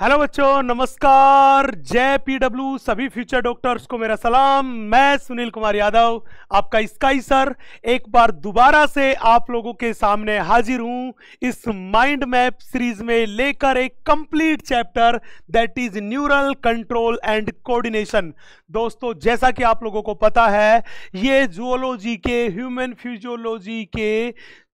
hello बच्चों नमस्कार जय पीडब्ल्यू सभी फ्यूचर डॉक्टर्स को मेरा सलाम मैं सुनील कुमार यादव आपका स्काई सर एक बार दोबारा से आप लोगों के सामने हाजिर हूं इस माइंड मैप सीरीज में लेकर एक complete chapter that is neural control and coordination दोस्तों जैसा कि आप लोगों को पता है ये जूलॉजी के ह्यूमन फ्यूजोलॉजी के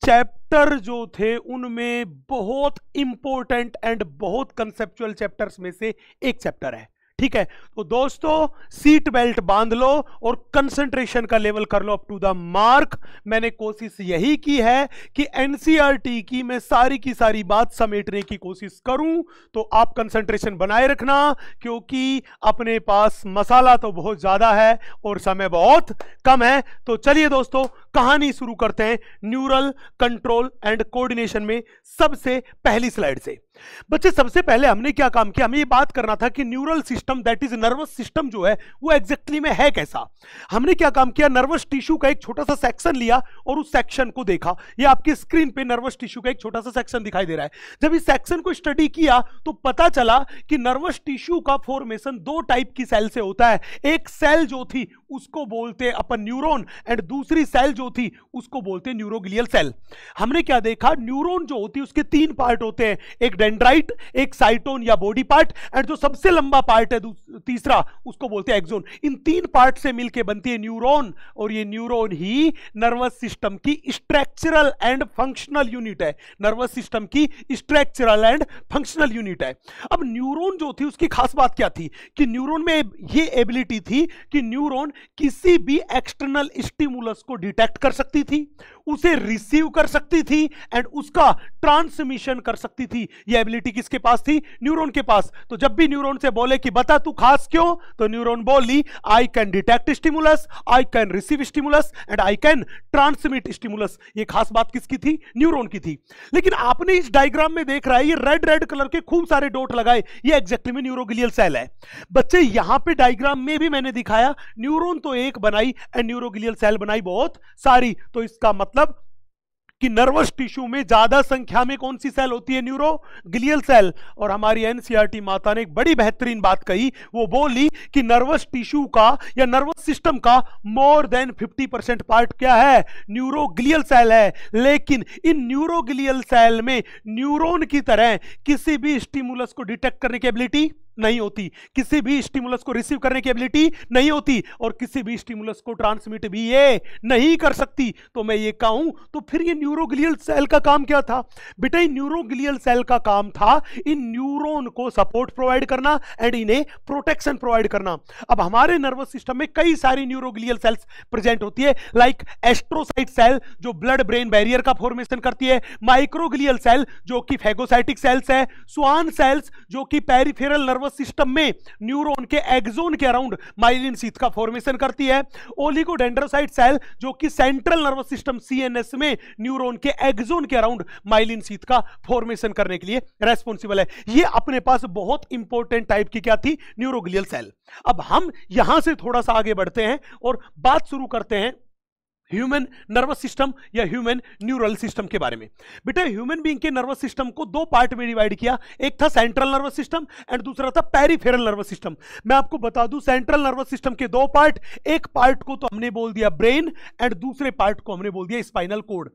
चैप्टर जो थे उनमें बहुत इंपॉर्टेंट एंड बहुत कंसेप्चुअल चैप्टर्स में से एक चैप्टर है ठीक है तो दोस्तों सीट बेल्ट बांध लो और कंसंट्रेशन का लेवल कर लो अप टू द मार्क मैंने कोशिश यही की है कि एनसीईआरटी e की मैं सारी की सारी बात समेटने की कोशिश करूं तो आप कंसंट्रेशन बनाए रखना क्योंकि अपने पास मसाला तो बहुत ज्यादा है और समय बहुत कम है तो चलिए दोस्तों कहानी शुरू करते हैं न्यूरल कंट्रोल एंड कोऑर्डिनेशन में सबसे पहली स्लाइड से बच्चे सबसे पहले हमने क्या काम किया हमें ये बात करना था कि neural system that is nervous system जो है वो एग्जैक्टली में है कैसा हमने क्या काम किया नर्वस टिश्यू का एक छोटा सा सेक्शन लिया और उस सेक्शन को देखा ये आपकी स्क्रीन पे नर्वस टिश्यू का एक छोटा सा सेक्शन दिखाई दे रहा है जब इस सेक्शन को स्टडी किया तो पता चला कि नर्वस टिश्यू का फॉर्मेशन दो टाइप की सेल से होता है एक सेल जो थी उसको बोलते अपन न्यूरोन एंड दूसरी सेल जो थी उसको बोलते न्यूरोग्लियल सेल हमने क्या देखा न्यूरोन जो होती है उसके तीन पार्ट होते हैं एक डेंड्राइट एक साइटोन या बॉडी पार्ट एंड जो सबसे लंबा पार्ट है तीसरा उसको बोलते हैं एक्जोन इन तीन पार्ट से मिलकर बनती है न्यूरोन और ये न्यूरोन ही नर्वस सिस्टम की स्ट्रक्चरल एंड फंक्शनल यूनिट है नर्वस सिस्टम की स्ट्रक्चरल एंड फंक्शनल यूनिट है अब न्यूरोन जो थी उसकी खास बात क्या थी कि न्यूरोन में ये एबिलिटी थी कि न्यूरोन किसी भी एक्सटर्नल स्टिमुलस को डिटेक्ट कर सकती थी उसे रिसीव कर सकती थी एंड उसका ट्रांसमिशन कर सकती थी ये एबिलिटी किसके पास थी न्यूरॉन के पास तो जब भी न्यूरॉन से बोले कि बता तू खास क्यों तो न्यूरॉन बोली I can detect stimulus I can receive stimulus and I can transmit stimulus ये खास बात किसकी थी न्यूरोन की थी लेकिन आपने इस डायग्राम में देख रहा है ये रेड रेड कलर के खूब सारे डोट लगाए ये एग्जैक्टली में न्यूरोगिलियल सेल है बच्चे यहां पर डायग्राम में भी मैंने दिखाया न्यूरोन तो एक बनाई एंड न्यूरोगिलियल सेल बनाई बहुत सारी तो इसका मतलब मतलब कि नर्वस टिश्यू में ज्यादा संख्या में कौन सी सेल होती है न्यूरो ग्लियल सेल और हमारी एनसीआरटी e माता ने एक बड़ी बेहतरीन बात कही वो बोली कि नर्वस टिश्यू का या नर्वस सिस्टम का मोर देन 50 परसेंट पार्ट क्या है न्यूरो ग्लियल सेल है लेकिन इन न्यूरोग्लियल सेल में न्यूरोन की तरह किसी भी स्टिमुलस को डिटेक्ट करने की एबिलिटी नहीं होती किसी भी स्टिमुलस को रिसीव करने की एबिलिटी नहीं होती और किसी भी स्टिमुलस को ट्रांसमिट भी ये नहीं कर सकती तो मैं ये कहूं तो फिर ये न्यूरोग्लियल सेल का काम क्या था बेटा न्यूरोग्लियल सेल का काम था इन न्यूरोन को सपोर्ट प्रोवाइड करना एंड इन्हें प्रोटेक्शन प्रोवाइड करना अब हमारे नर्वस सिस्टम में कई सारी न्यूरोग्लियल सेल्स प्रेजेंट होती है लाइक एस्ट्रोसाइट सेल जो ब्लड ब्रेन बैरियर का फॉर्मेशन करती है माइक्रोग्लियल सेल जो कि फेगोसाइटिक सेल्स है स्वान सेल्स जो कि पेरीफेरल नर्वस नर्वस सिस्टम में न्यूरोन के एग्जोन के अराउंड माइलिन सीथ का फॉर्मेशन करती है ओलिगोडेंड्रोसाइट सेल जो कि सेंट्रल नर्वस सिस्टम सीएनएस में न्यूरोन के एग्जोन के अराउंड माइलिन सीथ का फॉर्मेशन करने के लिए रेस्पॉन्सिबल है ये अपने पास बहुत इंपॉर्टेंट टाइप की क्या थी न्यूरोग्लियल सेल अब हम यहां से थोड़ा सा आगे बढ़ते हैं और बात शुरू करते हैं ह्यूमन नर्वस सिस्टम या ह्यूमन न्यूरल सिस्टम के बारे में बेटा ह्यूमन बींग के नर्वस सिस्टम को दो पार्ट में डिवाइड किया एक था सेंट्रल नर्वस सिस्टम एंड दूसरा था पेरीफेरल नर्वस सिस्टम मैं आपको बता दूं सेंट्रल नर्वस सिस्टम के दो पार्ट एक पार्ट को तो हमने बोल दिया ब्रेन एंड दूसरे पार्ट को हमने बोल दिया स्पाइनल कोड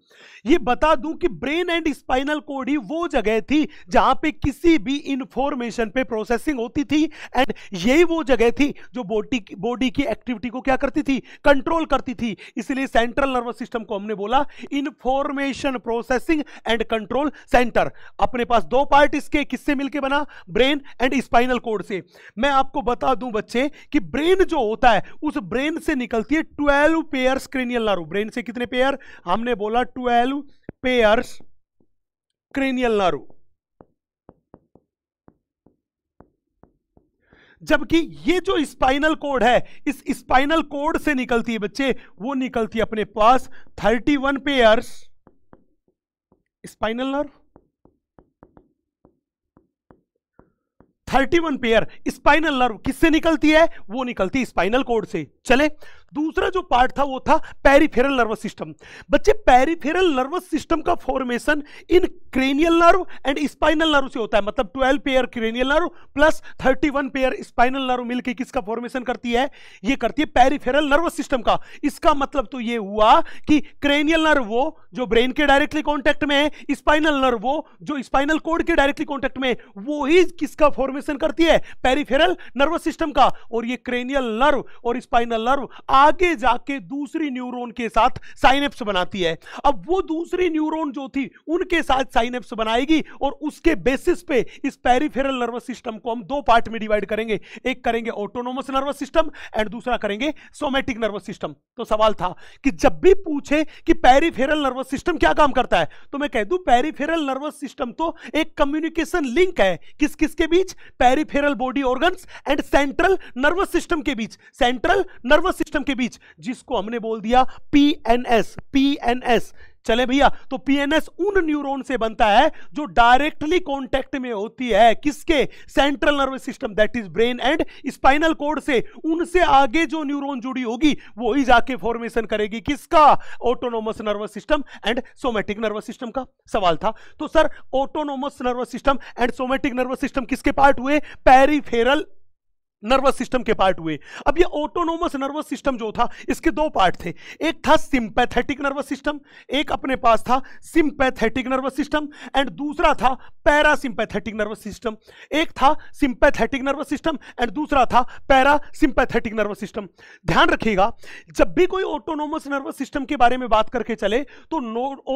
ये बता दूं कि ब्रेन एंड स्पाइनल कोड ही वो जगह थी जहां पर किसी भी इंफॉर्मेशन पे प्रोसेसिंग होती थी एंड यही वो जगह थी जो बॉडी बॉडी की एक्टिविटी को क्या करती थी कंट्रोल करती थी इसलिए सेंट्रल नर्वस सिस्टम को हमने बोला information processing and control centre अपने पास दो पार्ट इसके किससे मिलके बना ब्रेन एंड स्पाइनल कोड से मैं आपको बता दूं बच्चे कि ब्रेन जो होता है उस ब्रेन से निकलती है twelve pair cranial nerve brain से कितने पेयर हमने बोला ट्वेल्व पेयर क्रेनियल नर्व जबकि ये जो स्पाइनल कोड है इस स्पाइनल कोड से निकलती है बच्चे वो निकलती है अपने पास thirty one pairs spinal nerve thirty one pair spinal nerve किससे निकलती है वो निकलती है स्पाइनल कोड से चले दूसरा जो पार्ट था वो था पेरिफेरल नर्वस सिस्टम बच्चे पेरिफेरल नर्वस सिस्टम का फॉर्मेशन इन cranial nerve and spinal nerve से होता है मतलब twelve pair cranial nerve plus thirty one pair spinal nerve मिलकर किसका फॉर्मेशन करती है ये करती है पेरीफेरल नर्वस सिस्टम का इसका मतलब तो ये हुआ कि क्रेनियल नर्व वो जो ब्रेन के डायरेक्टली कॉन्टेक्ट में है स्पाइनल नर्व वो जो स्पाइनल कोड के डायरेक्टली कॉन्टेक्ट में वो ही किसका फॉर्मेशन फॉर्मेशन करती है पेरिफेरल नर्वस सिस्टम का और ये क्रेनियल नर्व और स्पाइनल नर्व आगे जाके दूसरी न्यूरोन के साथ साइनेप्स बनाती है अब वो दूसरी न्यूरोन जो थी उनके साथ साइनेप्स बनाएगी और उसके बेसिस पे इस पेरिफेरल नर्वस सिस्टम को हम दो पार्ट में डिवाइड करेंगे एक करेंगे ऑटोनोमस नर्वस सिस्टम एंड दूसरा करेंगे सोमेटिक नर्वस सिस्टम तो सवाल था कि जब भी पूछे कि पेरिफेरल नर्वस सिस्टम क्या काम करता है तो मैं कह दू पेरिफेरल नर्वस सिस्टम तो एक कम्युनिकेशन लिंक है किस किसके बीच peripheral body organs and central nervous system के बीच सेंट्रल नर्वस सिस्टम के बीच जिसको हमने बोल दिया पीएनएस पीएनएस चले भैया तो पीएनएस उन न्यूरॉन से बनता है जो डायरेक्टली कांटेक्ट में होती है किसके central nervous system that is brain and spinal cord से उनसे आगे जो न्यूरॉन जुड़ी होगी वो ही जाके फॉर्मेशन करेगी किसका autonomous nervous system and somatic nervous system का सवाल था तो sir autonomous nervous system and somatic nervous system किसके पार्ट हुए पेरीफेरल नर्वस सिस्टम के पार्ट हुए अब ये ऑटोनोमस नर्वस सिस्टम जो था इसके दो पार्ट थे एक था सिंपैथेटिक नर्वस सिस्टम एक अपने पास था सिंपैथेटिक नर्वस सिस्टम एंड दूसरा था पैरासिंपैथेटिक नर्वस सिस्टम एक था सिंपैथेटिक नर्वस सिस्टम एंड दूसरा था पैरासिंपैथेटिक नर्वस सिस्टम ध्यान रखिएगा जब भी कोई ऑटोनोमस नर्वस सिस्टम के बारे में बात करके चले तो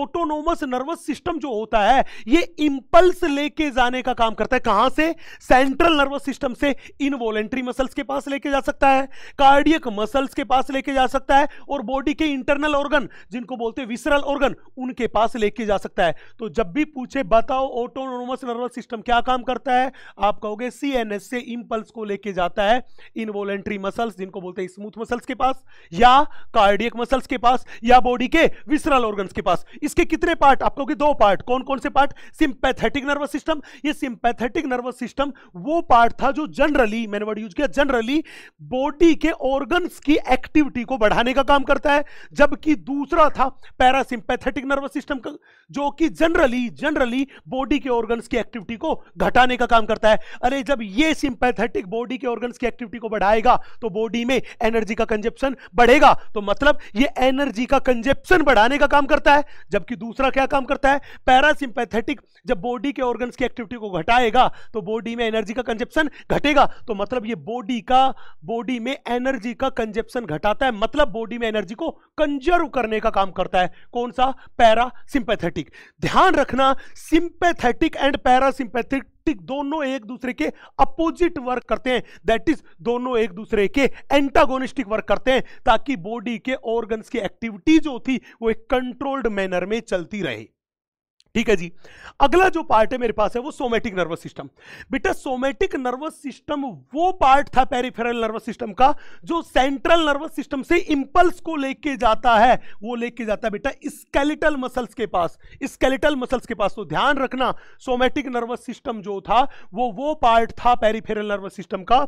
ऑटोनोमस नर्वस सिस्टम जो होता है ये इंपल्स लेके जाने का काम करता है कहां से सेंट्रल नर्वस सिस्टम से इनवॉलेंट्री पल्मोनरी मसल्स के पास लेके जा सकता है कार्डियक मसल्स के पास लेके जा सकता है और बॉडी के इंटरनल ऑर्गन जिनको बोलते हैं विसरल ऑर्गन उनके पास लेके जा सकता है तो जब भी पूछे बताओ ऑटोनोमस नर्वस सिस्टम क्या काम करता है आप कहोगे सी एन एस से इम्पल्स को लेके जाता है इनवोलेंट्री मसल्स जिनको बोलते हैं स्मूथ मसल्स के पास या कार्डियक मसल्स के पास या बॉडी के विसरल ऑर्गन के पास इसके कितने पार्ट आप कहोगे दो पार्ट कौन कौन से पार्ट सिंपैथेटिक नर्वस सिस्टम ये सिंपैथेटिक नर्वस सिस्टम वो पार्ट था जो जनरली मैंने वर्ड यूज किया जनरली बॉडी के ऑर्गन्स की एक्टिविटी को बढ़ाने का काम करता है जबकि दूसरा था पैरासिंपैथेटिक नर्वस सिस्टम का जो कि जनरली जनरली बॉडी के ऑर्गन्स की एक्टिविटी को घटाने का काम करता है अरे जब ये सिंपैथेटिक बॉडी के ऑर्गन्स की एक्टिविटी को बढ़ाएगा तो बॉडी में एनर्जी का कंजेप्शन बढ़ेगा तो मतलब ये एनर्जी का कंजेप्शन बढ़ाने का काम करता है जबकि दूसरा क्या काम करता है पैरासिंपैथेटिक जब बॉडी के ऑर्गन्स की एक्टिविटी को घटाएगा तो बॉडी में एनर्जी का कंजेप्शन घटेगा तो मतलब ये बॉडी का बॉडी में एनर्जी का कंजेप्शन घटाता है मतलब बॉडी में एनर्जी को कंजर्व करने का काम करता है कौन सा पैरा सिंपैथेटिक ध्यान रखना सिंपैथेटिक एंड पैरा सिंपैथेटिक दोनों एक दूसरे के अपोजिट वर्क करते हैं दैट इज दोनों एक दूसरे के एंटागोनिस्टिक वर्क करते हैं ताकि बॉडी के ऑर्गन्स की एक्टिविटी जो थी वो एक कंट्रोल्ड मैनर में चलती रहे ठीक है जी अगला जो पार्ट है मेरे पास है वो सोमेटिक नर्वस सिस्टम बेटा सोमेटिक नर्वस सिस्टम वो पार्ट था पेरिफेरल नर्वस सिस्टम का जो सेंट्रल नर्वस सिस्टम से इंपल्स को लेके जाता है वो लेके जाता है बेटा स्केलेटल मसल्स के पास स्केलेटल मसल्स के पास तो ध्यान रखना सोमेटिक नर्वस सिस्टम जो था वो वो पार्ट था पेरिफेरल नर्वस सिस्टम का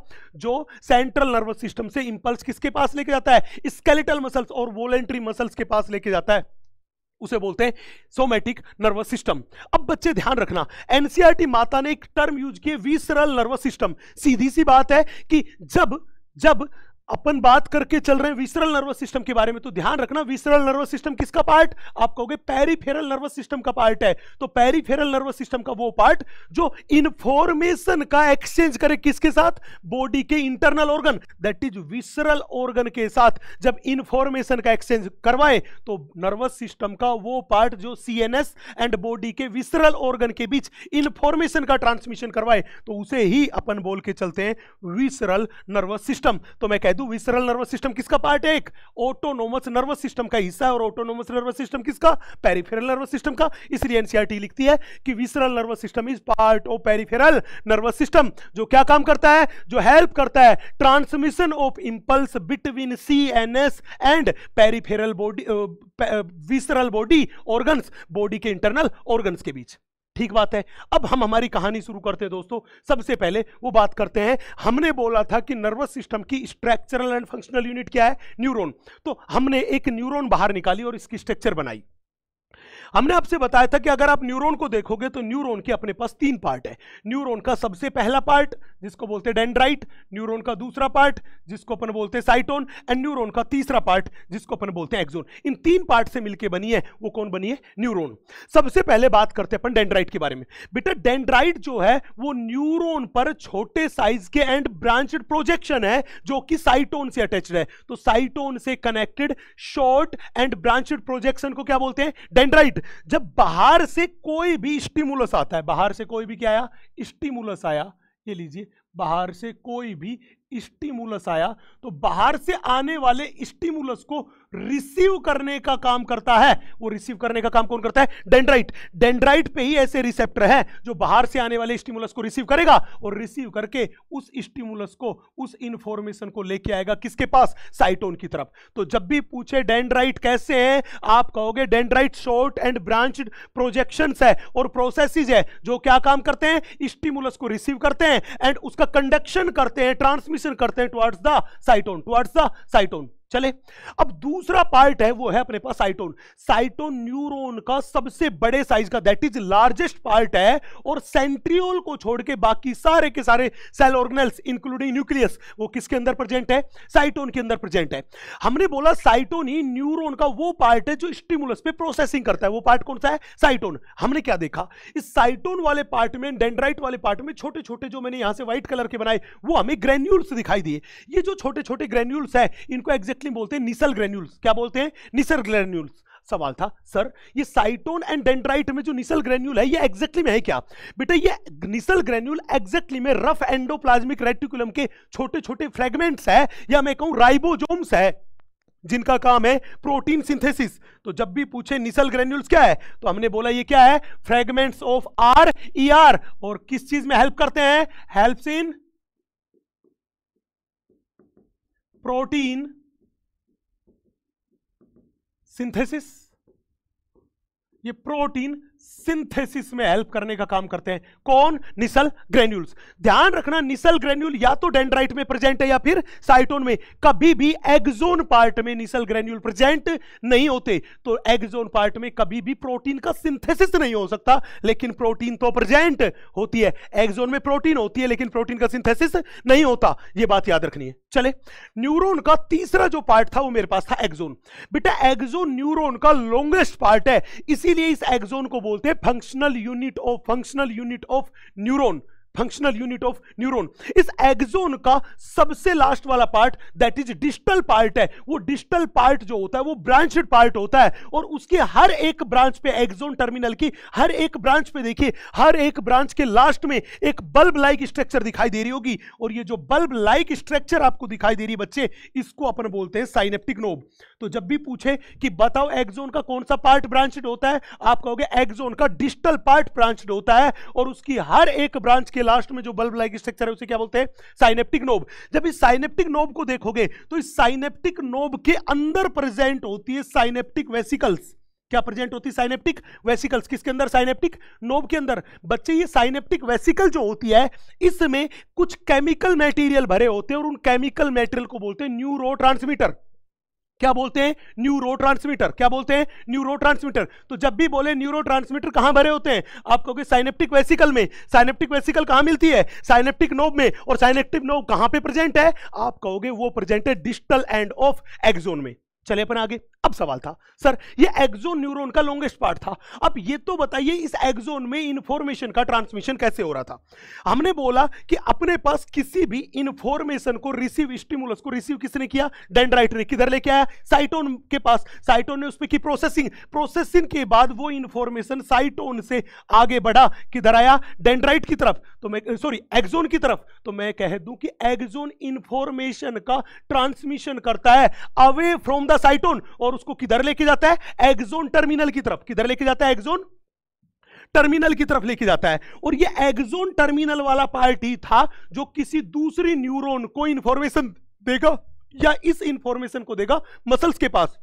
जो सेंट्रल नर्वस सिस्टम से इंपल्स किसके पास लेके जाता है स्केलेटल मसल्स और वोलेंट्री मसल्स के पास लेके जाता है उसे बोलते हैं सोमेटिक नर्वस सिस्टम अब बच्चे ध्यान रखना एनसीआरटी e माता ने एक टर्म यूज किए विसरल नर्वस सिस्टम सीधी सी बात है कि जब जब अपन बात करके चल रहे हैं विसरल नर्वस सिस्टम के बारे में तो ध्यान रखना विसरल नर्वस सिस्टम किसका पार्ट आप कहोगे पेरीफेरल नर्वस सिस्टम का पार्ट है तो पेरीफेरल नर्वस सिस्टम का वो पार्ट जो इंफॉर्मेशन का एक्सचेंज करे किसके साथ बॉडी के internal organ that is visceral organ के साथ जब इंफॉर्मेशन का एक्सचेंज करवाए तो नर्वस सिस्टम का वो पार्ट जो सीएनएस एंड बॉडी के विसरल ऑर्गन के बीच इंफॉर्मेशन का ट्रांसमिशन करवाए तो उसे ही अपन बोल के चलते हैं विसरल नर्वस सिस्टम तो मैं कह परंतु विसरल नर्वस सिस्टम किसका पार्ट है एक ऑटोनोमस नर्वस सिस्टम का हिस्सा है और ऑटोनोमस नर्वस सिस्टम किसका पेरिफेरल नर्वस सिस्टम का इसलिए एनसीआरटी e लिखती है कि visceral nervous system is part of peripheral nervous system जो क्या काम करता है जो हेल्प करता है transmission of impulse between C N S and peripheral body visceral body organs body के इंटरनल ऑर्गन्स के बीच ठीक बात है अब हम हमारी कहानी शुरू करते हैं दोस्तों सबसे पहले वो बात करते हैं हमने बोला था कि नर्वस सिस्टम की स्ट्रक्चरल एंड फंक्शनल यूनिट क्या है न्यूरॉन तो हमने एक न्यूरॉन बाहर निकाली और इसकी स्ट्रक्चर बनाई हमने आपसे बताया था कि अगर आप न्यूरॉन को देखोगे तो न्यूरॉन के अपने पास तीन पार्ट है न्यूरॉन का सबसे पहला पार्ट जिसको बोलते हैं डेंड्राइट न्यूरॉन का दूसरा पार्ट जिसको अपन बोलते हैं साइटोन एंड न्यूरॉन का तीसरा पार्ट जिसको अपन बोलते हैं एक्जोन इन तीन पार्ट से मिलकर बनी है वो कौन बनी है न्यूरोन सबसे पहले बात करते हैं अपन डेंड्राइट के बारे में बेटा डेंड्राइट जो है वो न्यूरोन पर छोटे साइज के एंड ब्रांचड प्रोजेक्शन है जो कि साइटोन से अटैच है तो साइटोन से connected short and branched projection को क्या बोलते हैं डेंड्राइट जब बाहर से कोई भी स्टिमुलस आता है बाहर से कोई भी क्या आया स्टिमुलस आया ये लीजिए बाहर से कोई भी स्टिमुलस आया तो बाहर से आने वाले स्टिमुलस को रिसीव करने का काम करता है वो रिसीव करने का काम कौन करता है डेंड्राइट डेंड्राइट पे ही ऐसे रिसेप्टर हैं जो बाहर से आने वाले स्टिमुलस को रिसीव करेगा और रिसीव करके उस स्टिमुलस को उस इंफॉर्मेशन को लेके आएगा किसके पास साइटोन की तरफ तो जब भी पूछे डेंड्राइट कैसे है आप कहोगे dendrite short and branch projection है और प्रोसेस है जो क्या काम करते हैं स्टिमुलस को रिसीव करते हैं एंड उसका कंडक्शन करते हैं ट्रांसमिशन डिस्ट्रीब्यूशन करते हैं towards the cyton towards the cyton चले अब दूसरा पार्ट है वो है अपने पास साइटोन साइटोन न्यूरॉन का सबसे बड़े साइज का दैट इज लार्जेस्ट पार्ट है और सेंट्रियोल को छोड़ के बाकी सारे के सारे सेल ऑर्गेनल्स इंक्लूडिंग न्यूक्लियस वो किसके अंदर प्रेजेंट है साइटोन के अंदर प्रेजेंट है हमने बोला साइटोन ही न्यूरोन का वो पार्ट है जो स्टिमुलस पे प्रोसेसिंग करता है वो पार्ट कौन सा है साइटोन हमने क्या देखा इस साइटोन वाले पार्ट में डेंड्राइट वाले पार्ट में छोटे छोटे जो मैंने यहां से व्हाइट कलर के बनाए वो हमें ग्रेन्यूल्स दिखाई दिए ये जो छोटे छोटे ग्रेन्यूल्स है इनको एग्जैक्ट एग्जैक्टली बोलते हैं निसल ग्रेन्यूल्स क्या बोलते हैं निसल ग्रेन्यूल्स सवाल था सर ये साइटोन एंड डेंड्राइट में जो निसल ग्रेन्यूल है ये एग्जैक्टली में है क्या बेटा ये निसल ग्रेन्यूल एग्जैक्टली में रफ एंडोप्लाज्मिक रेटिकुलम के छोटे छोटे फ्रेगमेंट्स है या मैं कहूं राइबोजोम्स है जिनका काम है प्रोटीन सिंथेसिस तो जब भी पूछे निसल ग्रेन्यूल्स क्या है तो हमने बोला ये क्या है fragments of R E R और किस चीज में हेल्प करते हैं हेल्प्स इन प्रोटीन सिंथेसिस ये प्रोटीन सिंथेसिस में हेल्प करने का काम करते हैं कौन निसल ग्रेन्यूल्स ध्यान रखना निसल ग्रेन्यूल या तो डेंड्राइट में प्रेजेंट है या फिर साइटोन में कभी भी एग्जोन पार्ट में निसल ग्रेन्यूल प्रेजेंट नहीं होते तो एग्जोन पार्ट में कभी भी प्रोटीन का सिंथेसिस नहीं हो सकता लेकिन प्रोटीन तो प्रेजेंट होती है एग्जोन में प्रोटीन होती है लेकिन प्रोटीन का सिंथेसिस नहीं होता यह बात याद रखनी है चले न्यूरोन का तीसरा जो पार्ट था वो मेरे पास था एग्जोन बेटा एग्जोन न्यूरोन का लॉन्गेस्ट पार्ट है इसीलिए इस एग्जोन को बोलते हैं functional unit of functional unit of neuron functional unit of neuron इस एक्सोन का सबसे लास्ट वाला part that is digital part है वो डिजिटल पार्ट जो होता है वो ब्रांचड पार्ट होता है और उसके हर एक ब्रांच पे एक्सोन टर्मिनल की हर एक ब्रांच पे देखिए हर एक ब्रांच के लास्ट में एक बल्ब लाइक स्ट्रक्चर दिखाई दे रही होगी और ये जो बल्ब लाइक स्ट्रक्चर आपको दिखाई दे रही है बच्चे इसको अपन बोलते हैं साइनेप्टिक नोब तो जब भी पूछे कि बताओ एक्सोन का कौन सा पार्ट ब्रांचड होता है आप कहोगे एक्सोन का डिजिटल पार्ट ब्रांचड होता है और उसकी हर एक ब्रांच के के लास्ट में जो बल्ब लाइक स्ट्रक्चर है उसे क्या बोलते हैं साइनेप्टिक नोब जब इस साइनेप्टिक नोब को देखोगे तो इस साइनेप्टिक नोब के अंदर प्रेजेंट होती है साइनेप्टिक वेसिकल्स क्या प्रेजेंट होती है साइनेप्टिक वेसिकल्स किसके अंदर साइनेप्टिक नोब के अंदर बच्चे ये साइनेप्टिक वेसिकल जो होती है इसमें कुछ केमिकल मटेरियल भरे होते हैं और उन केमिकल मटेरियल को बोलते हैं न्यूरो क्या बोलते हैं न्यूरो ट्रांसमीटर क्या बोलते हैं न्यूरो ट्रांसमीटर तो जब भी बोले न्यूरो ट्रांसमीटर कहां भरे होते हैं आप कहोगे साइनेप्टिक वेसिकल में साइनेप्टिक वेसिकल कहां मिलती है साइनेप्टिक नोब में और साइनेप्टिक नोब कहां पे प्रेजेंट है आप कहोगे वो प्रेजेंट है डिजिटल एंड ऑफ एक्जोन में चले अपन आगे अब सवाल था सर ये एक्जोन न्यूरॉन का लॉन्गेस्ट पार्ट था अब ये तो बताइए इस एक्जोन में इंफॉर्मेशन का ट्रांसमिशन कैसे हो रहा था हमने बोला कि अपने पास किसी भी इंफॉर्मेशन को रिसीव स्टिमुलस को रिसीव किसने किया डेंड्राइट ने किधर लेके आया साइटोन के पास साइटोन ने उसमें की प्रोसेसिंग प्रोसेसिंग के बाद वो इंफॉर्मेशन साइटोन से आगे बढ़ा किधर आया डेंड्राइट की तरफ तो मैं सॉरी एक्जोन की तरफ तो मैं कह दूं कि एक्जोन इंफॉर्मेशन का ट्रांसमिशन करता है अवे फ्रॉम द साइटोन और और उसको किधर लेके जाता है एग्जोन टर्मिनल की तरफ किधर लेके जाता है एग्जोन टर्मिनल की तरफ लेके जाता है और ये एग्जोन टर्मिनल वाला पार्ट ही था जो किसी दूसरी न्यूरॉन को इंफॉर्मेशन देगा या इस इंफॉर्मेशन को देगा मसल्स के पास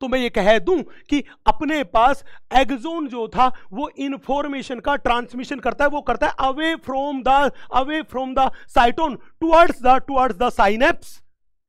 तो मैं ये कह दूं कि अपने पास एग्जोन जो था वो इंफॉर्मेशन का ट्रांसमिशन करता है वो करता है away from the away from the cyton towards the towards the synapse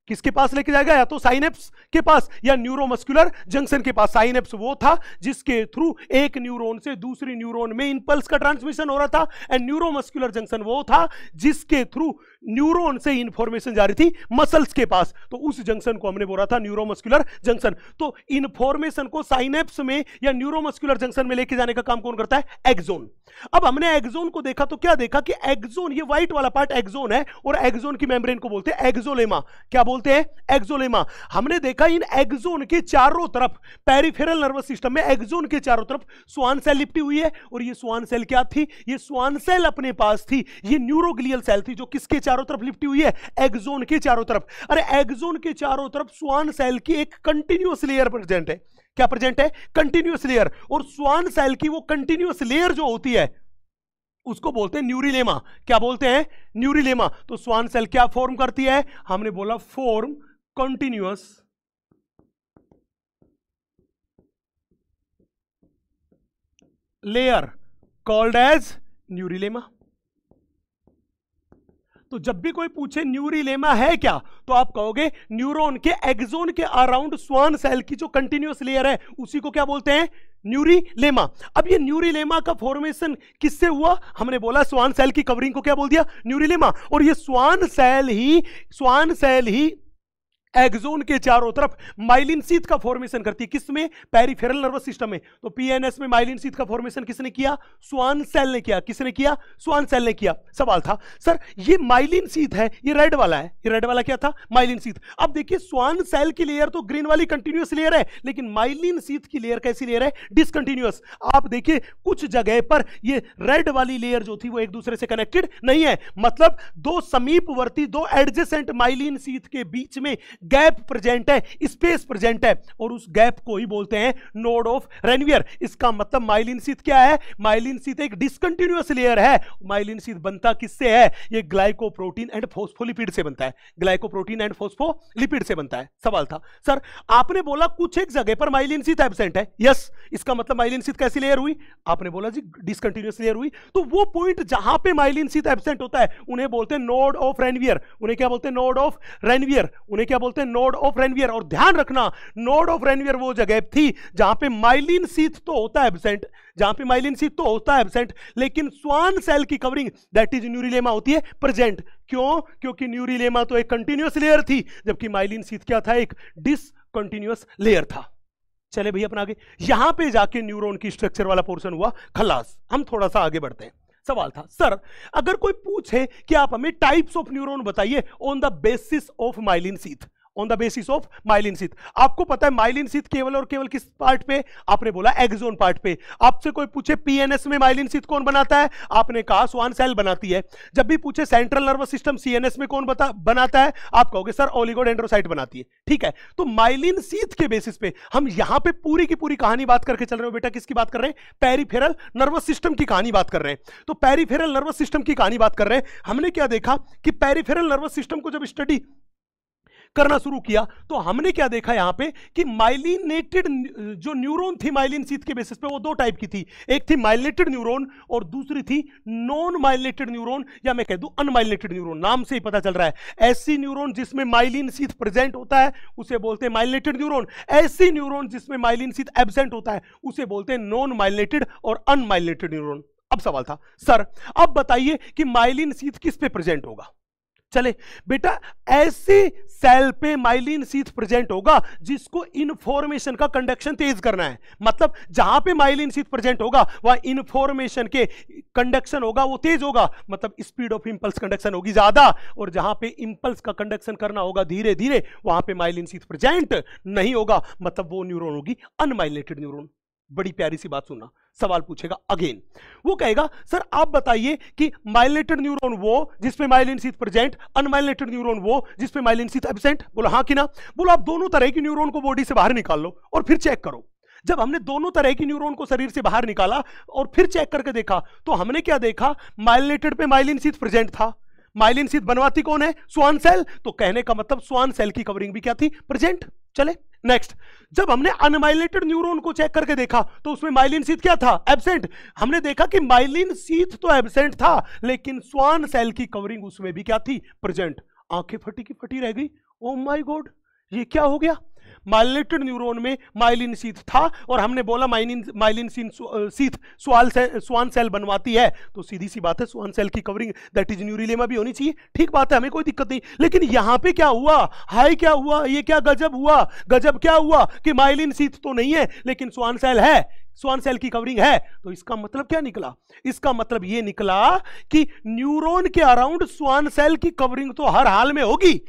किसके पास लेके जाएगा या तो साइनेप्स के पास या न्यूरोमस्कुलर जंक्शन के पास साइनेप्स वो था जिसके थ्रू एक न्यूरॉन से दूसरे न्यूरॉन में इंपल्स का ट्रांसमिशन हो रहा था एंड न्यूरोमस्कुलर जंक्शन वो था जिसके थ्रू न्यूरोन से इंफॉर्मेशन जा रही थी मसल्स के पास तो उस जंक्शन को हमने बोला था न्यूरोमस्कुलर जंक्शन तो इंफॉर्मेशन को साइनेप्स में या न्यूरोमस्कुलर जंक्शन में लेके जाने का काम कौन करता है एक्जोन अब हमने एक्जोन को देखा तो क्या देखा कि एक्जोन ये व्हाइट वाला पार्ट एक्जोन है और एक्जोन की मेम्ब्रेन को बोलते हैं एक्जोलेमा क्या बोलते हैं एक्जोलेमा हमने देखा इन एक्जोन के चारों तरफ पेरिफेरल नर्वस सिस्टम में एक्जोन के चारों तरफ स्वान सेल लिपटी हुई है और ये स्वान सेल क्या थी ये स्वान सेल अपने पास थी ये न्यूरोग्लियल सेल थी जो किसके चारों चारों तरफ लिफ्टी हुई है एग्जोन के चारों तरफ अरे एग्जोन के चारों तरफ स्वान सेल की एक कंटिन्यूस लेयर प्रेजेंट है क्या प्रेजेंट है कंटिन्यूस लेयर और स्वान सेल की वो कंटिन्यूस लेयर जो होती है उसको बोलते हैं न्यूरिलेमा क्या बोलते हैं न्यूरिलेमा तो स्वान सेल क्या फॉर्म करती है हमने बोला form continuous layer called as neurilemma तो जब भी कोई पूछे न्यूरिलेमा है क्या तो आप कहोगे न्यूरोन के एग्जोन के अराउंड स्वान सेल की जो कंटिन्यूस लेयर है उसी को क्या बोलते हैं न्यूरीलेमा अब ये न्यूरिलेमा का फॉर्मेशन किससे हुआ हमने बोला स्वान सेल की कवरिंग को क्या बोल दिया न्यूरिलेमा और ये स्वान सेल ही स्वान सेल ही एग्जोन के चारों तरफ माइलिन सीथ का फॉर्मेशन करती है किसमें पेरिफेरल नर्वस सिस्टम में तो पीएनएस में माइलिन सीथ का फॉर्मेशन किसने किया स्वान सेल ने किया किसने किया स्वान सेल ने किया सवाल था सर ये माइलिन सीथ है ये रेड वाला है ये रेड वाला क्या था माइलिन सीथ अब देखिए स्वान सेल की लेयर तो ग्रीन वाली कंटिन्यूस लेयर है लेकिन माइलिन सीथ की लेयर कैसी लेयर है डिसकंटिन्यूस आप देखिए कुछ जगह पर ये रेड वाली लेयर जो थी वो एक दूसरे से कनेक्टेड नहीं है मतलब दो समीपवर्ती दो एडजेसेंट माइलिन सीथ के बीच में गैप प्रेजेंट है स्पेस प्रेजेंट है और उस गैप को ही बोलते हैं नोड ऑफ रेनवियर इसका मतलब माइलिन सीथ क्या है माइलिन सीथ एक डिसकंटिन्यूस लेयर है माइलिन सीथ बनता किससे है ये ग्लाइकोप्रोटीन एंड फोस्फोलिपिड से बनता है ग्लाइकोप्रोटीन एंड फोस्फोलिपिड से बनता है सवाल था सर आपने बोला कुछ एक जगह पर माइलिन सीथ एबसेंट है यस इसका मतलब माइलिन सीथ कैसी लेयर हुई आपने बोला जी डिसकंटिन्यूस लेयर हुई तो वो पॉइंट जहां पे माइलिन सीथ एबसेंट होता है उन्हें बोलते हैं नोड ऑफ रेनवियर उन्हें क्या बोलते हैं नोड ऑफ रेनवियर उन्हें क्या बोलते बोलते हैं नोड ऑफ रेनवियर और ध्यान रखना नोड ऑफ रेनवियर वो जगह थी जहां पे माइलिन सीथ तो होता है एबसेंट जहां पे माइलिन सीथ तो होता है एबसेंट लेकिन स्वान सेल की कवरिंग दैट इज न्यूरिलेमा होती है प्रेजेंट क्यों क्योंकि न्यूरिलेमा तो एक कंटिन्यूस लेयर थी जबकि माइलिन सीथ क्या था एक डिसकंटिन्यूस लेयर था चले भैया अपना आगे यहां पे जाके न्यूरॉन की स्ट्रक्चर वाला पोर्शन हुआ खलास हम थोड़ा सा आगे बढ़ते हैं सवाल था सर अगर कोई पूछे कि आप हमें टाइप्स ऑफ न्यूरॉन बताइए on the basis of myelin sheath on the basis of myelin sheath आपको पता है माइलिन सीथ केवल और केवल किस पार्ट पे आपने बोला एक्सोन पार्ट पे आपसे कोई पूछे पीएनएस में माइलिन सीथ कौन बनाता है आपने कहा स्वान सेल बनाती है जब भी पूछे सेंट्रल नर्वस सिस्टम सीएनएस में कौन बता, बनाता है आप कहोगे सर ओलिगोड एंड्रोसाइट बनाती है ठीक है तो माइलिन सीथ के बेसिस पे हम यहां पर पूरी की पूरी कहानी बात करके चल रहे हो बेटा किसकी बात कर रहे हैं पेरीफेरल नर्वस सिस्टम की कहानी बात कर रहे हैं तो पेरीफेरल नर्वस सिस्टम की कहानी बात कर रहे हैं हमने क्या देखा कि पेरीफेरल नर्वस सिस्टम को जब स्टडी करना शुरू किया तो हमने क्या देखा यहां पे कि माइलिनेटेड जो न्यूरॉन थी माइलिन सीथ के बेसिस पे वो दो टाइप की थी एक थी माइलिनेटेड न्यूरॉन और दूसरी थी नॉन माइलिनेटेड न्यूरॉन या मैं कह दू अनमाइलिनेटेड न्यूरोन नाम से ही पता चल रहा है ऐसी न्यूरोन जिसमें माइलिन सीथ प्रेजेंट होता है उसे बोलते हैं माइलिनेटेड न्यूरोन ऐसी न्यूरोन जिसमें माइलिन सीथ एबसेंट होता है उसे बोलते हैं नॉन माइलिनेटेड और अनमाइलिनेटेड न्यूरोन अब सवाल था सर अब बताइए कि माइलिन सीथ किस पे प्रेजेंट होगा चले बेटा ऐसे सेल पे माइलिन सीथ प्रेजेंट होगा जिसको इन्फॉर्मेशन का कंडक्शन तेज करना है मतलब जहां पे माइलिन सीथ प्रेजेंट होगा वहां इन्फॉर्मेशन के कंडक्शन होगा वो तेज होगा मतलब स्पीड ऑफ इंपल्स कंडक्शन होगी ज्यादा और जहां पे इंपल्स का कंडक्शन करना होगा धीरे धीरे वहां पे माइलिन सीथ प्रेजेंट नहीं होगा मतलब वो न्यूरोन होगी अनमाइलेटेड न्यूरोन बड़ी प्यारी सी बात सुनना सवाल पूछेगा अगेन वो कहेगा सर आप बताइए कि माइलेटेड न्यूरॉन वो जिसमें myelin sheath present unmyelinated neuron वो जिसमें माइलिन सीथ एबसेंट बोला हाँ कि ना बोलो आप दोनों तरह की न्यूरॉन को बॉडी से बाहर निकाल लो और फिर चेक करो जब हमने दोनों तरह की न्यूरॉन को शरीर से बाहर निकाला और फिर चेक करके देखा तो हमने क्या देखा माइलेटेड पे माइलिन सीथ प्रेजेंट था माइलिन सीथ बनवाती कौन है स्वान सेल तो कहने का मतलब स्वान सेल की कवरिंग भी क्या थी प्रेजेंट चले नेक्स्ट जब हमने अनमाइलेटेड न्यूरॉन को चेक करके देखा तो उसमें माइलिन सीथ क्या था एबसेंट हमने देखा कि माइलिन सीथ तो एबसेंट था लेकिन स्वान सेल की कवरिंग उसमें भी क्या थी प्रेजेंट आंखें फटी की फटी रह गई ओ माय गॉड ये क्या हो गया माइलेटेड न्यूरोन में माइलिन सीथ था और हमने बोला माइलिन माइलिन सीन सीथ स्वाल से, स्वान सेल बनवाती है तो सीधी सी बात है स्वान सेल की कवरिंग दैट इज न्यूरिलेमा भी होनी चाहिए ठीक बात है हमें कोई दिक्कत नहीं लेकिन यहाँ पे क्या हुआ हाई क्या हुआ ये क्या गजब हुआ गजब क्या हुआ कि माइलिन सीथ तो नहीं है लेकिन स्वान सेल है स्वान सेल की कवरिंग है तो इसका मतलब क्या निकला इसका मतलब ये निकला कि न्यूरॉन के अराउंड स्वान सेल की कवरिंग तो हर हाल में होगी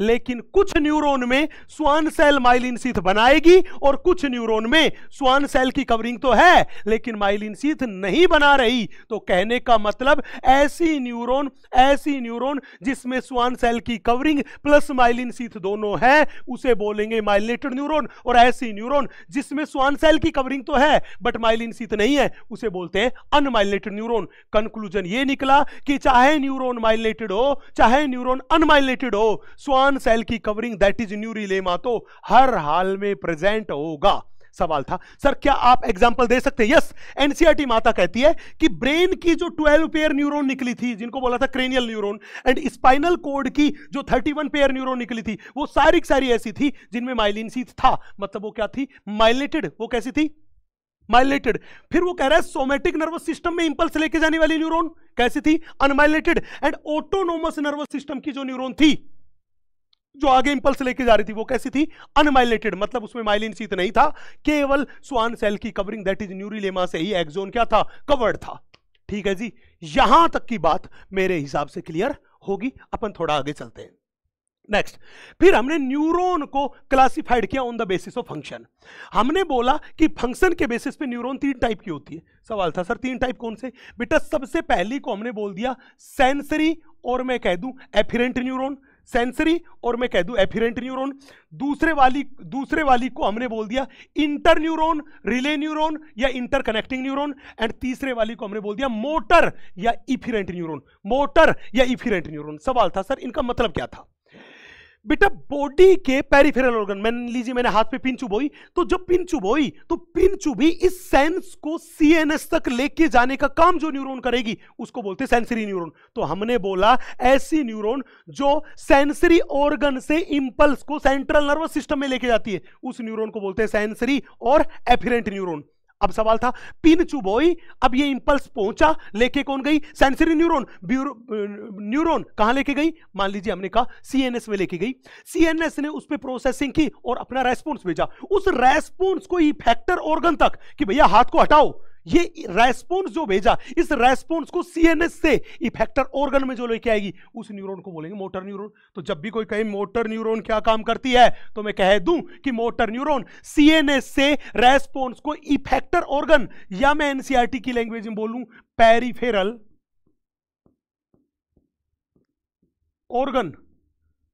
लेकिन कुछ न्यूरॉन में स्वान सेल माइलिन सीथ बनाएगी और कुछ न्यूरॉन में स्वान सेल की कवरिंग तो है लेकिन माइलिन सीथ नहीं बना रही तो कहने का मतलब ऐसी न्यूरॉन ऐसी न्यूरॉन जिसमें स्वान सेल की कवरिंग प्लस माइलिन सीथ दोनों है उसे बोलेंगे माइलेटेड न्यूरॉन और ऐसी न्यूरोन जिसमें स्वान सेल की कवरिंग तो है बट माइलिन सीथ नहीं है उसे बोलते हैं अनमाइलेटेड न्यूरोन कंक्लूजन ये निकला कि चाहे न्यूरोन माइलेटेड हो चाहे न्यूरोन अनमाइलेटेड हो स्वान समान सेल की covering that is neurilemma तो हर हाल में प्रेजेंट होगा सवाल था सर क्या आप एग्जांपल दे सकते हैं यस एनसीआरटी e माता कहती है कि ब्रेन की जो 12 पेयर न्यूरॉन निकली थी जिनको बोला था cranial neuron and spinal cord की जो 31 पेयर न्यूरॉन निकली थी वो सारी सारी ऐसी थी जिनमें माइलिन था मतलब वो क्या थी माइलेटेड वो कैसी थी माइलेटेड फिर वो कह रहा है सोमेटिक नर्वस सिस्टम में इंपल्स लेके जाने वाली न्यूरॉन कैसी थी unmyelinated and autonomous nervous system की जो न्यूरॉन थी जो आगे इंपल्स लेके जा रही थी वो कैसी थी अनमाइलेटेड मतलब उसमें माइलिन सीत नहीं था केवल स्वान सेल की कवरिंग दैट इज न्यूरीलेमा से ही एक्जोन क्या था कवर्ड था ठीक है जी यहां तक की बात मेरे हिसाब से क्लियर होगी अपन थोड़ा आगे चलते हैं नेक्स्ट फिर हमने न्यूरॉन को क्लासिफाइड किया on the basis of function हमने बोला कि फंक्शन के बेसिस पे न्यूरॉन तीन टाइप की होती है सवाल था सर तीन टाइप कौन से बेटा सबसे पहली को हमने बोल दिया सेंसरी और मैं कह दूं एफिरेंट न्यूरॉन सेंसरी और मैं कह दूं एफिरेंट न्यूरॉन दूसरे वाली दूसरे वाली को हमने बोल दिया इंटर न्यूरॉन रिले न्यूरॉन या इंटर कनेक्टिंग न्यूरोन एंड तीसरे वाली को हमने बोल दिया मोटर या इफिरेंट न्यूरोन मोटर या इफिरेंट न्यूरोन सवाल था सर इनका मतलब क्या था बेटा बॉडी के पेरिफेरल ऑर्गन मैंने लीजिए मैंने हाथ पे पिंचू बोई तो जब पिंचू बोई तो पिंचू भी इस सेंस को सीएनएस तक लेके जाने का काम जो न्यूरॉन करेगी उसको बोलते सेंसरी न्यूरॉन तो हमने बोला ऐसी न्यूरॉन जो सेंसरी ऑर्गन से इंपल्स को सेंट्रल नर्वस सिस्टम में लेके जाती है उस न्यूरोन को बोलते हैं सेंसरी और एफिरेंट न्यूरोन अब सवाल था पिन चुबोई अब ये इंपल्स पहुंचा लेके कौन गई सेंसरी न्यूरोन न्यूरोन कहां लेके गई मान लीजिए हमने कहा सीएनएस में लेके गई सीएनएस ने उस पर प्रोसेसिंग की और अपना रेस्पॉन्स भेजा उस रेस्पॉन्स को इफेक्टर ऑर्गन तक कि भैया हाथ को हटाओ ये रेस्पॉन्स जो भेजा इस रेस्पॉन्स को सीएनएस से इफेक्टर ऑर्गन में जो लेके आएगी उस न्यूरॉन को बोलेंगे मोटर न्यूरॉन तो जब भी कोई कहे मोटर न्यूरॉन क्या काम करती है तो मैं कह दूं कि मोटर न्यूरॉन सीएनएस से रेस्पॉन्स को इफेक्टर ऑर्गन या मैं एनसीआरटी e की लैंग्वेज में बोलूं पेरिफेरल ऑर्गन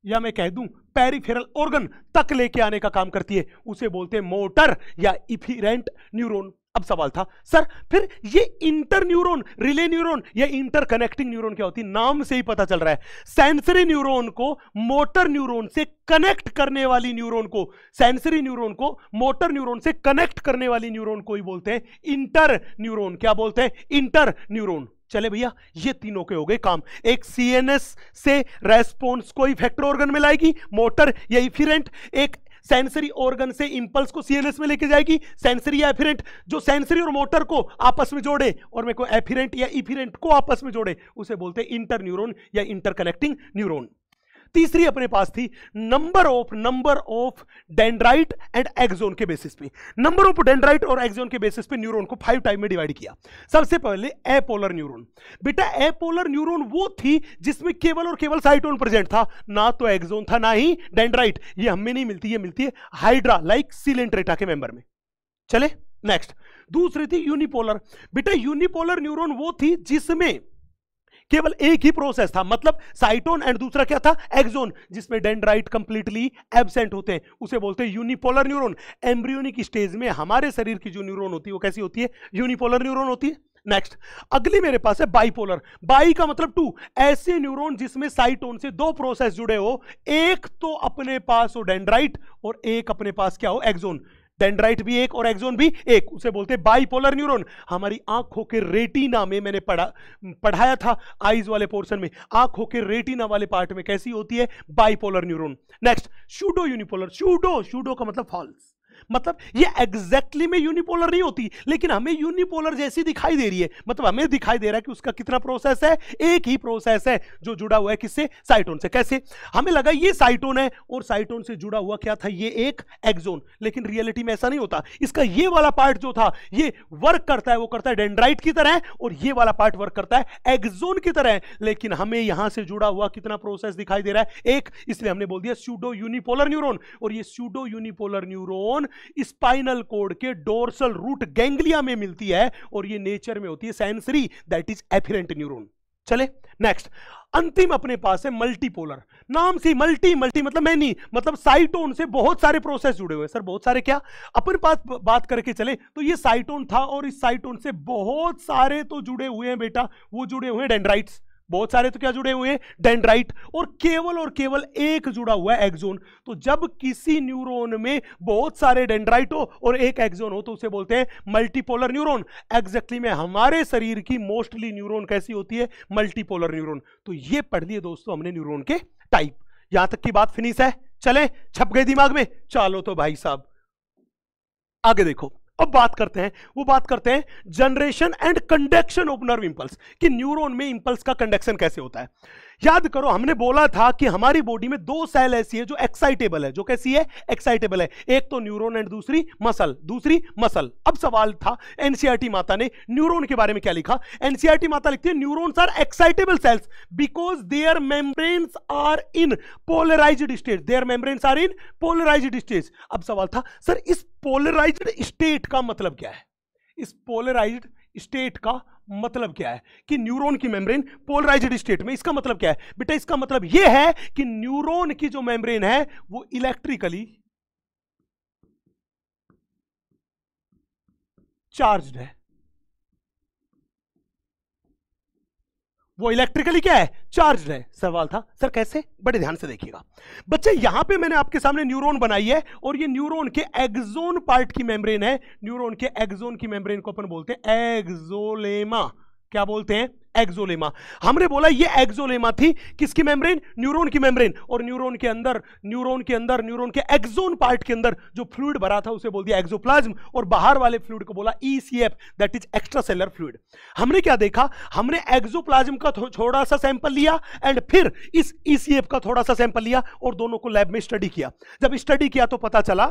या मैं कह दूं पेरिफेरल ऑर्गन तक लेके आने का काम करती है उसे बोलते हैं मोटर या इफिरेंट न्यूरोन अब सवाल था सर फिर ये इंटर न्यूरोन रिले न्यूरोन या इंटर कनेक्टिंग न्यूरोन क्या होती है नाम से ही पता चल रहा है सेंसरी न्यूरोन को मोटर न्यूरोन से कनेक्ट करने वाली न्यूरोन को सेंसरी न्यूरोन को मोटर न्यूरोन से कनेक्ट करने वाली न्यूरोन को ही बोलते हैं इंटर न्यूरोन क्या बोलते हैं इंटर न्यूरोन चले भैया ये तीनों के हो गए काम एक सीएनएस से रेस्पॉन्स को फैक्टर ऑर्गन में लाएगी मोटर या इफिरेंट एक सेंसरी ऑर्गन से इंपल्स को सीएनएस में लेके जाएगी सेंसरी या एफिरेंट जो सेंसरी और मोटर को आपस में जोड़े और मेरे को एफिरेंट या इफिरेंट को आपस में जोड़े उसे बोलते हैं इंटर न्यूरोन या इंटरकनेक्टिंग न्यूरोन तीसरी अपने पास थी number of number of dendrite and axon के बेसिस पे नंबर ऑफ डेंड्राइट और एक्सोन के बेसिस पे न्यूरॉन को फाइव टाइम में डिवाइड किया सबसे पहले एपोलर न्यूरॉन बेटा एपोलर न्यूरॉन वो थी जिसमें केवल और केवल साइटोन प्रेजेंट था ना तो एक्सोन था ना ही डेंड्राइट ये हमें नहीं मिलती ये मिलती है हाइड्रा लाइक सिलेंट्रेटा के मेंबर में चले नेक्स्ट दूसरी थी यूनिपोलर बेटा यूनिपोलर न्यूरॉन वो थी जिसमें केवल एक ही प्रोसेस था मतलब साइटोन एंड दूसरा क्या था एक्सोन जिसमें डेंड्राइट कंप्लीटली एबसेंट होते हैं उसे बोलते हैं यूनिपोलर न्यूरोन एम्ब्रियोनिक स्टेज में हमारे शरीर की जो न्यूरोन होती है वो कैसी होती है यूनिपोलर न्यूरोन होती है नेक्स्ट अगली मेरे पास है बाइपोलर बाई का मतलब टू ऐसे न्यूरॉन जिसमें साइटोन से दो प्रोसेस जुड़े हो एक तो अपने पास हो डेंड्राइट और एक अपने पास क्या हो एक्सोन डेंड्राइट भी एक और एक्सोन भी एक उसे बोलते हैं बाईपोलर न्यूरॉन हमारी आंखों के रेटिना में मैंने पढ़ा पढ़ाया था आईज वाले पोर्शन में आंखों के रेटिना वाले पार्ट में कैसी होती है bipolar neuron next pseudo unipolar pseudo pseudo का मतलब फॉल्स मतलब ये एग्जैक्टली में यूनिपोलर नहीं होती लेकिन हमें यूनिपोलर जैसी दिखाई दे रही है मतलब हमें दिखाई दे रहा है कि उसका कितना प्रोसेस है एक ही प्रोसेस है जो जुड़ा हुआ है किससे साइटोन से कैसे हमें लगा ये साइटोन है और साइटोन से जुड़ा हुआ क्या था ये एक एक्जोन लेकिन रियलिटी में ऐसा नहीं होता इसका ये वाला पार्ट जो था ये वर्क करता है वो करता है डेंड्राइट की तरह और ये वाला पार्ट वर्क करता है एक्जोन की तरह लेकिन हमें यहां से जुड़ा हुआ कितना प्रोसेस दिखाई दे रहा है एक इसलिए हमने बोल दिया स्यूडो यूनिपोलर न्यूरोन और ये pseudo unipolar neuron spinal cord के डोर्सल रूट गैंग्लिया में मिलती है और ये नेचर में होती है sensory that is afferent neuron चले नेक्स्ट अंतिम अपने पास है मल्टीपोलर नाम से मल्टी मल्टी मतलब मैं नहीं मतलब साइटोन से बहुत सारे प्रोसेस जुड़े हुए सर बहुत सारे क्या अपन पास बात करके चले तो ये साइटोन था और इस साइटोन से बहुत सारे तो जुड़े हुए हैं बेटा वो जुड़े हुए हैं डेंड्राइट्स बहुत सारे तो क्या जुड़े हुए हैं डेंड्राइट और केवल और केवल एक जुड़ा हुआ है एक्जोन तो जब किसी न्यूरॉन में बहुत सारे डेंड्राइट हो और एक एक्जोन हो तो उसे बोलते हैं मल्टीपोलर न्यूरॉन एग्जैक्टली में हमारे शरीर की मोस्टली न्यूरॉन कैसी होती है मल्टीपोलर न्यूरोन तो ये पढ़ लिए दोस्तों हमने न्यूरोन के टाइप यहां तक की बात फिनिश है चले छप गए दिमाग में चलो तो भाई साहब आगे देखो अब बात करते हैं वो बात करते हैं generation and conduction of nerve impulse कि न्यूरॉन में इंपल्स का कंडक्शन कैसे होता है याद करो हमने बोला था कि हमारी बॉडी में दो सेल ऐसी है जो एक्साइटेबल है जो कैसी है एक्साइटेबल है एक तो न्यूरोन एंड दूसरी मसल दूसरी मसल अब सवाल था एनसीआरटी e माता ने न्यूरोन के बारे में क्या लिखा एनसीआरटी e माता लिखती है neurons are excitable cells because their membranes are in polarise state their membranes are in polarise state अब सवाल था सर इस पोलराइज स्टेट का मतलब क्या है इस पोलराइज्ड स्टेट का मतलब क्या है कि न्यूरॉन की मेम्ब्रेन पोलराइज्ड स्टेट में इसका मतलब क्या है बेटा इसका मतलब यह है कि न्यूरॉन की जो मेम्ब्रेन है वो इलेक्ट्रिकली चार्ज्ड है वो इलेक्ट्रिकली क्या है चार्ज है सवाल था सर कैसे बड़े ध्यान से देखिएगा बच्चे यहां पे मैंने आपके सामने न्यूरॉन बनाई है और ये न्यूरॉन के एग्जोन पार्ट की मेम्ब्रेन है न्यूरॉन के एग्जोन की मेम्ब्रेन को अपन बोलते हैं एग्जोलेमा क्या बोलते हैं एक्जोलेमा हमने बोला ये एक्जोलेमा थी किसकी मेम्ब्रेन न्यूरॉन की मेम्ब्रेन और न्यूरॉन के अंदर न्यूरॉन के अंदर न्यूरॉन के एक्जोन पार्ट के अंदर जो फ्लूड भरा था उसे बोल दिया एक्जोप्लाज्म और बाहर वाले फ्लूड को बोला ECF that is extracellular fluid हमने क्या देखा हमने एक्जोप्लाज्म का थोड़ा सा सैंपल लिया एंड फिर इस ईसीएफ e का थोड़ा सा सैंपल लिया और दोनों को लैब में स्टडी किया जब स्टडी किया तो पता चला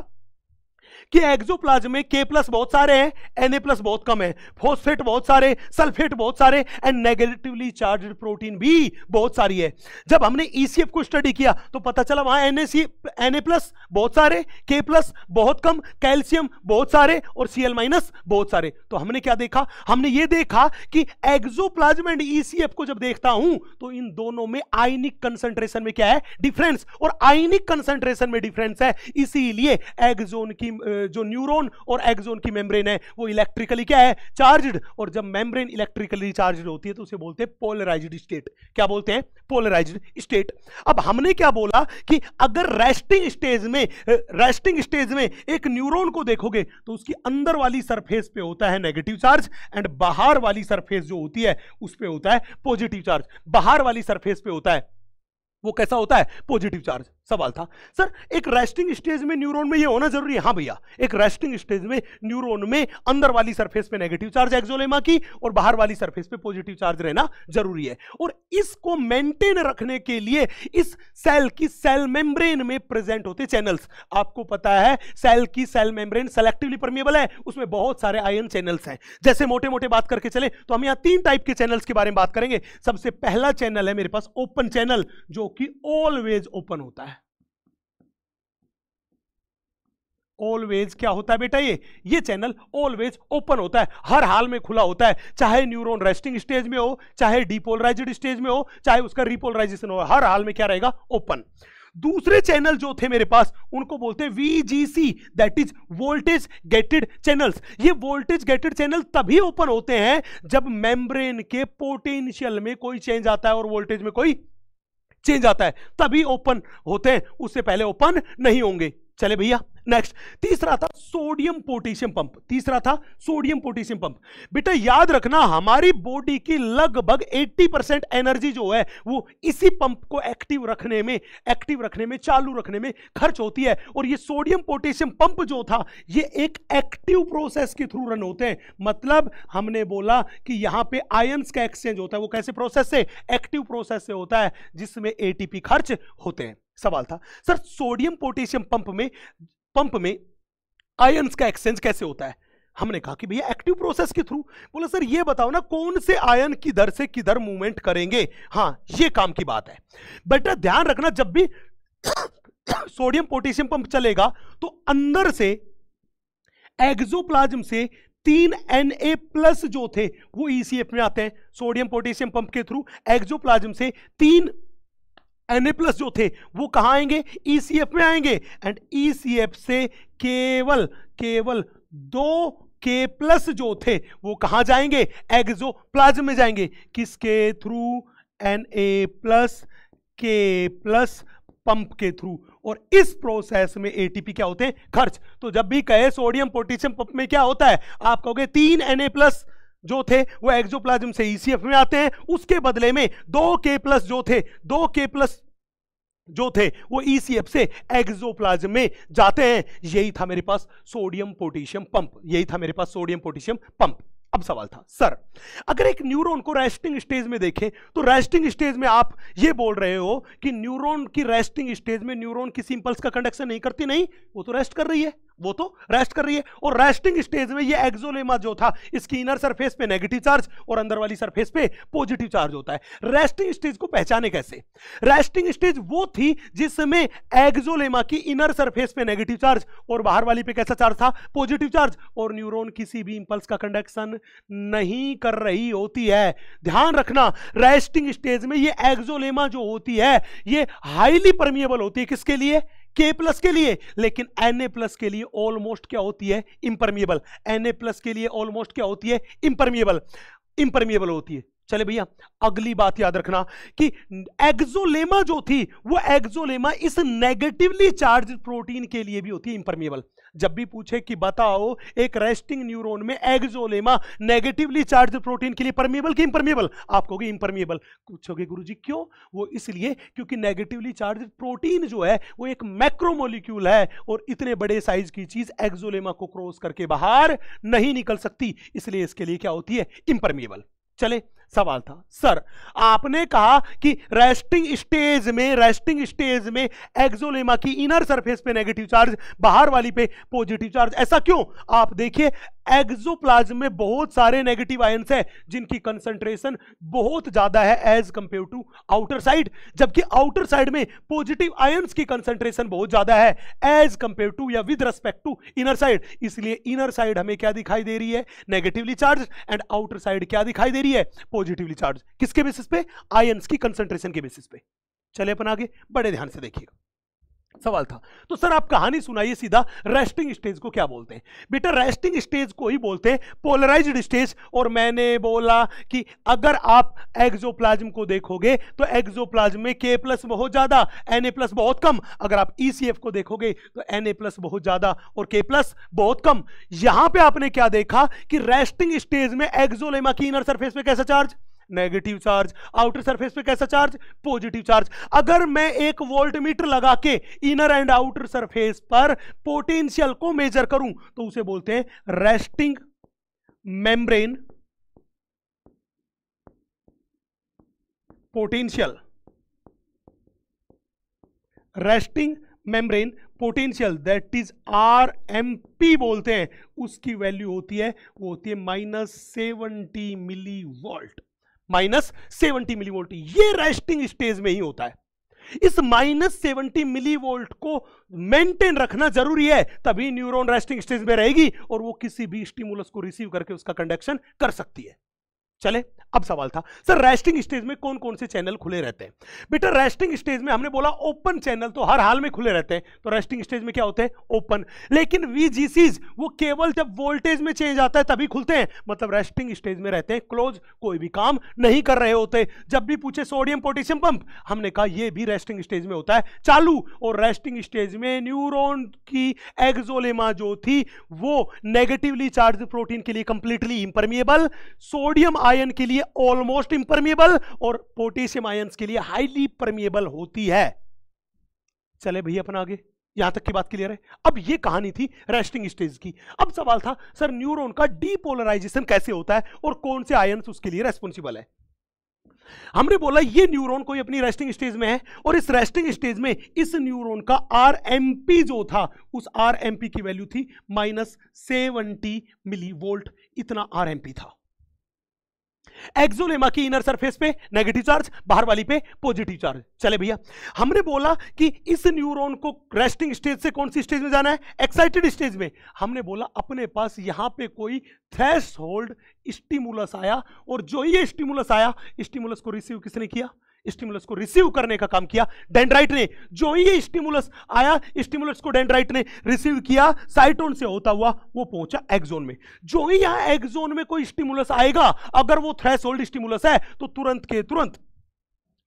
कि एक्सोप्लाज्म में के प्लस बहुत सारे हैं एन ए प्लस बहुत कम है फोस्फेट बहुत सारे सल्फेट बहुत सारे एंड नेगेटिवली चार्ज प्रोटीन भी बहुत सारी है जब हमने ईसीएफ e को स्टडी किया तो पता चला वहां एन एन ए प्लस बहुत सारे के प्लस बहुत कम कैल्शियम बहुत सारे और सी माइनस बहुत सारे तो हमने क्या देखा हमने ये देखा कि एक्सोप्लाज्म एंड ईसीएफ को जब देखता हूं तो इन दोनों में आयनिक कंसेंट्रेशन में क्या है डिफरेंस और आयनिक कंसेंट्रेशन में डिफरेंस है इसीलिए एग्जोन की जो न्यूरोन और एक्जोन की मेम्ब्रेन है वो इलेक्ट्रिकली क्या है चार्ज और जब मेम्ब्रेन इलेक्ट्रिकली चार्ज होती है तो उसे बोलते हैं पोलराइज्ड स्टेट क्या बोलते हैं पोलराइज्ड स्टेट अब हमने क्या बोला कि अगर रेस्टिंग स्टेज में रेस्टिंग स्टेज में एक न्यूरोन को देखोगे तो उसकी अंदर वाली सरफेस पे होता है नेगेटिव चार्ज एंड बाहर वाली सरफेस जो होती है उस पर होता है पॉजिटिव चार्ज बाहर वाली सरफेस पे होता है वो कैसा होता है पॉजिटिव चार्ज सवाल था सर एक रेस्टिंग स्टेज में न्यूरॉन में ये होना जरूरी है हाँ भैया एक रेस्टिंग स्टेज में न्यूरॉन में अंदर वाली सरफेस पे नेगेटिव चार्ज एक्सोलेमा की और बाहर वाली सरफेस पे पॉजिटिव चार्ज रहना जरूरी है और इसको मेंटेन रखने के लिए इस सेल की सेल मेम्ब्रेन में प्रेजेंट होते चैनल्स आपको पता है सेल की सेल मेम्ब्रेन सेलेक्टिवली परमिएबल है उसमें बहुत सारे आयन चैनल्स हैं जैसे मोटे मोटे बात करके चले तो हम यहाँ तीन टाइप के चैनल्स के बारे में बात करेंगे सबसे पहला चैनल है मेरे पास ओपन चैनल जो कि ऑलवेज ओपन होता है ऑलवेज क्या होता है बेटा ये ये चैनल ऑलवेज ओपन होता है हर हाल में खुला होता है चाहे न्यूरॉन रेस्टिंग स्टेज में हो चाहे डिपोलराइज्ड स्टेज में हो चाहे उसका रिपोलराइजेशन हो हर हाल में क्या रहेगा ओपन दूसरे चैनल जो थे मेरे पास उनको बोलते हैं VGC that is voltage gated channels ये वोल्टेज गेटेड चैनल तभी ओपन होते हैं जब मेम्ब्रेन के पोटेंशियल में कोई चेंज आता है और वोल्टेज में कोई चेंज आता है तभी ओपन होते हैं उससे पहले ओपन नहीं होंगे चले भैया नेक्स्ट तीसरा था सोडियम पोटेशियम पंप तीसरा था सोडियम पोटेशियम पंप बेटा याद रखना हमारी बॉडी की लगभग 80 परसेंट एनर्जी जो है वो इसी पंप को एक्टिव रखने में एक्टिव रखने में चालू रखने में खर्च होती है और ये सोडियम पोटेशियम पंप जो था ये एक एक्टिव प्रोसेस के थ्रू रन होते हैं मतलब हमने बोला कि यहां पे आयन्स का एक्सचेंज होता है वो कैसे प्रोसेस से एक्टिव प्रोसेस से होता है जिसमें एटीपी खर्च होते हैं सवाल था सर सोडियम पोटेशियम पंप में पंप में आयंस का एक्सचेंज कैसे होता है हमने कहा कि भैया एक्टिव प्रोसेस के थ्रू बोला सर ये बताओ ना कौन से आयन किधर से किधर मूवमेंट करेंगे हाँ ये काम की बात है बेटा ध्यान रखना जब भी सोडियम पोटेशियम पंप चलेगा तो अंदर से एग्जोप्लाज्म से तीन एन ए प्लस जो थे वो ईसीएफ e में आते हैं सोडियम पोटेशियम पंप के थ्रू एग्जोप्लाज्म से तीन एन ए प्लस जो थे वो कहाँ आएंगे ई सी एफ में आएंगे एंड ई सी एफ से केवल केवल दो के प्लस जो थे वो कहाँ जाएंगे एग्जो प्लाज्म में जाएंगे किसके through N A plus K plus pump के थ्रू और इस प्रोसेस में एटीपी क्या होते हैं खर्च तो जब भी कहे सोडियम पोटेशियम पंप में क्या होता है आप कहोगे तीन एन ए प्लस जो थे वो एक्सोप्लाज्म से ईसीएफ e में आते हैं उसके बदले में दो के प्लस जो थे दो के प्लस जो थे वो ईसीएफ e से एक्सोप्लाज्म में जाते हैं यही था मेरे पास सोडियम पोटेशियम पंप यही था मेरे पास सोडियम पोटेशियम पंप अब सवाल था सर अगर एक न्यूरॉन को रेस्टिंग स्टेज में देखें तो रेस्टिंग स्टेज में आप ये बोल रहे हो कि न्यूरॉन की रेस्टिंग स्टेज में न्यूरॉन किसी इंपल्स का कंडक्शन नहीं करती नहीं वो तो रेस्ट कर रही है वो तो रेस्ट कर रही है और रेस्टिंग स्टेज में ये एक्सोलेमा जो था इसकी इनर सरफेस पे नेगेटिव चार्ज और अंदर वाली सरफेस पे पॉजिटिव चार्ज होता है रेस्टिंग स्टेज को पहचाने कैसे रेस्टिंग स्टेज वो थी जिसमें एक्सोलेमा की इनर सरफेस पे नेगेटिव चार्ज और बाहर वाली पे कैसा चार्ज था पॉजिटिव चार्ज और न्यूरोन किसी भी इंपल्स का कंडक्शन नहीं कर रही होती है ध्यान रखना रेस्टिंग स्टेज में ये एक्सोलेमा जो होती है ये हाईली परमिएबल होती है किसके लिए के प्लस के लिए लेकिन एन ए प्लस के लिए ऑलमोस्ट क्या होती है इंपरमिएबल एन ए प्लस के लिए ऑलमोस्ट क्या होती है इंपरमिएबल इंपरमिएबल होती है चले भैया अगली बात याद रखना कि एग्जोलेमा जो थी वो एग्जोलेमा इस नेगेटिवली चार्ज प्रोटीन के लिए भी होती है इंपरमिएबल जब भी पूछे कि बताओ एक रेस्टिंग न्यूरोन में एग्जोलेमा नेगेटिवली चार्ज प्रोटीन के लिए परमिएबल कि इम्परमिएबल आप कहोगे इम्परमिएबल पूछोगे गुरु जी क्यों वो इसलिए क्योंकि नेगेटिवली चार्ज प्रोटीन जो है वो एक मैक्रोमोलिक्यूल है और इतने बड़े साइज की चीज एग्जोलेमा को क्रॉस करके बाहर नहीं निकल सकती इसलिए इसके लिए क्या होती है इम्परमिएबल चले सवाल था सर आपने कहा कि रेस्टिंग स्टेज में रेस्टिंग स्टेज में एक्सोलेमा की इनर सरफेस पे नेगेटिव चार्ज बाहर वाली पे पॉजिटिव चार्ज ऐसा क्यों आप देखिए एक्सोप्लाज्म में बहुत सारे नेगेटिव आयंस हैं जिनकी कंसंट्रेशन बहुत ज्यादा है as compared to outer side जबकि आउटर साइड में पॉजिटिव आयंस की कंसंट्रेशन बहुत ज्यादा है एज कंपेयर टू या with respect to inner side इसलिए इनर साइड हमें क्या दिखाई दे रही है negatively charge and outer side क्या दिखाई दे रही है पॉजिटिवली चार्ज किसके बेसिस पे आयंस की कंसेंट्रेशन के बेसिस पे चले अपन आगे बड़े ध्यान से देखिएगा सवाल था तो सर आप कहानी सुनाइए सीधा रेस्टिंग स्टेज को क्या बोलते हैं बेटा रेस्टिंग स्टेज को ही बोलते हैं पोलराइज्ड स्टेज और मैंने बोला कि अगर आप एक्जोप्लाज्म को देखोगे तो एक्जोप्लाज्म में के प्लस बहुत ज़्यादा एन प्लस बहुत कम अगर आप ई e को देखोगे तो एन प्लस बहुत ज़्यादा और के प्लस बहुत कम यहां पर आपने क्या देखा कि रेस्टिंग स्टेज में एक्जोलेमा की इनर सरफेस में कैसा charge negative charge outer surface पे कैसा चार्ज पॉजिटिव चार्ज अगर मैं एक वोल्ट मीटर लगा के इनर एंड आउटर सरफेस पर पोटेंशियल को मेजर करूं तो उसे बोलते हैं resting membrane potential resting membrane potential that is R M P बोलते हैं उसकी वैल्यू होती है वो होती है minus seventy millivolt minus seventy millivolt ये रेस्टिंग स्टेज में ही होता है इस माइनस सेवनटी मिली वोल्ट को मेंटेन रखना जरूरी है तभी न्यूरॉन रेस्टिंग स्टेज में रहेगी और वो किसी भी स्टिमुलस को रिसीव करके उसका कंडक्शन कर सकती है चले अब सवाल था सर रेस्टिंग स्टेज में कौन कौन से चैनल खुले रहते हैं बेटा रेस्टिंग स्टेज में हमने बोला ओपन चैनल तो हर हाल में खुले रहते हैं तो रेस्टिंग स्टेज में क्या होते हैं ओपन लेकिन वीजीसीज वो केवल जब वोल्टेज में चेंज आता है तभी खुलते हैं मतलब रेस्टिंग स्टेज में रहते हैं क्लोज कोई भी काम नहीं कर रहे होते जब भी पूछे सोडियम पोटेशियम पंप हमने कहा यह भी रेस्टिंग स्टेज में होता है चालू और रेस्टिंग स्टेज में न्यूरोन की एक्जोलेमा जो थी वो नेगेटिवली चार्ज प्रोटीन के लिए कंप्लीटली इंपरमिएबल सोडियम आयन के लिए ऑलमोस्ट इंपरमिएबल और पोटेशियम आयन के लिए हाईली परमिएबल होती है चले भैया अपना आगे यहां तक की बात क्लियर है अब ये कहानी थी रेस्टिंग स्टेज की अब सवाल था सर न्यूरोन का डीपोलराइजेशन कैसे होता है और कौन से आयन उसके लिए रेस्पॉन्सिबल है हमने बोला ये न्यूरॉन कोई अपनी रेस्टिंग स्टेज में है और इस रेस्टिंग स्टेज में इस न्यूरॉन का आरएमपी जो था उस आरएमपी की वैल्यू थी माइनस सेवनटी मिली वोल्ट इतना आरएमपी था एक्सोलेमा की इनर सरफेस पे नेगेटिव चार्ज बाहर वाली पे पॉजिटिव चार्ज चले भैया हमने बोला कि इस न्यूरॉन को रेस्टिंग स्टेज से कौन सी स्टेज में जाना है एक्साइटेड स्टेज में हमने बोला अपने पास यहां पे कोई थ्रेश होल्ड स्टिमुलस आया और जो ये स्टिमुलस आया स्टिमुलस को रिसीव किसने किया स्टिमुलस को रिसीव करने का काम किया डेंड्राइट ने जो ही ये स्टिमुलस आया स्टिमुलस को डेंड्राइट ने रिसीव किया साइटोन से होता हुआ वो पहुंचा एक्जोन में जो ही यहां एक्जोन में कोई स्टिमुलस आएगा अगर वो थ्रेस स्टिमुलस है तो तुरंत के तुरंत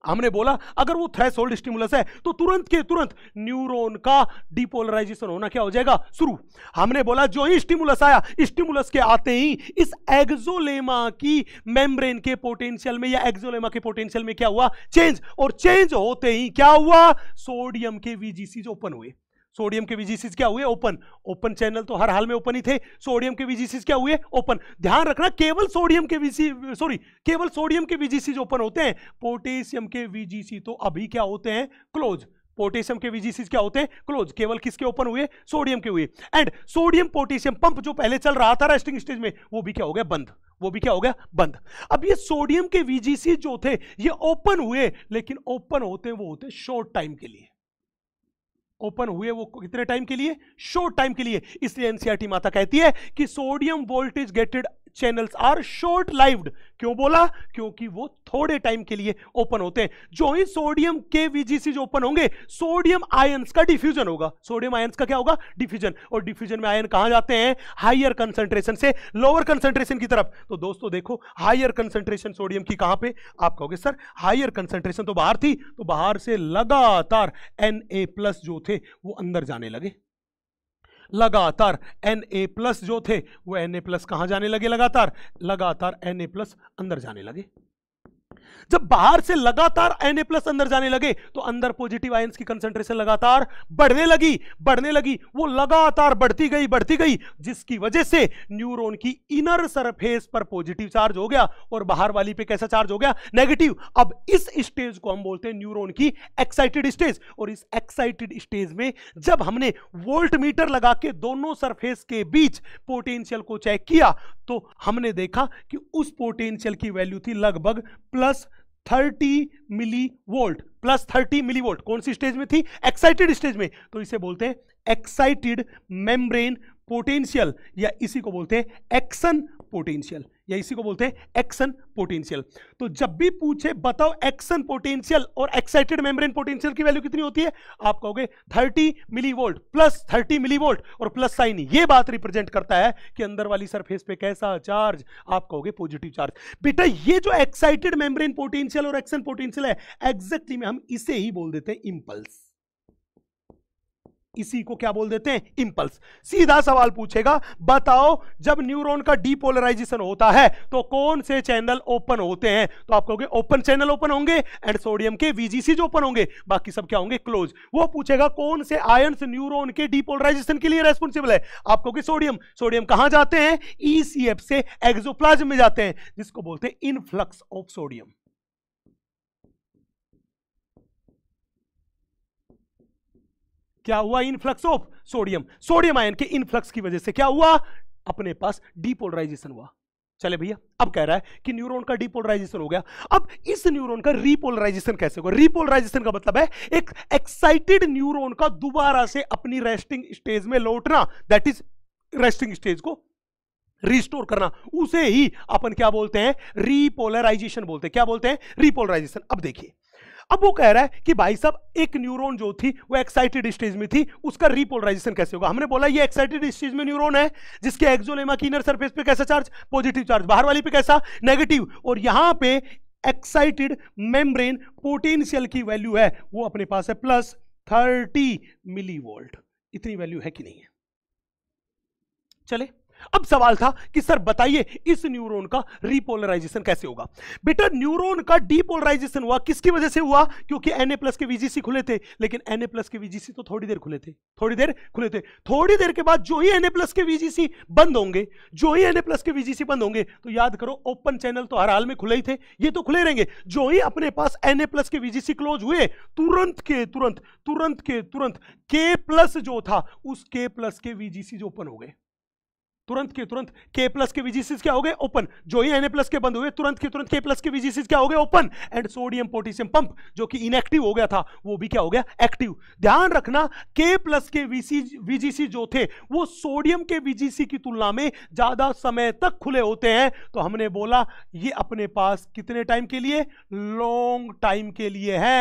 हमने बोला अगर वो थ्रेसोल्ड स्टिमुलस है तो तुरंत के तुरंत न्यूरॉन का डिपोलराइजेशन होना क्या हो जाएगा शुरू हमने बोला जो ही स्टिमुलस आया स्टिमुलस के आते ही इस एग्जोलेमा की मेम्ब्रेन के पोटेंशियल में या एग्जोलेमा के पोटेंशियल में क्या हुआ चेंज और चेंज होते ही क्या हुआ सोडियम के जो ओपन हुए सोडियम के विजीसीज क्या हुए ओपन ओपन चैनल तो हर हाल में ओपन ही थे सोडियम के विजीसीज क्या हुए ओपन ध्यान रखना केवल सोडियम के वीसी सॉरी केवल सोडियम के विजीसीज ओपन होते हैं पोटेशियम के वीजीसी तो अभी क्या होते हैं क्लोज पोटेशियम के विजीसीज क्या होते हैं क्लोज केवल किसके ओपन हुए सोडियम के हुए एंड सोडियम पोटेशियम पंप जो पहले चल रहा था रेस्टिंग स्टेज में वो भी क्या हो गया बंद वो भी क्या हो गया बंद अब ये सोडियम के वीजीसी जो थे ये ओपन हुए लेकिन ओपन होते वो होते शॉर्ट टाइम के लिए ओपन हुए वो कितने टाइम के लिए शॉर्ट टाइम के लिए इसलिए एनसीआरटी माता कहती है कि sodium voltage gated channels are short lived क्यों बोला क्योंकि वो थोड़े टाइम के लिए ओपन होते हैं जो ही सोडियम के वीजीसी जो ओपन होंगे सोडियम आयंस का डिफ्यूजन होगा सोडियम आयंस का क्या होगा डिफ्यूजन और डिफ्यूजन में आयन कहां जाते हैं हायर कंसंट्रेशन से लोअर कंसंट्रेशन की तरफ तो दोस्तों देखो हायर कंसंट्रेशन सोडियम की कहां पे आप कहोगे सर हायर कंसंट्रेशन तो बाहर थी तो बाहर से लगातार एन जो थे वो अंदर जाने लगे लगातार एन ए प्लस जो थे वो एन ए प्लस कहाँ जाने लगे लगातार लगातार एन ए प्लस अंदर जाने लगे जब बाहर से लगातार एन प्लस अंदर जाने लगे तो अंदर पॉजिटिव आयंस की कंसेंट्रेशन लगातार बढ़ने लगी बढ़ने लगी वो लगातार बढ़ती गई बढ़ती गई जिसकी वजह से न्यूरोन की इनर सरफेस पर पॉजिटिव चार्ज हो गया और बाहर वाली पे कैसा चार्ज हो गया नेगेटिव अब इस स्टेज को हम बोलते हैं न्यूरोन की एक्साइटेड स्टेज और इस एक्साइटेड स्टेज में जब हमने वोल्ट मीटर लगा के दोनों सरफेस के बीच पोटेंशियल को चेक किया तो हमने देखा कि उस पोटेंशियल की वैल्यू थी लगभग plus 30 millivolt plus 30 millivolt कौन सी स्टेज में थी एक्साइटेड स्टेज में तो इसे बोलते हैं एक्साइटेड मेम्ब्रेन पोटेंशियल या इसी को बोलते हैं एक्शन पोटेंशियल या इसी को बोलते हैं एक्शन पोटेंशियल तो जब भी पूछे बताओ एक्शन पोटेंशियल और एक्साइटेड मेम्ब्रेन पोटेंशियल की वैल्यू कितनी होती है आप कहोगे 30 millivolt plus 30 millivolt और प्लस साइन ये बात रिप्रेजेंट करता है कि अंदर वाली सरफेस पे कैसा चार्ज आप कहोगे पॉजिटिव चार्ज बेटा ये जो एक्साइटेड मेम्ब्रेन पोटेंशियल और एक्शन पोटेंशियल है एग्जैक्टली में हम इसे ही बोल देते हैं इंपल्स इसी को क्या बोल देते हैं इंपल्स सीधा सवाल पूछेगा बताओ जब न्यूरॉन का डीपोलराइजेशन होता है तो कौन से चैनल ओपन होते हैं तो आप कहोगे ओपन चैनल ओपन होंगे एंड सोडियम के वीजीसी जो ओपन होंगे बाकी सब क्या होंगे क्लोज वो पूछेगा कौन से आयंस न्यूरॉन के डीपोलराइजेशन के लिए रेस्पॉन्सिबल है आप कहोगे सोडियम सोडियम कहां जाते हैं ईसीएफ e से एक्सोप्लाज्म में जाते हैं जिसको बोलते हैं इनफ्लक्स ऑफ सोडियम क्या हुआ influx of sodium sodium ion के इनफ्लक्स की वजह से क्या हुआ अपने पास डिपोलराइजेशन हुआ चले भैया अब कह रहा है कि न्यूरॉन का डिपोलराइजेशन हो गया अब इस न्यूरॉन का रिपोलराइजेशन कैसे होगा रिपोलराइजेशन का मतलब है एक एक्साइटेड न्यूरॉन का दोबारा से अपनी रेस्टिंग स्टेज में लौटना दैट इज रेस्टिंग स्टेज को रिस्टोर करना उसे ही अपन क्या बोलते हैं रिपोलराइजेशन बोलते हैं क्या बोलते हैं रिपोलराइजेशन अब देखिए अब वो कह रहा है कि भाई साहब एक न्यूरॉन जो थी वो एक्साइटेड स्टेज में थी उसका रिपोलराइजेशन कैसे होगा हमने बोला ये एक्साइटेड स्टेज में न्यूरॉन है जिसके एक्सोलेमा की इनर सरफेस पे कैसा चार्ज पॉजिटिव चार्ज बाहर वाली पे कैसा नेगेटिव और यहां पे एक्साइटेड मेम्ब्रेन पोटेंशियल की वैल्यू है वो अपने पास है प्लस थर्टी मिली वोल्ट इतनी वैल्यू है कि नहीं है चले अब सवाल था कि सर बताइए इस न्यूरॉन का रिपोलराइजेशन कैसे होगा बेटा न्यूरॉन का डिपोलराइजेशन हुआ किसकी वजह से हुआ क्योंकि एन प्लस के वीजीसी खुले थे लेकिन एन प्लस के वीजीसी तो थोड़ी देर खुले थे थोड़ी देर खुले थे थोड़ी देर के बाद जो ही एन प्लस के वीजीसी बंद होंगे जो ही एन प्लस के वीजीसी बंद होंगे तो याद करो ओपन चैनल तो हर हाल में खुले ही थे ये तो खुले रहेंगे जो ही अपने पास एन प्लस के वीजीसी क्लोज हुए तुरंत के तुरंत तुरंत के तुरंत के प्लस जो था उस के प्लस के वीजीसी जो ओपन हो गए तुरंत के तुरंत के प्लस के विजीसीज क्या हो गए ओपन जो ही एन प्लस के बंद हुए तुरंत के तुरंत के प्लस के विजीसीज क्या हो गए open and sodium potassium pump जो कि इनएक्टिव हो गया था वो भी क्या हो गया एक्टिव ध्यान रखना के प्लस के वीजीसी जो थे वो सोडियम के वीजीसी की तुलना में ज्यादा समय तक खुले होते हैं तो हमने बोला ये अपने पास कितने टाइम के लिए लॉन्ग टाइम के लिए है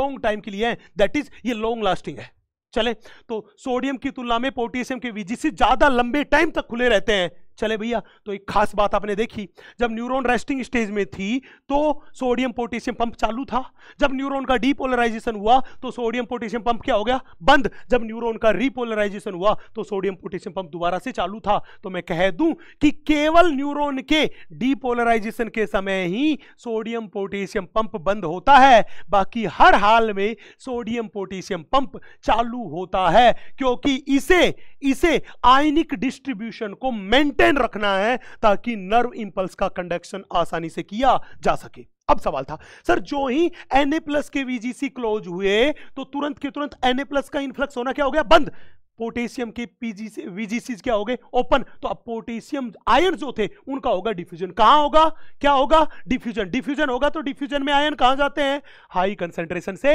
लॉन्ग टाइम के लिए है दैट इज ये लॉन्ग लास्टिंग है चले तो सोडियम की तुलना में पोटेशियम के वीजीसी ज्यादा लंबे टाइम तक खुले रहते हैं चले भैया तो एक खास बात आपने देखी जब न्यूरॉन रेस्टिंग स्टेज में थी तो सोडियम पोटेशियम पंप चालू था जब न्यूरॉन का डीपोलराइजेशन हुआ तो सोडियम पोटेशियम पंप क्या हो गया बंद जब न्यूरॉन का रिपोलराइजेशन हुआ तो सोडियम पोटेशियम पंप दोबारा से चालू था तो मैं कह दूं कि केवल न्यूरोन के डीपोलराइजेशन के समय ही सोडियम पोटेशियम पंप बंद होता है बाकी हर हाल में सोडियम पोटेशियम पंप चालू होता है क्योंकि इसे इसे आयनिक डिस्ट्रीब्यूशन को मेंटेन मेंटेन रखना है ताकि नर्व इंपल्स का कंडक्शन आसानी से किया जा सके अब सवाल था सर जो ही एन ए प्लस के वीजीसी क्लोज हुए तो तुरंत के तुरंत एन ए प्लस का इन्फ्लक्स होना क्या हो गया बंद पोटेशियम के पीजीसी वीजीसी क्या हो गए ओपन तो अब पोटेशियम आयन जो थे उनका होगा डिफ्यूजन कहां होगा क्या होगा डिफ्यूजन डिफ्यूजन होगा तो डिफ्यूजन में आयन कहां जाते हैं हाई कंसेंट्रेशन से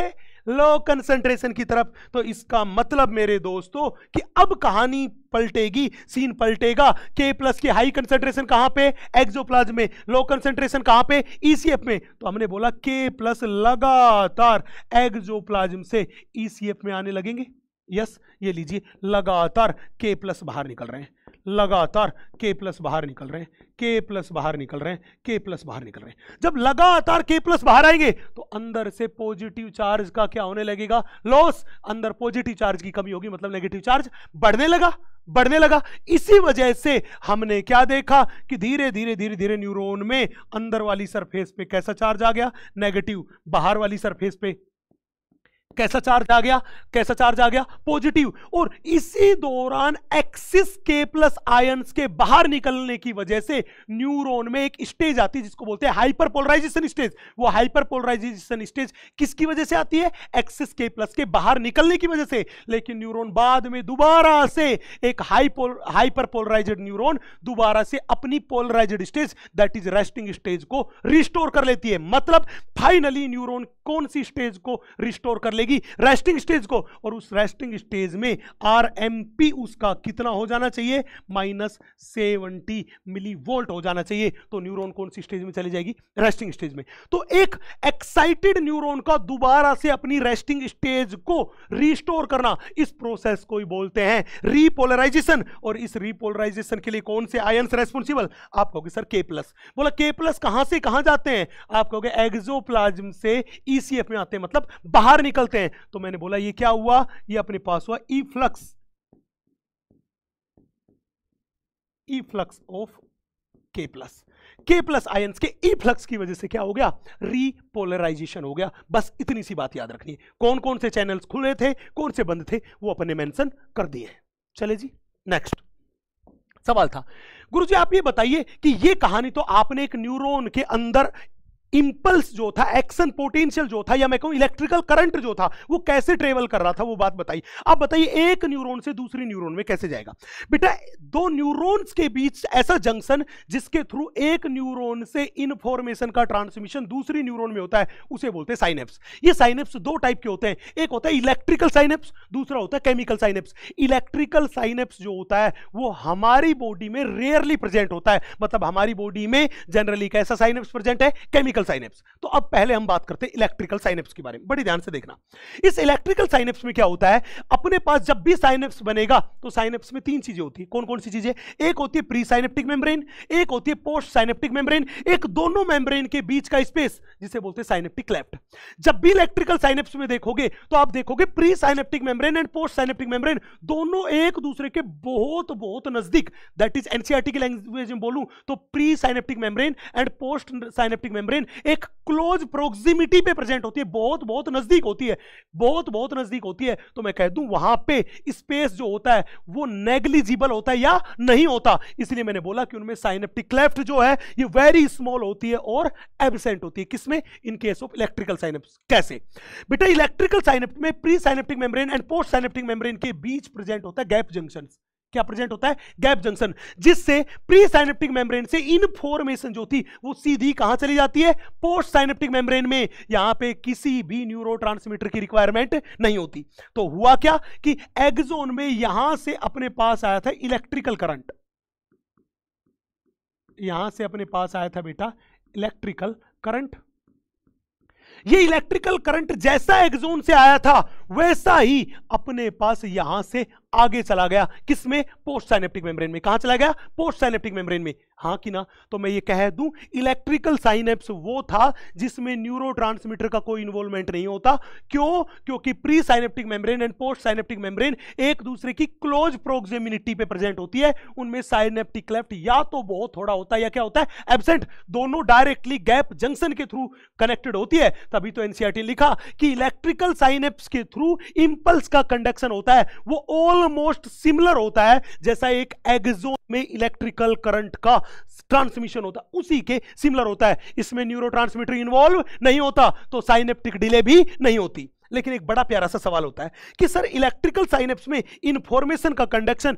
लो कंसेंट्रेशन की तरफ तो इसका मतलब मेरे दोस्तों कि अब कहानी पलटेगी सीन पलटेगा के प्लस के हाई कंसेंट्रेशन कहां पे एक्सोप्लाज्म में लो कंसेंट्रेशन कहां पे ईसीएफ e में तो हमने बोला के प्लस लगातार एक्सोप्लाज्म से ईसीएफ e में आने लगेंगे यस ये लीजिए लगातार के प्लस बाहर निकल रहे हैं लगातार के प्लस बाहर निकल रहे हैं के प्लस बाहर निकल रहे हैं के प्लस बाहर निकल रहे हैं जब लगातार के प्लस बाहर आएंगे तो अंदर से पॉजिटिव चार्ज का क्या होने लगेगा लॉस अंदर पॉजिटिव चार्ज की कमी होगी मतलब नेगेटिव चार्ज बढ़ने लगा बढ़ने लगा इसी वजह से हमने क्या देखा कि धीरे धीरे धीरे धीरे न्यूरोन में अंदर वाली सरफेस पे कैसा चार्ज आ गया नेगेटिव बाहर वाली सरफेस पे कैसा चार्ज आ गया कैसा चार्ज आ गया पॉजिटिव और इसी दौरान एक्सिस के प्लस आयंस के बाहर निकलने की वजह से न्यूरॉन में एक स्टेज आती है जिसको बोलते हैं हाइपर पोलराइजेशन स्टेज वो हाइपर पोलराइजेशन स्टेज किसकी वजह से आती है एक्सिस के प्लस के बाहर निकलने की वजह से लेकिन न्यूरोन बाद में दोबारा से एक हाइपोल हाइपर पोलराइजेड न्यूरोन दोबारा से अपनी polarized stage that is resting stage को रिस्टोर कर लेती है मतलब फाइनली न्यूरोन कौन सी स्टेज को रिस्टोर कर लेगी रेस्टिंग स्टेज को और उस रेस्टिंग स्टेज में आर उसका कितना हो जाना चाहिए माइनस सेवनटी मिली वोल्ट हो जाना चाहिए तो न्यूरॉन कौन सी स्टेज में चली जाएगी रेस्टिंग स्टेज में तो एक एक्साइटेड न्यूरोन का दोबारा से अपनी रेस्टिंग स्टेज को रिस्टोर करना इस प्रोसेस को ही बोलते हैं रिपोलराइजेशन और इस रिपोलराइजेशन के लिए कौन से आयंस रेस्पॉन्सिबल आप कहोगे सर के प्लस बोला के प्लस कहां से कहां जाते हैं आप कहोगे एग्जोप्लाज्म से ईसीएफ में आते हैं मतलब बाहर निकलते हैं तो मैंने बोला ये क्या हुआ ये अपने पास हुआ efflux efflux of K plus K plus ions के ई फ्लक्स की वजह से क्या हो गया रीपोलराइजेशन हो गया बस इतनी सी बात याद रखनी कौन कौन से चैनल खुले थे कौन से बंद थे वो अपने मैंशन कर दिए चले जी नेक्स्ट सवाल था गुरुजी आप ये बताइए कि ये कहानी तो आपने एक न्यूरॉन के अंदर इंपल्स जो था एक्शन पोटेंशियल जो था या मैं कहूं इलेक्ट्रिकल करंट जो था वो कैसे ट्रेवल कर रहा था वो बात बताई अब बताइए एक न्यूरॉन से दूसरी न्यूरॉन में कैसे जाएगा बेटा दो न्यूरॉन्स के बीच ऐसा जंक्शन जिसके थ्रू एक न्यूरॉन से इंफॉर्मेशन का ट्रांसमिशन दूसरे न्यूरोन में होता है उसे बोलते हैं साइनेप्स ये साइनेप्स दो टाइप के होते हैं एक होता है इलेक्ट्रिकल साइनेप्स दूसरा होता है केमिकल साइनेप्स इलेक्ट्रिकल साइनेप्स जो होता है वो हमारी बॉडी में रेयरली प्रेजेंट होता है मतलब हमारी बॉडी में जनरली कैसा साइनेप्स प्रेजेंट है केमिकल इलेक्ट्रिकल साइनेप्स तो अब पहले हम बात करते हैं इलेक्ट्रिकल साइनेप्स के बारे में बड़ी ध्यान से देखना इस इलेक्ट्रिकल साइनेप्स में क्या होता है अपने पास जब भी साइनेप्स बनेगा तो साइनेप्स में तीन चीजें होती है कौन कौन सी चीजें एक होती है प्री साइनेप्टिक मेम्ब्रेन एक होती है पोस्ट साइनेप्टिक मेम्ब्रेन एक दोनों मेम्ब्रेन के बीच का स्पेस जिसे बोलते हैं साइनेप्टिक क्लेफ्ट जब भी इलेक्ट्रिकल साइनेप्स में देखोगे तो आप देखोगे presynaptic membrane and postsynaptic membrane दोनों एक दूसरे के बहुत बहुत नजदीक दैट इज एनसीआरटी की लैंग्वेज में बोलूं तो presynaptic membrane and postsynaptic membrane एक क्लोज प्रोक्सिमिटी पे प्रेजेंट होती है बहुत बहुत नजदीक होती है बहुत बहुत नजदीक होती है तो मैं कह दूं वहां पे स्पेस जो होता है वो नेग्लिजिबल होता है या नहीं होता इसलिए मैंने बोला कि उनमें साइनेप्टिक क्लेफ्ट जो है ये वेरी स्मॉल होती है और एबसेंट होती है किसमें in case of electrical synapse कैसे बेटा इलेक्ट्रिकल साइनेप्ट में presynaptic membrane and postsynaptic membrane के बीच प्रेजेंट होता है गैप जंक्शन क्या प्रेजेंट होता है गैप जंक्शन जिससे प्री साइनेप्टिक मेम्ब्रेन से इनफॉर्मेशन जो थी वो सीधी कहां चली जाती है पोस्ट साइनेप्टिक मेम्ब्रेन में यहां पे किसी भी न्यूरो की रिक्वायरमेंट नहीं होती तो हुआ क्या कि एग्जोन में यहां से अपने पास आया था इलेक्ट्रिकल करंट यहां से अपने पास आया था बेटा इलेक्ट्रिकल करंट ये इलेक्ट्रिकल करंट जैसा एग्जोन से आया था वैसा ही अपने पास यहां से आगे चला गया किसमें पोस्ट साइनेप्टिक मेम्ब्रेन में कहा चला गया पोस्ट साइनेप्टिक मेम्ब्रेन में हां कि ना तो मैं ये कह दूं इलेक्ट्रिकल साइनेप्स वो था जिसमें न्यूरो का कोई इन्वॉल्वमेंट नहीं होता क्यों क्योंकि presynaptic membrane and postsynaptic membrane एक दूसरे की क्लोज प्रोक्सिमिटी पे प्रेजेंट होती है उनमें साइनेप्टिक क्लेफ्ट या तो बहुत थोड़ा होता है या क्या होता है एबसेंट दोनों डायरेक्टली गैप जंक्शन के थ्रू कनेक्टेड होती है तभी तो एनसीआरटी e लिखा कि इलेक्ट्रिकल साइनेप्स के थ्रू थ्रू इंपल्स का कंडक्शन होता है वो ऑलमोस्ट सिमिलर होता है जैसा एक एग्जोन में इलेक्ट्रिकल करंट का ट्रांसमिशन होता है उसी के सिमिलर होता है इसमें न्यूरो इन्वॉल्व नहीं होता तो साइनेप्टिक डिले भी नहीं होती लेकिन एक बड़ा प्यारा सा सवाल होता है कि सर इलेक्ट्रिकल साइनेप्स में इंफॉर्मेशन का कंडक्शन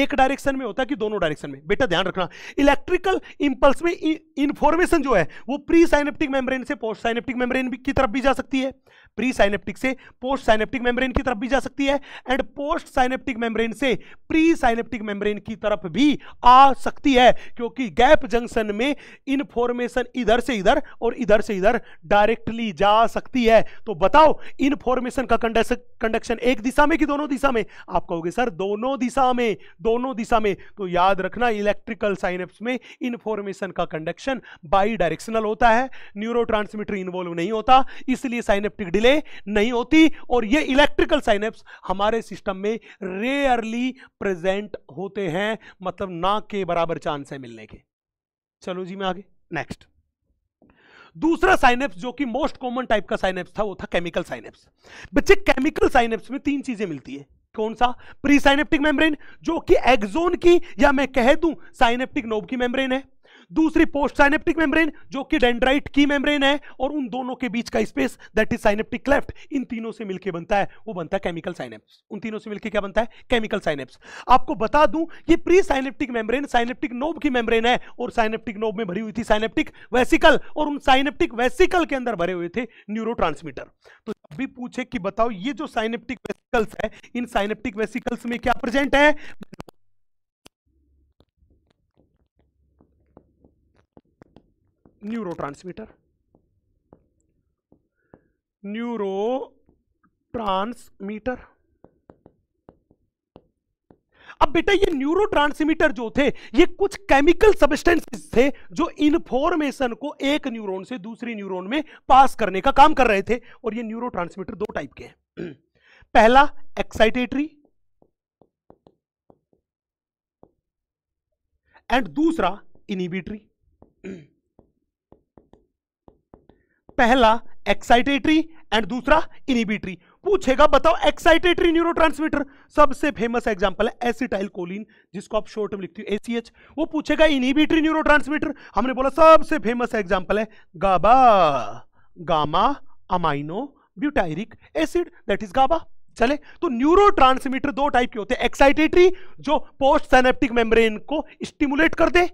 एक डायरेक्शन में होता है कि दोनों डायरेक्शन में बेटा ध्यान रखना इलेक्ट्रिकल इंपल्स में इंफॉर्मेशन जो है वो प्री साइनेप्टिक मेम्ब्रेन से पोस्ट साइनेप्टिक मेम्ब्रेन की तरफ भी जा सकती है प्री साइनेप्टिक से पोस्ट साइनेप्टिक मेम्ब्रेन की तरफ भी जा सकती है एंड पोस्ट साइनेप्टिक मेम्ब्रेन से प्री साइनेप्टिक मेम्ब्रेन की तरफ भी आ सकती है क्योंकि गैप जंक्शन में इंफॉर्मेशन इधर से इधर और इधर से इधर डायरेक्टली जा सकती है तो बताओ इंफॉर्मेशन का कंडक्शन एक दिशा में कि दोनों दिशा में आप कहोगे सर दोनों दिशा में दोनों दिशा में तो याद रखना इलेक्ट्रिकल साइनेप्स में इंफॉर्मेशन का कंडक्शन बाई डायरेक्शनल होता है न्यूरो इन्वॉल्व नहीं होता इसलिए साइनेप्टिक डिले नहीं होती और ये इलेक्ट्रिकल साइनेप्स हमारे सिस्टम में रेयरली प्रेजेंट होते हैं मतलब ना के बराबर चांस है मिलने के चलो जी मैं आगे नेक्स्ट दूसरा साइनेप्स जो कि मोस्ट कॉमन टाइप का साइनेप्स था वो था केमिकल साइनेप्स बच्चे केमिकल साइनेप्स में तीन चीजें मिलती है कौन सा प्री साइनेप्टिक मेम्ब्रेन जो कि एक्जोन की या मैं कह दूं साइनेप्टिक नोब की मेम्ब्रेन है दूसरी पोस्ट साइनेप्टिक मेम्ब्रेन जो कि डेंड्राइट की मेम्ब्रेन है और उन दोनों के बीच का space that is synaptic cleft इन तीनों से मिलकर बनता है वो बनता है केमिकल साइनेप्स उन तीनों से मिलकर क्या बनता है केमिकल साइनेप्स आपको बता दूं ये presynaptic membrane synaptic knob की मेम्ब्रेन है और साइनेप्टिक नोब में भरी हुई थी साइनेप्टिक वेसिकल और उन साइनेप्टिक वेसिकल के अंदर भरे हुए थे न्यूरोट्रांसमीटर तो भी पूछे कि बताओ ये जो साइनेप्टिक वेसिकल्स है इन साइनेप्टिक वेसिकल्स में क्या प्रेजेंट है न्यूरो ट्रांसमीटर न्यूरो ट्रांसमीटर अब बेटा ये न्यूरो ट्रांसमीटर जो थे ये कुछ केमिकल सब्सटेंसेस थे जो इन्फॉर्मेशन को एक न्यूरॉन से दूसरे न्यूरॉन में पास करने का काम कर रहे थे और ये न्यूरो ट्रांसमीटर दो टाइप के हैं पहला एक्साइटेटरी एंड दूसरा इनिबिटरी पहला एक्साइटेटरी एंड दूसरा इनिबिटरी पूछेगा बताओ एक्साइटेटरी न्यूरोट्रांसमीटर सबसे फेमस एग्जांपल है एसिटाइल कोलिन जिसको आप शॉर्ट में लिखती हो एसीएच वो पूछेगा इनिबिटरी न्यूरोट्रांसमीटर हमने बोला सबसे फेमस एग्जांपल है GABA gamma amino butyric acid that is GABA चले तो न्यूरोट्रांसमीटर दो टाइप के होते हैं एक्साइटेटरी जो पोस्ट सैनेप्टिक मेम्ब्रेन को स्टिमुलेट कर दे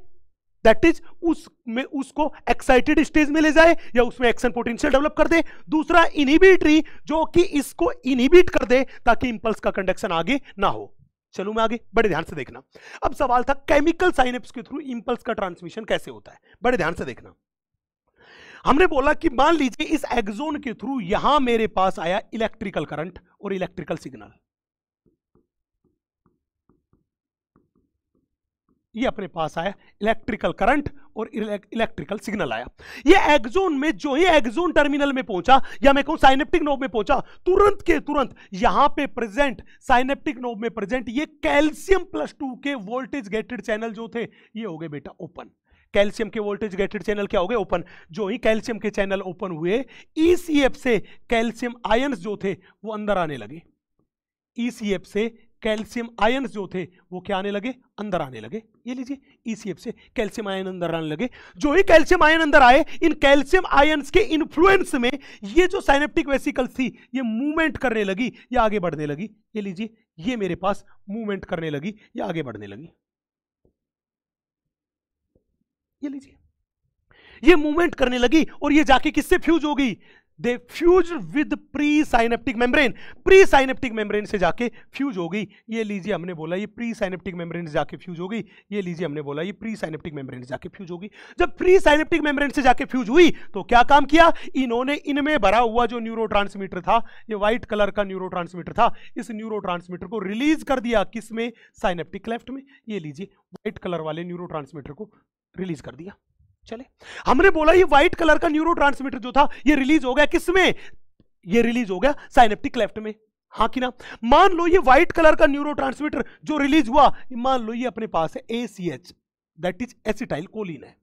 दैट इज उसमें उसको एक्साइटेड स्टेज में ले जाए या उसमें एक्शन पोटेंशियल डेवलप कर दे दूसरा इनिबिटरी जो कि इसको इनिबिट कर दे ताकि इंपल्स का कंडक्शन आगे ना हो चलो मैं आगे बड़े ध्यान से देखना अब सवाल था केमिकल साइनेप्स के थ्रू इंपल्स का ट्रांसमिशन कैसे होता है बड़े ध्यान से देखना हमने बोला कि मान लीजिए इस एक्जोन के थ्रू यहां मेरे पास आया इलेक्ट्रिकल करंट और इलेक्ट्रिकल सिग्नल ये अपने पास आया इलेक्ट्रिकल करंट और इलेक्ट्रिकल सिग्नल आया ये एक्जोन में जो ही एक्जोन टर्मिनल में पहुंचा या मैं कहूं साइनेप्टिक नोब में पहुंचा तुरंत के तुरंत यहां पे प्रेजेंट साइनेप्टिक नोब में प्रेजेंट ये कैल्शियम प्लस टू के वोल्टेज गेटेड चैनल जो थे ये हो गए बेटा ओपन कैल्शियम के वोल्टेज गेटेड चैनल क्या हो गए ओपन जो ही कैल्शियम के चैनल ओपन हुए ईसीएफ e से कैल्शियम आयन जो थे वो अंदर आने लगे ईसीएफ e से कैल्शियम आयन जो थे वो क्या आने लगे अंदर आने लगे ये लीजिए ईसीएफ e से कैल्शियम आयन अंदर आने लगे जो ही कैल्शियम आयन अंदर आए इन कैल्शियम आयन्स के इन्फ्लुएंस में ये जो साइनेप्टिक वेसिकल थी ये मूवमेंट करने लगी या आगे बढ़ने लगी ये लीजिए ये मेरे पास मूवमेंट करने लगी या आगे बढ़ने लगी ये लीजिए ये मूवमेंट करने लगी और ये जाके किससे फ्यूज हो गई they fuse with presynaptic membrane presynaptic membrane से जाके फ्यूज हो गई ये लीजिए हमने बोला ये प्री साइनेप्टिक मेम्ब्रेन से जाके फ्यूज हो गई ये लीजिए हमने बोला ये प्री साइनेप्टिक मेम्ब्रेन से जाके फ्यूज हो गई जब प्री साइनेप्टिक मेम्ब्रेन से जाके फ्यूज हुई तो क्या काम किया इन्होंने इनमें भरा हुआ जो न्यूरो था ये व्हाइट कलर का न्यूरो था इस न्यूरो को रिलीज कर दिया किस में साइनेप्टिक लेफ्ट में ये लीजिए व्हाइट कलर वाले न्यूरो को रिलीज कर दिया चले हमने बोला ये व्हाइट कलर का न्यूरो जो था ये रिलीज हो गया किसमें ये रिलीज हो गया साइनेप्टिक लेफ्ट में हाँ कि ना मान लो ये व्हाइट कलर का न्यूरो जो रिलीज हुआ मान लो ये अपने पास है A C H that is acetylcholine है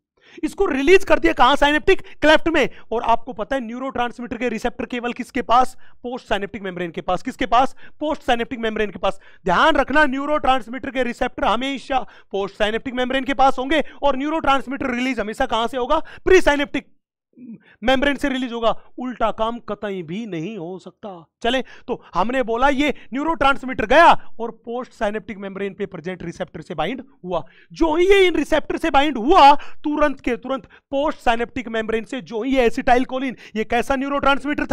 इसको रिलीज कर दिया कहां साइनेप्टिक क्लेफ्ट में और आपको पता है न्यूरो के रिसेप्टर केवल किसके पास पोस्ट साइनेप्टिक मेम्ब्रेन के पास किसके पास पोस्ट साइनेप्टिक मेम्ब्रेन के पास ध्यान रखना न्यूरो के रिसेप्टर हमेशा पोस्ट साइनेप्टिक मेम्ब्रेन के पास होंगे और न्यूरो रिलीज हमेशा कहां से होगा प्री साइनेप्टिक मेम्ब्रेन से रिलीज होगा उल्टा काम कतई भी नहीं हो सकता चले तो हमने बोला ये न्यूरोट्रांसमीटर गया और पोस्ट साइनेप्टिक मेम्ब्रेन पे प्रेजेंट रिसेप्टर से बाइंड हुआ जो ही ये इन रिसेप्टर से बाइंड हुआ तुरंत के तुरंत पोस्ट साइनेप्टिक मेम्ब्रेन से जो ही एसिटाइल कोलिन ये कैसा न्यूरो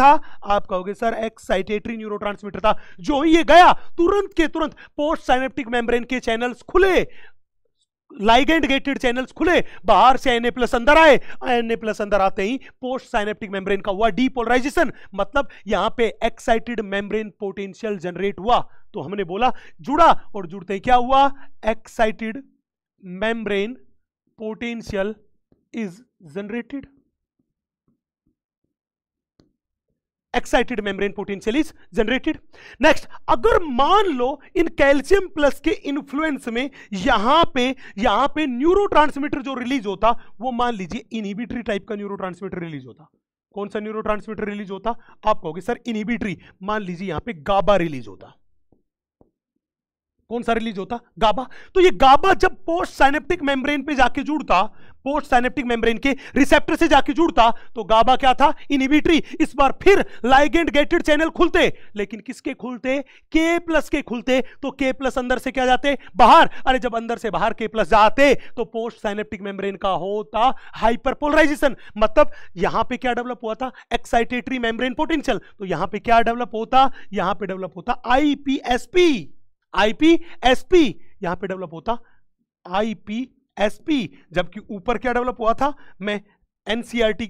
था आप कहोगे सर एक्साइटेटरी न्यूरो था जो ही ये गया तुरंत के तुरंत पोस्ट साइनेप्टिक मेम्ब्रेन के चैनल खुले लाइगेंड गेटेड चैनल्स खुले बाहर से एन प्लस अंदर आए एन प्लस अंदर आते ही पोस्ट साइनेप्टिक मेम्ब्रेन का हुआ डीपोलराइजेशन मतलब यहां पे एक्साइटेड मेम्ब्रेन पोटेंशियल जनरेट हुआ तो हमने बोला जुड़ा और जुड़ते ही क्या हुआ excited membrane potential is generated excited membrane potential is generated next अगर मान लो इन कैल्शियम प्लस के इन्फ्लुएंस में यहां पे यहां पे न्यूरोट्रांसमीटर जो रिलीज होता वो मान लीजिए इनहिबिटरी टाइप का न्यूरोट्रांसमीटर रिलीज होता कौन सा न्यूरोट्रांसमीटर रिलीज होता आप कहोगे सर इनहिबिटरी मान लीजिए यहां पे गाबा रिलीज होता कौन सा रिलीज होता गाबा तो ये गाबा जब पोस्ट साइनेप्टिक मेम्ब्रेन पे जाके जुड़ता पोस्ट साइनेप्टिक मेम्ब्रेन के रिसेप्टर से जाके जुड़ता तो गाबा क्या था इनिबिटरी इस बार फिर लाइगेंड गेटेड चैनल खुलते लेकिन किसके खुलते के प्लस के खुलते तो के प्लस अंदर से क्या जाते बाहर अरे जब अंदर से बाहर के प्लस जाते तो पोस्ट साइनेप्टिक मेम्ब्रेन का होता हाइपर पोलराइजेशन मतलब यहां पर क्या डेवलप हुआ था एक्साइटेटरी मेम्ब्रेन पोटेंशियल तो यहां पर क्या डेवलप होता यहां पर डेवलप होता आईपीएसपी आईपीएसपी यहां पे डेवलप होता आईपीएसपी जबकि ऊपर क्या डेवलप हुआ था मैं एनसीआरटी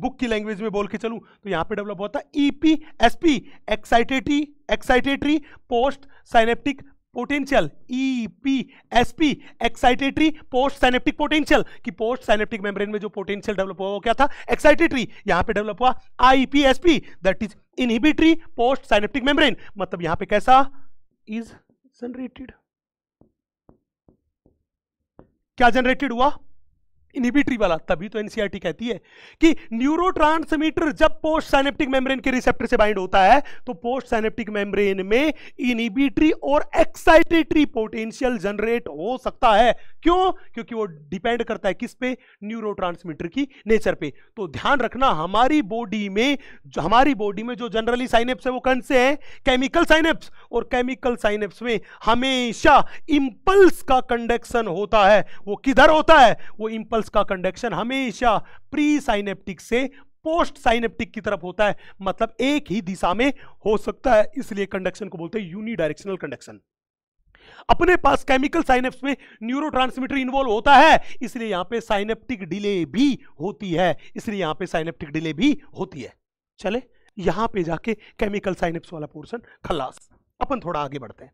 बुक की लैंग्वेज में बोल के चलू तो यहां पे डेवलप होता है EPSP excitatory excitatory postsynaptic potential EPSP excitatory postsynaptic potential कि पोस्ट साइनेप्टिक मेम्ब्रेन में जो पोटेंशियल डेवलप हुआ वो क्या था एक्साइटेटरी यहां पे डेवलप हुआ IPSP that is inhibitory postsynaptic membrane मतलब यहां पे कैसा इज जनरेटेड क्या जनरेटेड हुआ इनिबिटरी वाला तभी तो एनसीआरटी e कहती है कि न्यूरो जब पोस्ट साइनेप्टिक मेम्ब्रेन के रिसेप्टर से बाइंड होता है तो पोस्ट साइनेप्टिक मेम्ब्रेन में इनिबिटरी और एक्साइटेटरी पोटेंशियल जनरेट हो सकता है क्यों क्योंकि वो डिपेंड करता है किस पे न्यूरो की नेचर पे तो ध्यान रखना हमारी बॉडी में हमारी बॉडी में जो जनरली साइनेप्स है वो कौन से है केमिकल साइनेप्स और केमिकल साइनेप्स में हमेशा इंपल्स का कंडक्शन होता है वो किधर होता है वो इंपल्स सिग्नल्स का कंडक्शन हमेशा प्री साइनेप्टिक से पोस्ट साइनेप्टिक की तरफ होता है मतलब एक ही दिशा में हो सकता है इसलिए कंडक्शन को बोलते हैं यूनिडायरेक्शनल कंडक्शन अपने पास केमिकल साइनेप्स में न्यूरोट्रांसमीटर इन्वॉल्व होता है इसलिए यहां पे साइनेप्टिक डिले भी होती है इसलिए यहां पे साइनेप्टिक डिले भी होती है चले यहां पे जाके केमिकल साइनेप्स वाला पोर्शन खलास अपन थोड़ा आगे बढ़ते हैं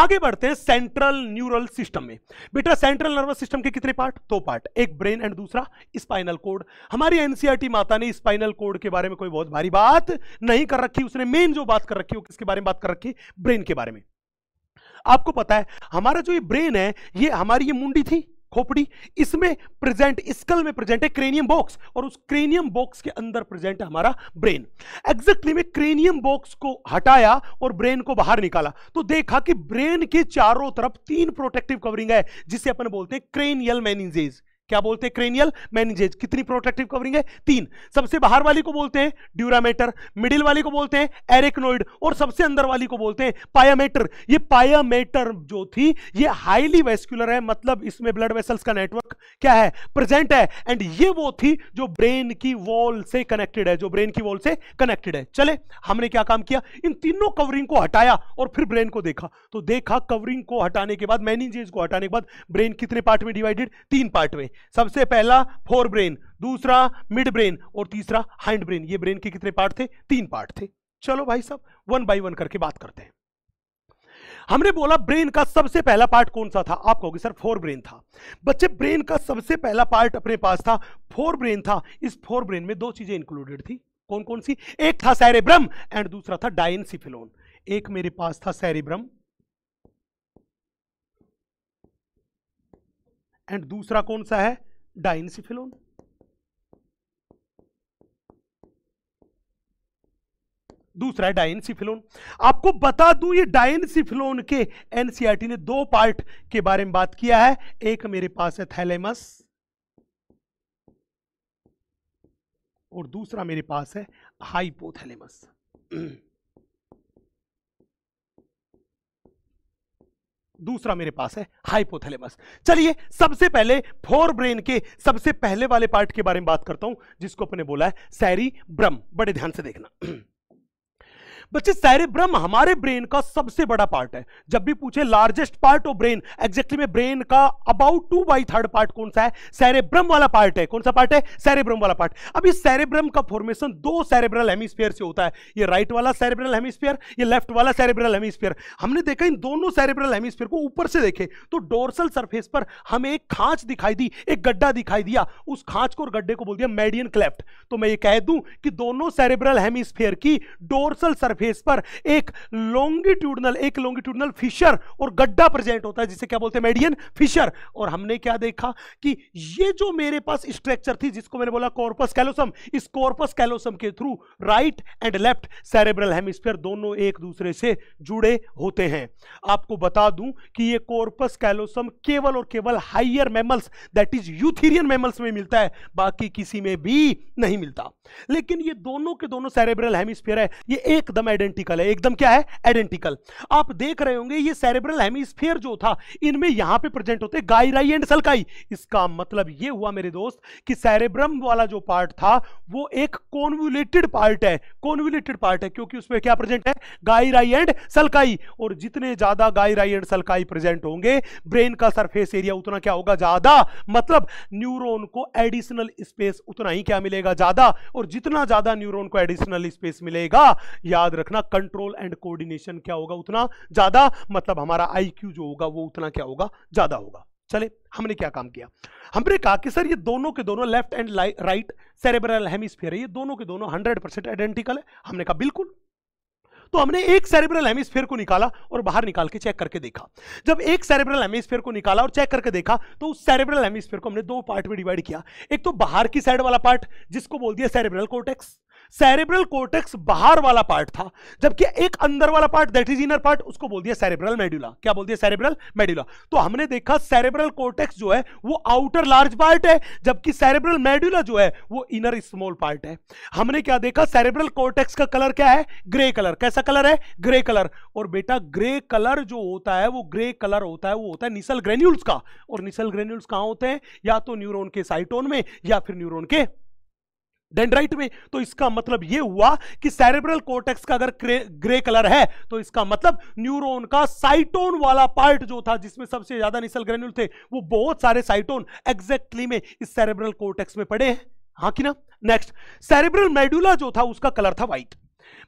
आगे बढ़ते हैं सेंट्रल न्यूरल सिस्टम में बेटा सेंट्रल नर्वस सिस्टम के कितने पार्ट दो पार्ट एक ब्रेन एंड दूसरा स्पाइनल कोड हमारी एनसीआरटी e माता ने स्पाइनल कोड के बारे में कोई बहुत भारी बात नहीं कर रखी उसने मेन जो बात कर रखी वो किसके बारे में बात कर रखी ब्रेन के बारे में आपको पता है हमारा जो ये ब्रेन है ये हमारी ये मुंडी थी खोपड़ी इसमें प्रेजेंट स्कल में प्रेजेंट है क्रेनियम बॉक्स और उस क्रेनियम बॉक्स के अंदर प्रेजेंट है हमारा ब्रेन एग्जैक्टली में क्रेनियम बॉक्स को हटाया और ब्रेन को बाहर निकाला तो देखा कि ब्रेन के चारों तरफ तीन प्रोटेक्टिव कवरिंग है जिसे अपन बोलते हैं क्रेनियल मैनिजेज क्या बोलते हैं क्रेनियल मैनिजेज कितनी प्रोटेक्टिव कवरिंग है तीन सबसे बाहर वाली को बोलते हैं ड्यूरामेटर मिडिल वाली को बोलते हैं एरेक्नोइड और सबसे अंदर वाली को बोलते हैं पायामेटर ये पायामेटर जो थी ये हाईली वेस्कुलर है मतलब इसमें ब्लड वेसल्स का नेटवर्क क्या है प्रेजेंट है एंड ये वो थी जो ब्रेन की वॉल से कनेक्टेड है जो ब्रेन की वॉल से कनेक्टेड है चले हमने क्या काम किया इन तीनों कवरिंग को हटाया और फिर ब्रेन को देखा तो देखा कवरिंग को हटाने के बाद मैनिजेज को हटाने के बाद ब्रेन कितने पार्ट में डिवाइडेड तीन पार्ट में सबसे पहला फोर ब्रेन दूसरा मिड ब्रेन और तीसरा हाइंड ब्रेन ये ब्रेन के कितने पार्ट थे तीन पार्ट थे चलो भाई साहब वन बाई वन करके बात करते हैं हमने बोला ब्रेन का सबसे पहला पार्ट कौन सा था आप कहोगे सर फोर ब्रेन था बच्चे ब्रेन का सबसे पहला पार्ट अपने पास था फोर ब्रेन था इस फोर ब्रेन में दो चीजें इंक्लूडेड थी कौन कौन सी एक था सैरेब्रम एंड दूसरा था डायन एक मेरे पास था सैरेब्रम एंड दूसरा कौन सा है डाइनसिफिलोन दूसरा है सिफिलोन आपको बता दूं ये सिफिलोन के एनसीआरटी e ने दो पार्ट के बारे में बात किया है एक मेरे पास है थैलेमस और दूसरा मेरे पास है हाइपोथैलेमस दूसरा मेरे पास है हाइपोथैलेमस चलिए सबसे पहले फोर ब्रेन के सबसे पहले वाले पार्ट के बारे में बात करता हूं जिसको अपने बोला है सैरी ब्रम बड़े ध्यान से देखना बच्चे सैरेब्रम हमारे ब्रेन का सबसे बड़ा पार्ट है जब भी पूछे largest part of brain exactly में ब्रेन का about two by third part कौन सा है सैरेब्रम वाला पार्ट है कौन सा पार्ट है सैरेब्रम वाला पार्ट अब इस सैरेब्रम का फॉर्मेशन दो सैरेब्रल हेमिस्फीयर से होता है ये राइट वाला सैरेब्रल हेमिस्फीयर ये लेफ्ट वाला सैरेब्रल हेमिस्फीयर हमने देखा इन दोनों सैरेब्रल हेमिस्फीयर को ऊपर से देखे तो डोरसल सरफेस पर हमें एक खांच दिखाई दी एक गड्ढा दिखाई दिया उस खांच को और गड्ढे को बोल दिया मेडियन क्लेफ्ट तो मैं ये कह दूं कि दोनों सेरेब्रल हेमिस्फीयर की डोर्सल सरफेस सरफेस पर एक लॉन्गिट्यूडनल एक लॉन्गिट्यूडनल फिशर और गड्ढा प्रेजेंट होता है जिसे क्या बोलते हैं मेडियन फिशर और हमने क्या देखा कि ये जो मेरे पास स्ट्रक्चर थी जिसको मैंने बोला कॉर्पस कैलोसम इस कॉर्पस कैलोसम के through right and left cerebral hemisphere दोनों एक दूसरे से जुड़े होते हैं आपको बता दूं कि ये कॉर्पस कैलोसम केवल और केवल higher mammals that is eutherian mammals में मिलता है बाकी किसी में भी नहीं मिलता लेकिन ये दोनों के दोनों सेरेब्रल हेमिस्फेयर है ये एकदम एकदम आइडेंटिकल है एकदम क्या है आइडेंटिकल आप देख रहे होंगे ये सेरेब्रल हेमिस्फीयर जो था इनमें यहां पे प्रेजेंट होते गायराई एंड सल्काई इसका मतलब ये हुआ मेरे दोस्त कि सेरेब्रम वाला जो पार्ट था वो एक कॉन्वुलेटेड पार्ट है कॉन्वुलेटेड पार्ट है क्योंकि उसमें क्या प्रेजेंट है गायराई एंड सल्काई और जितने ज्यादा गायराई एंड सल्काई प्रेजेंट होंगे ब्रेन का सरफेस एरिया उतना क्या होगा ज्यादा मतलब न्यूरोन को एडिशनल स्पेस उतना ही क्या मिलेगा ज्यादा और जितना ज्यादा न्यूरोन को एडिशनल स्पेस मिलेगा याद रखना कंट्रोल एंड कोऑर्डिनेशन क्या होगा उतना ज्यादा मतलब हमारा आईक्यू जो होगा वो उतना क्या होगा ज्यादा होगा चले हमने क्या काम किया हमने कहा कि सर ये दोनों के दोनों left and right cerebral hemisphere है ये दोनों के दोनों हंड्रेड परसेंट आइडेंटिकल है हमने कहा बिल्कुल तो हमने एक सेरेब्रल हेमिस्फेयर को निकाला और बाहर निकाल के चेक करके देखा जब एक सेरेब्रल हेमिस्फेयर को निकाला और चेक करके देखा तो उस सेरेब्रल हेमिस्फेयर को हमने दो पार्ट में डिवाइड किया एक तो बाहर की साइड वाला पार्ट जिसको बोल दिया सेरेब्रल कोटेक्स सेरेब्रल कोटेक्स बाहर वाला पार्ट था जबकि एक अंदर वाला part that is inner part उसको बोल दिया सेरेब्रल मेड्यूला क्या बोल दिया सेरेब्रल मेड्यूला तो हमने देखा सेरेब्रल कोटेक्स जो है वो आउटर लार्ज पार्ट है जबकि सेरेब्रल मेड्यूला जो है वो इनर स्मॉल पार्ट है हमने क्या देखा सेरेब्रल कोटेक्स का कलर क्या है ग्रे कलर कैसा कलर है ग्रे कलर और बेटा ग्रे कलर जो होता है वो ग्रे कलर होता है वो होता है निसल ग्रेन्यूल्स का और निसल ग्रेन्यूल्स कहां होते हैं या तो न्यूरोन के साइटोन में या फिर न्यूरोन के डेंड्राइट में तो इसका मतलब यह हुआ कि सेरेब्रल कोटेक्स का अगर ग्रे कलर है तो इसका मतलब न्यूरॉन का साइटोन वाला पार्ट जो था जिसमें सबसे ज्यादा निसल ग्रेन्यूल थे वो बहुत सारे साइटोन एग्जैक्टली में इस सेरेब्रल कोटेक्स में पड़े हैं हाँ कि ना नेक्स्ट सेरेब्रल मेडुला जो था उसका कलर था व्हाइट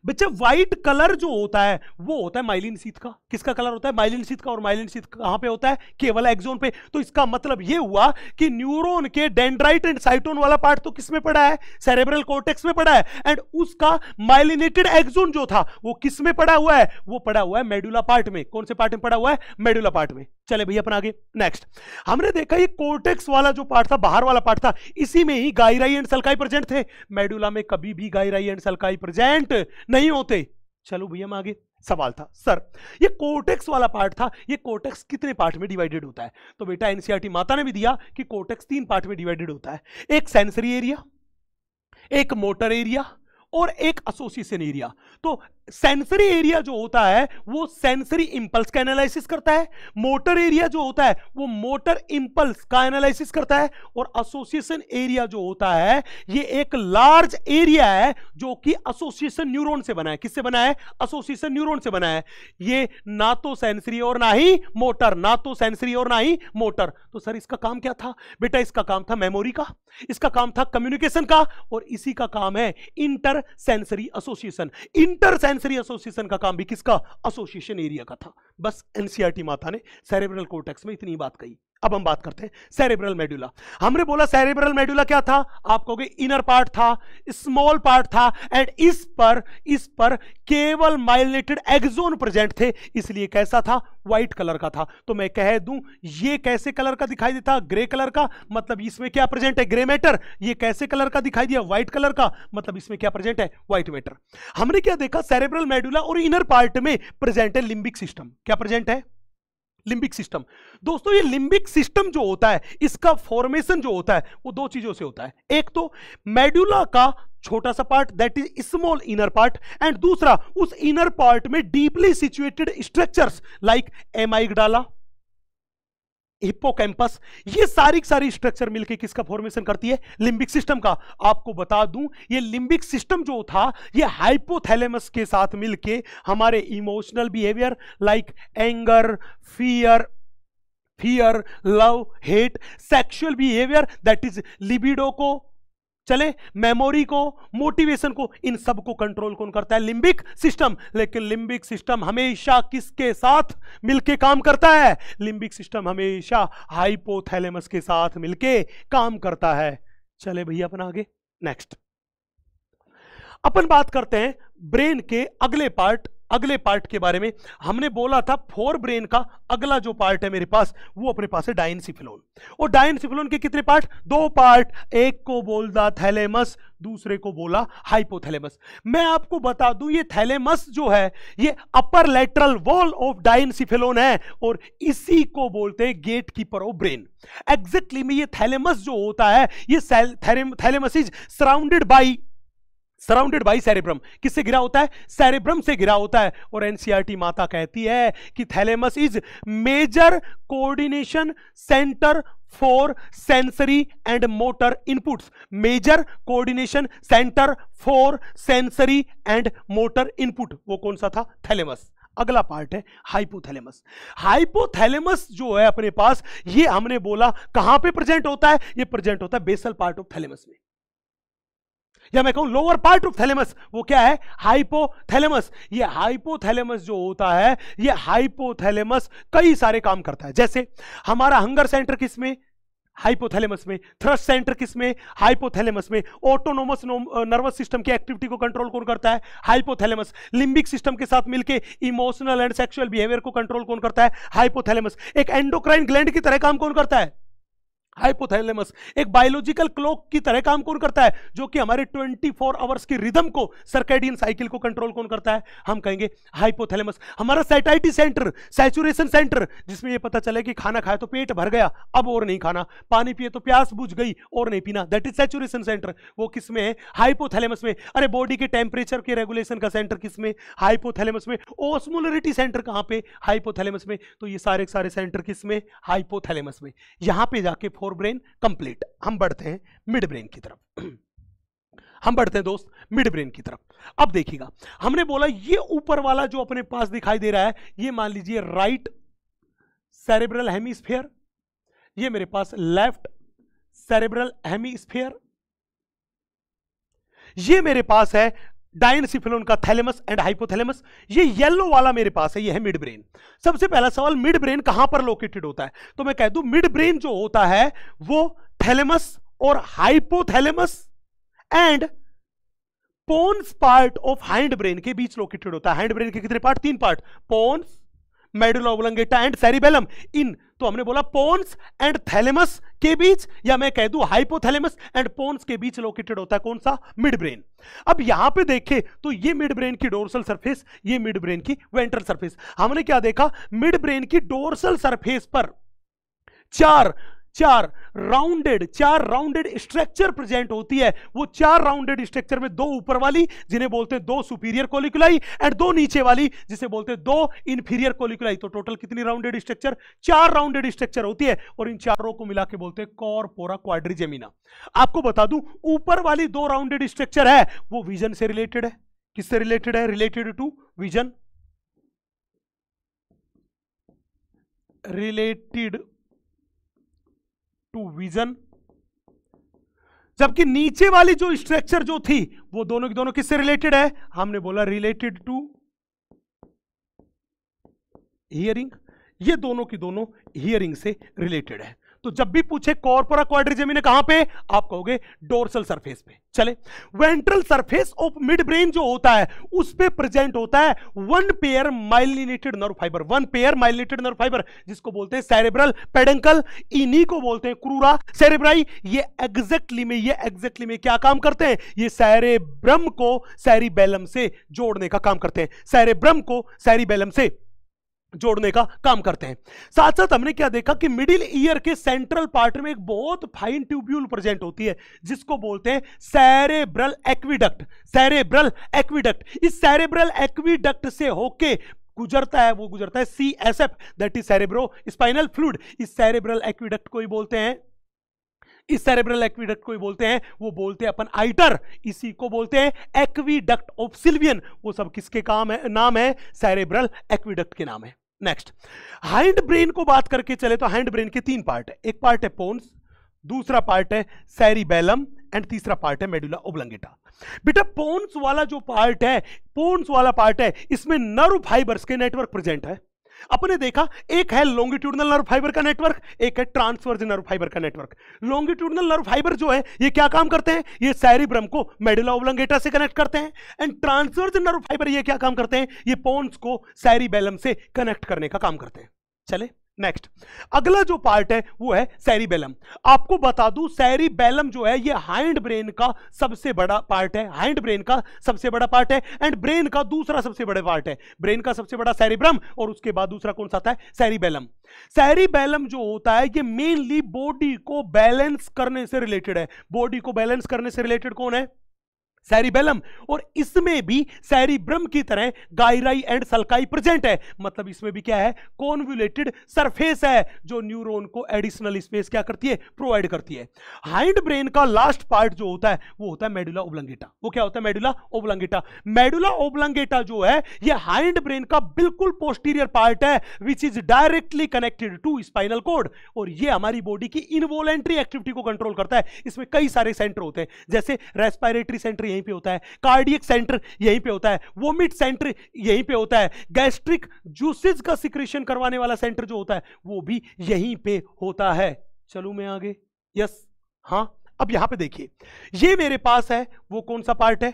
बच्चे व्हाइट कलर जो होता है वो होता है माइलिन सीथ का किसका कलर होता है माइलिन सीथ का और माइलिन सीथ कहां पे होता है केवल एक्सोन पे तो इसका मतलब ये हुआ कि न्यूरॉन के डेंड्राइट एंड साइटोन वाला पार्ट तो किसमें पड़ा है सेरेब्रल कोर्टेक्स में पड़ा है एंड उसका माइलिनेटेड एक्सोन जो था वो किसमें पड़ा हुआ है वो पड़ा हुआ है मेडुला पार्ट में कौन से पार्ट में पड़ा हुआ है मेडुला पार्ट में चले भैया अपन आगे नेक्स्ट हमने देखा ये कोर्टेक्स वाला जो पार्ट था बाहर वाला पार्ट था इसी में ही गायराई एंड सलकाई प्रेजेंट थे मेडुला में कभी भी गायराई एंड सलकाई प्रेजेंट नहीं होते चलो भैया हम आगे सवाल था सर ये कोर्टेक्स वाला पार्ट था ये कोर्टेक्स कितने पार्ट में डिवाइडेड होता है तो बेटा एनसीआरटी e माता ने भी दिया कि कोर्टेक्स तीन पार्ट में डिवाइडेड होता है एक सेंसरी एरिया एक मोटर एरिया और एक एसोसिएशन एरिया तो सेंसरी एरिया जो होता है वो सेंसरी इंपल्स का एनालिसिस करता है मोटर एरिया जो होता है वो मोटर इंपल्स का एनालिसिस करता है और एसोसिएशन एरिया जो होता है ये एक लार्ज एरिया है जो कि एसोसिएशन न्यूरॉन से बना है किससे बना है एसोसिएशन न्यूरॉन से बना है ये ना तो सेंसरी और ना ही मोटर ना तो सेंसरी और ना ही मोटर तो सर इसका काम क्या था बेटा इसका काम था मेमोरी का इसका काम था कम्युनिकेशन का और इसी का काम है inter sensory association inter sensory sensory association का काम भी किसका एसोसिएशन एरिया का था बस एनसीआरटी e माथा ने सेरेब्रल कोर्टेक्स में इतनी बात कही अब हम बात करते हैं सेरेब्रल मेडुला हमने बोला सेरेब्रल मेडुला क्या था आप कहोगे इनर पार्ट था स्मॉल पार्ट था एंड इस पर इस पर केवल माइलेटेड एक्सोन प्रेजेंट थे इसलिए कैसा था व्हाइट कलर का था तो मैं कह दूं ये कैसे कलर का दिखाई देता ग्रे कलर का मतलब इसमें क्या प्रेजेंट है ग्रे मैटर ये कैसे कलर का दिखाई दिया व्हाइट कलर का मतलब इसमें क्या प्रेजेंट है व्हाइट मैटर हमने क्या देखा सेरेब्रल मेडुला और इनर पार्ट में प्रेजेंट है लिंबिक सिस्टम क्या प्रेजेंट है लिंबिक सिस्टम दोस्तों ये लिंबिक सिस्टम जो होता है इसका फॉर्मेशन जो होता है वो दो चीजों से होता है एक तो मेड्यूला का छोटा सा part that is small inner part and दूसरा उस इनर पार्ट में deeply situated structures like amygdala hippocampus ये सारी सारी स्ट्रक्चर मिलकर किसका फॉर्मेशन करती है लिंबिक सिस्टम का आपको बता दूं ये लिंबिक सिस्टम जो था ये हाइपोथैलेमस के साथ मिलके हमारे emotional behaviour like anger fear fear love hate sexual behaviour that is libido को चले मेमोरी को मोटिवेशन को इन सब को कंट्रोल कौन करता है लिंबिक सिस्टम लेकिन लिंबिक सिस्टम हमेशा किसके साथ मिलके काम करता है लिंबिक सिस्टम हमेशा हाइपोथैलेमस के साथ मिलके काम करता है चले भैया अपन आगे नेक्स्ट अपन बात करते हैं ब्रेन के अगले पार्ट अगले पार्ट के बारे में हमने बोला था फोर ब्रेन का अगला जो पार्ट है मेरे पास वो अपने पास है डायनसिफिलोन और डायनसिफिलोन के कितने पार्ट दो पार्ट एक को बोल दा थैलेमस दूसरे को बोला हाइपोथैलेमस मैं आपको बता दूं ये थैलेमस जो है ये upper lateral wall of diencephalon है और इसी को बोलते हैं gatekeeper of brain exactly में ये थैलेमस जो होता है ये thalamus is surrounded by surrounded by cerebrum किससे घिरा होता है सेरेब्रम से घिरा होता है और एनसीआरटी e माता कहती है कि thalamus is major coordination centre for sensory and motor inputs major coordination centre for sensory and motor input वो कौन सा था थैलेमस अगला पार्ट है हाइपोथैलेमस हाइपोथैलेमस जो है अपने पास ये हमने बोला कहां पे प्रेजेंट होता है ये प्रेजेंट होता है बेसल पार्ट ऑफ थैलेमस में या मैं कहूं लोअर पार्ट ऑफ थैलेमस वो क्या है हाइपोथैलेमस ये हाइपोथैलेमस जो होता है ये हाइपोथैलेमस कई सारे काम करता है जैसे हमारा हंगर सेंटर किस में हाइपोथैलेमस में थ्रस्ट सेंटर किस में हाइपोथैलेमस में ऑटोनोमस नर्वस सिस्टम की एक्टिविटी को कंट्रोल कौन करता है हाइपोथैलेमस लिम्बिक सिस्टम के साथ मिलकर इमोशनल एंड सेक्सुअल बिहेवियर को कंट्रोल कौन करता है हाइपोथैलेमस एक एंडोक्राइन ग्लैंड की तरह काम कौन करता है हाइपोथैलेमस एक बायोलॉजिकल क्लॉक की तरह काम कौन करता है जो कि हमारे 24 फोर आवर्स की रिदम को सर्कैडियन साइकिल को कंट्रोल कौन करता है हम कहेंगे हाइपोथैलेमस हमारा सैटाइटी सेंटर सैचुरेशन सेंटर जिसमें यह पता चले कि खाना खाए तो पेट भर गया अब और नहीं खाना पानी पिए तो प्यास बुझ गई और नहीं पीना दैट इज सैचुरेशन सेंटर वो किस में है हाइपोथैलेमस में अरे बॉडी के टेम्परेचर के रेगुलेशन का सेंटर किस में हाइपोथैलेमस में ओस्मोलरिटी सेंटर कहाँ पे हाइपोथैलेमस में तो ये सारे सारे सेंटर किस में हाइपोथैलेमस में यहाँ पे जाके फोर फोर ब्रेन कंप्लीट हम बढ़ते हैं मिड ब्रेन की तरफ हम बढ़ते हैं दोस्त मिड ब्रेन की तरफ अब देखिएगा हमने बोला ये ऊपर वाला जो अपने पास दिखाई दे रहा है ये मान लीजिए राइट सेरेब्रल हेमीस्फेयर ये मेरे पास लेफ्ट सेरेब्रल हेमीस्फेयर ये मेरे पास है डाइन सिफिलोन का थैलेमस एंड हाइपोथैलेमस ये येलो वाला मेरे पास है ये है मिड ब्रेन सबसे पहला सवाल मिड ब्रेन कहां पर लोकेटेड होता है तो मैं कह दू मिड ब्रेन जो होता है वो थैलेमस और hypothalamus and pons part of hindbrain के बीच लोकेटेड होता है हाइंड ब्रेन के कितने पार्ट तीन part pons medulla and cerebellum इन तो हमने बोला पोन्स एंड थैलेमस के बीच या मैं कह दू हाइपोथैलेमस एंड पोन्स के बीच लोकेटेड होता है कौन सा मिड ब्रेन अब यहां पे देखें तो ये मिड ब्रेन की डोर्सल सरफेस ये मिड ब्रेन की वेंट्रल सरफेस हमने क्या देखा मिड ब्रेन की डोर्सल सरफेस पर चार चार राउंडेड चार राउंडेड स्ट्रक्चर प्रेजेंट होती है वो चार राउंडेड स्ट्रक्चर में दो ऊपर वाली जिन्हें बोलते हैं दो सुपीरियर कोलिकुलाई एंड दो नीचे वाली जिसे बोलते हैं दो इनफीरियर कोलिकुलाई तो टोटल कितनी राउंडेड स्ट्रक्चर चार राउंडेड स्ट्रक्चर होती है और इन चारों को मिला के बोलते हैं कॉरपोरा क्वाड्रीजेमिना आपको बता दूं ऊपर वाली दो राउंडेड स्ट्रक्चर है वो विजन से रिलेटेड है किससे रिलेटेड है related to vision related to vision जबकि नीचे वाली जो स्ट्रक्चर जो थी वो दोनों की दोनों किससे रिलेटेड है हमने बोला रिलेटेड टू हियरिंग ये दोनों की दोनों हियरिंग से रिलेटेड है तो जब भी पूछे कॉर्पोरा क्वाड्रिजेमिना कहां पे आप कहोगे डोर्सल सरफेस पे चले ventral surface of midbrain जो होता है उस पे प्रेजेंट होता है one pair myelinated nerve fibre one pair myelinated nerve fibre जिसको बोलते हैं सेरेब्रल पेडेंकल इन्हीं को बोलते हैं क्रूरा सेरेब्राई ये एग्जैक्टली में ये एग्जैक्टली में क्या काम करते हैं ये सेरेब्रम को सेरिबेलम से जोड़ने का काम करते हैं सेरेब्रम को सेरिबेलम से जोड़ने का काम करते हैं साथ साथ हमने क्या देखा कि मिडिल ईयर के सेंट्रल पार्ट में एक बहुत फाइन ट्यूब्यूल प्रेजेंट होती है जिसको बोलते हैं सैरेब्रल एक्विडक्ट सैरेब्रल एक्विडक्ट इस सैरेब्रल एक्विडक्ट से होके गुजरता है वो गुजरता है C S F that is cerebrospinal fluid इस सैरेब्रल एक्विडक्ट को ही बोलते हैं इस सेरेब्रल एक्विडक्ट को ही बोलते हैं वो बोलते हैं अपन आइटर इसी को बोलते हैं एक्विडक्ट ऑफ सिल्वियन वो सब किसके काम है नाम है सेरेब्रल एक्विडक्ट के नाम है नेक्स्ट हाइंड ब्रेन को बात करके चले तो हाइंड ब्रेन के तीन पार्ट है एक पार्ट है पोन्स दूसरा पार्ट है सैरिबेलम एंड तीसरा पार्ट है मेडुला ओब्लंगेटा बेटा पोन्स वाला जो पार्ट है पोन्स वाला पार्ट है इसमें नर्व फाइबर्स के नेटवर्क प्रेजेंट है अपने देखा एक है लॉन्गिट्यूडनल नर्व फाइबर का नेटवर्क एक है ट्रांसवर्स नर्व फाइबर का नेटवर्क लॉन्गिट्यूडनल नर्व फाइबर जो है ये क्या काम करते हैं ये सैरिब्रम को मेडिला ओब्लंगेटा से कनेक्ट करते हैं एंड ट्रांसवर्स नर्व फाइबर ये क्या काम करते हैं ये पोन्स को सैरिबेलम से कनेक्ट करने का काम करते हैं चले नेक्स्ट अगला जो पार्ट है वो है सैरीबेलम आपको बता दूं सैरीबेलम जो है ये हाइंड ब्रेन का सबसे बड़ा पार्ट है हाइंड ब्रेन का सबसे बड़ा पार्ट है एंड ब्रेन का दूसरा सबसे बड़ा पार्ट है ब्रेन का सबसे बड़ा सैरीब्रम और उसके बाद दूसरा कौन सा आता है सैरीबेलम जो होता है ये मेनली बॉडी को बैलेंस करने से रिलेटेड है बॉडी को बैलेंस करने से रिलेटेड कौन है सैरिबेलम और इसमें भी सैरिब्रम की तरह गायराई एंड सल्काई प्रेजेंट है मतलब इसमें भी क्या है कॉन्व्यूलेटेड सरफेस है जो न्यूरोन को एडिशनल स्पेस क्या करती है प्रोवाइड करती है हाइंड ब्रेन का लास्ट पार्ट जो होता है वो होता है मेडुला ओबलंगेटा वो क्या होता है मेडुला ओबलंगेटा मेडुला ओबलंगेटा जो है ये हाइंड ब्रेन का बिल्कुल पोस्टीरियर पार्ट है which is directly connected to spinal cord और ये हमारी बॉडी की इनवोलेंट्री एक्टिविटी को कंट्रोल करता है इसमें कई सारे सेंटर होते हैं जैसे रेस्पायरेटरी सेंटर यहीं पे होता है कार्डियक सेंटर यहीं पे होता है वोमिट सेंटर यहीं पे होता है गैस्ट्रिक जूसेज का सिक्रेशन करवाने वाला सेंटर जो होता है वो भी यहीं पे होता है चलू मैं आगे यस हाँ अब यहां पे देखिए ये मेरे पास है वो कौन सा पार्ट है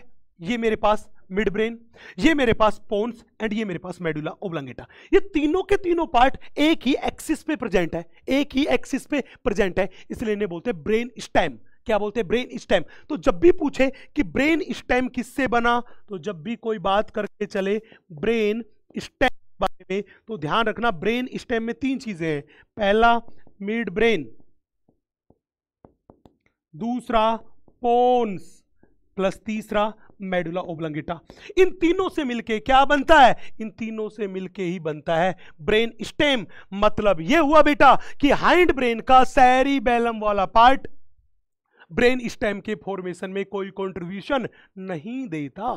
ये मेरे पास मिड ब्रेन ये मेरे पास पोन्स एंड ये मेरे पास मेडुला ओब्लंगेटा ये तीनों के तीनों पार्ट एक ही एक्सिस पे प्रेजेंट है एक ही एक्सिस पे प्रेजेंट है इसलिए इन्हें बोलते हैं ब्रेन स्टेम क्या बोलते हैं ब्रेन स्टेम तो जब भी पूछे कि ब्रेन स्टेम किससे बना तो जब भी कोई बात करके चले ब्रेन स्टेम बारे में तो ध्यान रखना ब्रेन स्टेम में तीन चीजें हैं पहला मिड ब्रेन दूसरा पोन्स प्लस तीसरा मेडुला ओब्लंगिटा इन तीनों से मिलके क्या बनता है इन तीनों से मिलके ही बनता है ब्रेन स्टेम मतलब यह हुआ बेटा कि हाइंड ब्रेन का सैरी बैलम वाला पार्ट ब्रेन स्टेम के फॉर्मेशन में कोई कंट्रीब्यूशन नहीं देता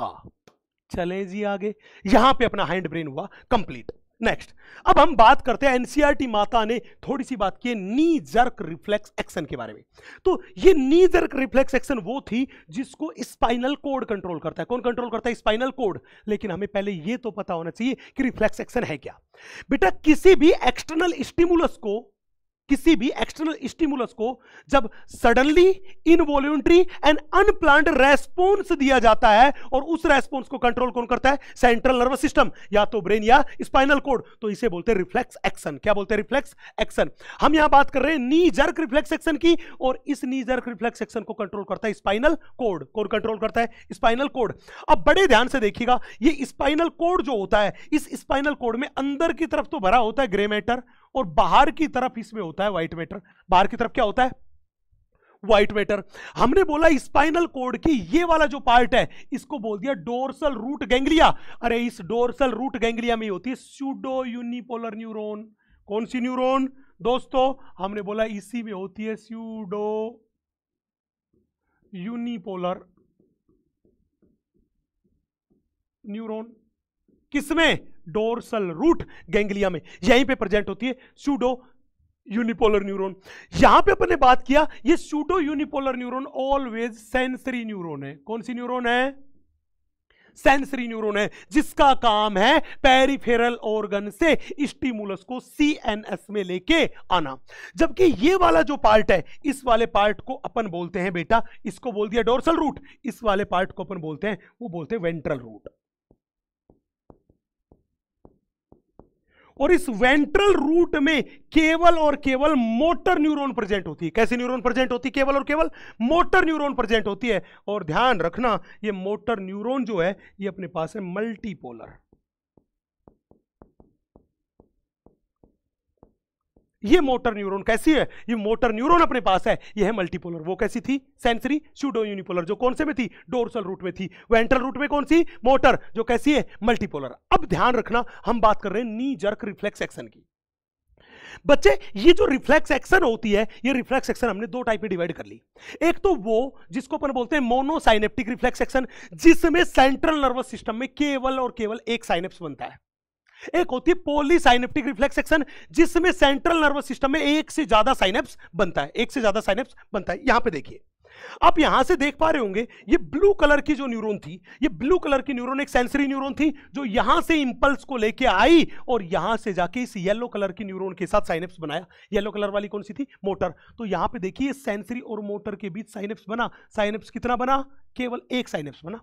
चलें जी आगे यहां पे अपना हैंड ब्रेन हुआ कंप्लीट नेक्स्ट अब हम बात करते हैं एनसीआरटी e माता ने थोड़ी सी बात की नी जर्क रिफ्लेक्स एक्शन के बारे में तो ये नी जर्क रिफ्लेक्स एक्शन वो थी जिसको स्पाइनल कोड कंट्रोल करता है कौन कंट्रोल करता है स्पाइनल कोड लेकिन हमें पहले ये तो पता होना चाहिए कि रिफ्लेक्स एक्शन है क्या बेटा किसी भी एक्सटर्नल स्टिमुलस को किसी भी एक्सटर्नल स्टिमुलस को जब suddenly involuntary and unplanned response दिया जाता है और उस रेस्पॉन्स को कंट्रोल कौन करता है सेंट्रल नर्वस सिस्टम या तो ब्रेन या स्पाइनल कोड तो इसे बोलते हैं रिफ्लेक्स एक्शन क्या बोलते हैं रिफ्लेक्स एक्शन हम यहां बात कर रहे हैं नी जर्क रिफ्लेक्स एक्शन की और इस नी जर्क रिफ्लेक्स एक्शन को कंट्रोल करता है स्पाइनल कोड कौन कंट्रोल करता है स्पाइनल कोड अब बड़े ध्यान से देखिएगा ये स्पाइनल कोड जो होता है इस स्पाइनल कोड में अंदर की तरफ तो भरा होता है ग्रे मैटर और बाहर की तरफ इसमें होता है व्हाइट मैटर बाहर की तरफ क्या होता है व्हाइट मैटर हमने बोला स्पाइनल कोड की ये वाला जो पार्ट है इसको बोल दिया डोरसल रूट गैंग्लिया अरे इस डोरसल रूट गैंग्लिया में होती है स्यूडो यूनिपोलर न्यूरोन कौन सी न्यूरोन दोस्तों हमने बोला इसी में होती है स्यूडो यूनिपोलर न्यूरोन किसमें डोरसल रूट गैंग्लिया में यहीं पे प्रेजेंट होती है सूडो यूनिपोलर न्यूरॉन यहां पे अपन ने बात किया ये pseudo unipolar neuron always sensory neuron है कौन सी न्यूरॉन है सेंसरी न्यूरॉन है जिसका काम है पेरिफेरल ऑर्गन से स्टिमुलस को सीएनएस में लेके आना जबकि ये वाला जो पार्ट है इस वाले पार्ट को अपन बोलते हैं बेटा इसको बोल दिया डोरसल रूट इस वाले पार्ट को अपन बोलते हैं वो बोलते हैं वेंट्रल रूट और इस वेंट्रल रूट में केवल और केवल मोटर न्यूरॉन प्रेजेंट होती है कैसे न्यूरॉन प्रेजेंट होती है केवल और केवल मोटर न्यूरॉन प्रेजेंट होती है और ध्यान रखना ये मोटर न्यूरॉन जो है ये अपने पास है मल्टीपोलर ये मोटर न्यूरॉन कैसी है ये मोटर न्यूरॉन अपने पास है ये है मल्टीपोलर वो कैसी थी सेंसरी स्यूडो यूनिपोलर जो कौन से में थी डोर्सल रूट में थी वेंट्रल रूट में कौन सी मोटर जो कैसी है मल्टीपोलर अब ध्यान रखना हम बात कर रहे हैं नी जर्क रिफ्लेक्स एक्शन की बच्चे ये जो रिफ्लेक्स एक्शन होती है ये रिफ्लेक्स एक्शन हमने दो टाइप में डिवाइड कर ली एक तो वो जिसको अपन बोलते हैं मोनोसाइनेप्टिक रिफ्लेक्स एक्शन जिसमें सेंट्रल नर्वस सिस्टम में केवल और केवल एक साइनेप्स बनता है एक होती है पोलिसाइनेप्टिक रिफ्लेक्स सेक्शन जिसमें सेंट्रल नर्वस सिस्टम में एक से ज्यादा साइनेप्स बनता है एक से ज्यादा साइनेप्स बनता है यहां पे देखिए आप यहां से देख पा रहे होंगे ये ब्लू कलर की जो न्यूरॉन थी ये ब्लू कलर की न्यूरॉन एक सेंसरी न्यूरॉन थी जो यहां से इंपल्स को लेके आई और यहां से जाके इस येलो कलर की न्यूरॉन के साथ साइनेप्स बनाया येलो कलर वाली कौन सी थी मोटर तो यहां पे देखिए सेंसरी और मोटर के बीच साइनेप्स बना साइनेप्स कितना बना केवल एक साइनेप्स बना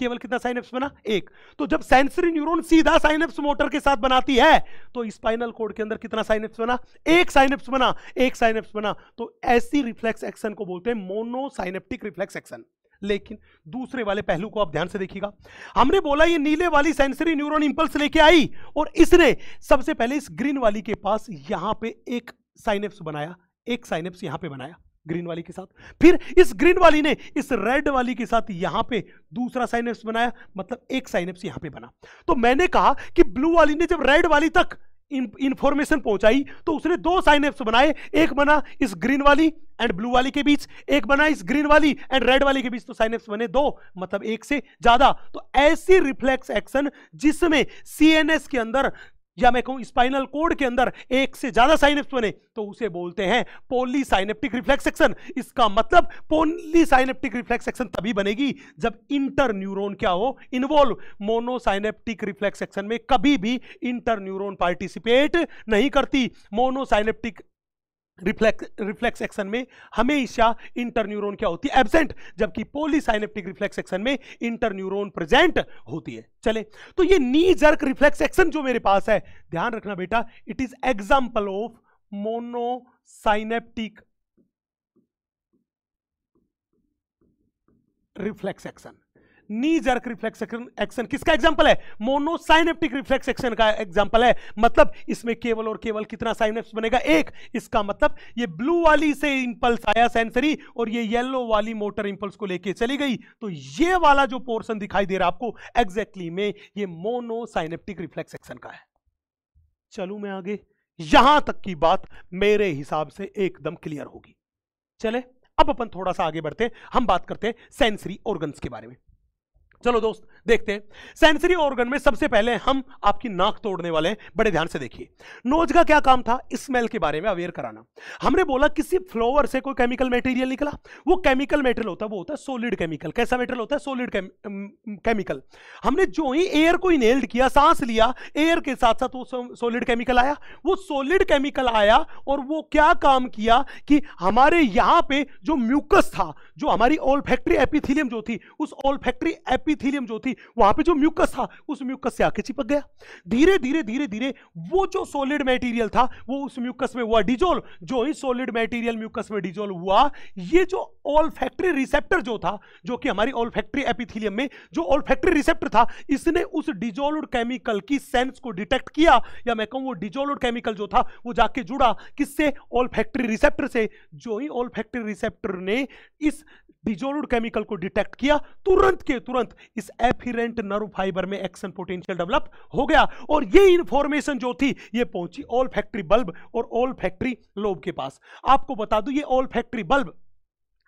केवल कितना साइनेप्स बना एक तो जब सेंसरी न्यूरॉन सीधा साइनेप्स मोटर के साथ बनाती है तो स्पाइनल कोड के अंदर कितना साइनेप्स बना एक साइनेप्स बना एक साइनेप्स बना तो ऐसी रिफ्लेक्स एक्शन को बोलते हैं मोनोसाइनेप्टिक रिफ्लेक्स एक्शन लेकिन दूसरे वाले पहलू को आप ध्यान से देखिएगा हमने बोला ये नीले वाली सेंसरी न्यूरॉन इंपल्स लेके आई और इसने सबसे पहले इस ग्रीन वाली के पास यहां पे एक साइनेप्स बनाया एक साइनेप्स यहां पे बनाया ग्रीन वाली के साथ फिर इस ग्रीन वाली ने इस रेड वाली के साथ यहां पे दूसरा साइनेप्स बनाया मतलब एक साइनेप्स यहां पे बना तो मैंने कहा कि ब्लू वाली ने जब रेड वाली तक इंफॉर्मेशन पहुंचाई तो उसने दो साइनेप्स बनाए एक बना इस ग्रीन वाली एंड ब्लू वाली के बीच एक बना इस ग्रीन वाली एंड रेड वाली के बीच तो साइनेप्स बने दो मतलब एक से ज्यादा तो ऐसी रिफ्लेक्स एक्शन जिसमें सीएनएस के अंदर या मैं कहूं स्पाइनल कोड के अंदर एक से ज्यादा साइनेप्स बने तो उसे बोलते हैं पोलीसाइनेप्टिक रिफ्लेक्स सेक्शन इसका मतलब पोलीसाइनेप्टिक रिफ्लेक्स सेक्शन तभी बनेगी जब इंटर न्यूरोन क्या हो इन्वॉल्व मोनोसाइनेप्टिक रिफ्लेक्स सेक्शन में कभी भी इंटर न्यूरोन पार्टिसिपेट नहीं करती मोनोसाइनेप्टिक रिफ्लेक्स रिफ्लेक्स एक्शन में हमेशा इंटर क्या होती है एब्सेंट जबकि पोलीसाइनेप्टिक रिफ्लेक्स एक्शन में इंटर प्रेजेंट होती है चले तो ये नी जर्क रिफ्लेक्स एक्शन जो मेरे पास है ध्यान रखना बेटा it is example of monosynaptic reflex action knee jerk reflex action किसका एग्जाम्पल है मोनोसाइनेप्टिक रिफ्लेक्स एक्शन का एग्जाम्पल है मतलब इसमें केवल और केवल कितना साइनेप्स बनेगा एक इसका मतलब ये ब्लू वाली से इंपल्स आया सेंसरी और ये येलो वाली मोटर इंपल्स को लेके चली गई तो ये वाला जो पोर्सन दिखाई दे रहा आपको एग्जैक्टली में ये मोनोसाइनेप्टिक रिफ्लेक्स एक्शन का है चलू मैं आगे यहां तक की बात मेरे हिसाब से एकदम क्लियर होगी चले अब अपन थोड़ा सा आगे बढ़ते हैं हम बात करते हैं सेंसरी ऑर्गन्स के बारे में चलो दोस्त देखते हैं सेंसरी ऑर्गन में सबसे पहले हम आपकी नाक तोड़ने वाले हैं बड़े ध्यान से देखिए नोज का क्या काम था स्मेल के बारे में अवेयर कराना हमने बोला किसी फ्लोवर से कोई केमिकल मटेरियल निकला वो केमिकल मटेरियल होता है वो होता है सोलिड केमिकल कैसा मटेरियल होता है सोलिड केमिकल हमने जो ही एयर को इनहेल्ड किया सांस लिया एयर के साथ साथ वो सोलिड केमिकल आया वो सोलिड केमिकल आया और वो क्या काम किया कि हमारे यहां पर जो म्यूकस था जो हमारी ऑल फैक्ट्री एपिथिलियम जो थी उस ऑल फैक्ट्री एपिथीलियम जो थी वहां पे जो म्यूकस था उस म्यूकस से आके चिपक गया धीरे धीरे धीरे धीरे वो जो सॉलिड मेटीरियल था वो उस म्यूकस में हुआ डिजोल्व जो ही सॉलिड मेटीरियल म्यूकस में डिजोल्व हुआ ये जो ऑल फैक्ट्री रिसेप्टर जो था जो कि हमारी ऑल फैक्ट्री एपिथीलियम में जो ऑल फैक्ट्री रिसेप्टर था इसने उस डिजोल्व केमिकल की सेंस को डिटेक्ट किया या मैं कहूं वो डिजोल्व केमिकल जो था वो जाके जुड़ा किससे ऑल फैक्ट्री रिसेप्टर से जो ही ऑल फैक्ट्री रिसेप्टर ने इस डिजोल्ड केमिकल को डिटेक्ट किया तुरंत के तुरंत इस एफिरेंट नर्व फाइबर में एक्शन पोटेंशियल डेवलप हो गया और ये इंफॉर्मेशन जो थी ये पहुंची ऑल फैक्ट्री बल्ब और ऑल फैक्ट्री लोब के पास आपको बता दू ये olfactory bulb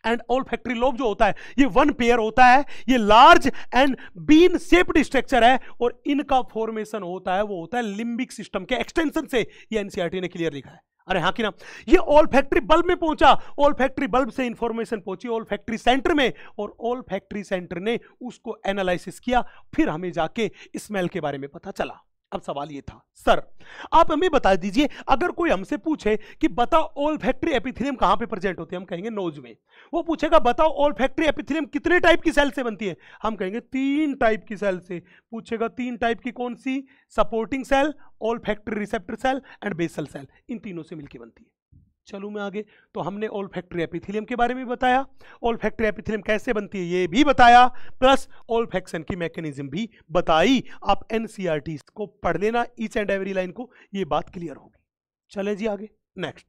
and olfactory lobe जो होता है ये वन पेयर होता है ये large and bean shaped structure है और इनका फॉर्मेशन होता है वो होता है लिम्बिक सिस्टम के एक्सटेंशन से ये एनसीआरटी e ने क्लियर लिखा है अरे हाँ कि ना ये ऑल फैक्ट्री बल्ब में पहुंचा ओल फैक्ट्री बल्ब से इंफॉर्मेशन पहुंची ऑल फैक्ट्री सेंटर में और ऑल फैक्ट्री सेंटर ने उसको एनालिसिस किया फिर हमें जाके स्मेल के बारे में पता चला अब सवाल ये था सर आप हमें बता दीजिए अगर कोई हमसे पूछे कि बताओ ऑल फैक्ट्री एपिथिलियम कहां पे प्रेजेंट होते हैं हम कहेंगे नोज में वो पूछेगा बताओ ऑल फैक्ट्री एपिथिलियम कितने टाइप की सेल से बनती है हम कहेंगे तीन टाइप की सेल से पूछेगा तीन टाइप की कौन सी supporting cell olfactory receptor cell and basal cell इन तीनों से मिलकर बनती है चलूँ मैं आगे तो हमने ओल फैक्ट्री एपिथिलियम के बारे में बताया ओल फैक्ट्री एपिथिलियम कैसे बनती है ये भी बताया प्लस ओल फैक्शन की मैकेनिज्म भी बताई आप एन e को पढ़ लेना ईच एंड एवरी लाइन को ये बात क्लियर होगी चले जी आगे नेक्स्ट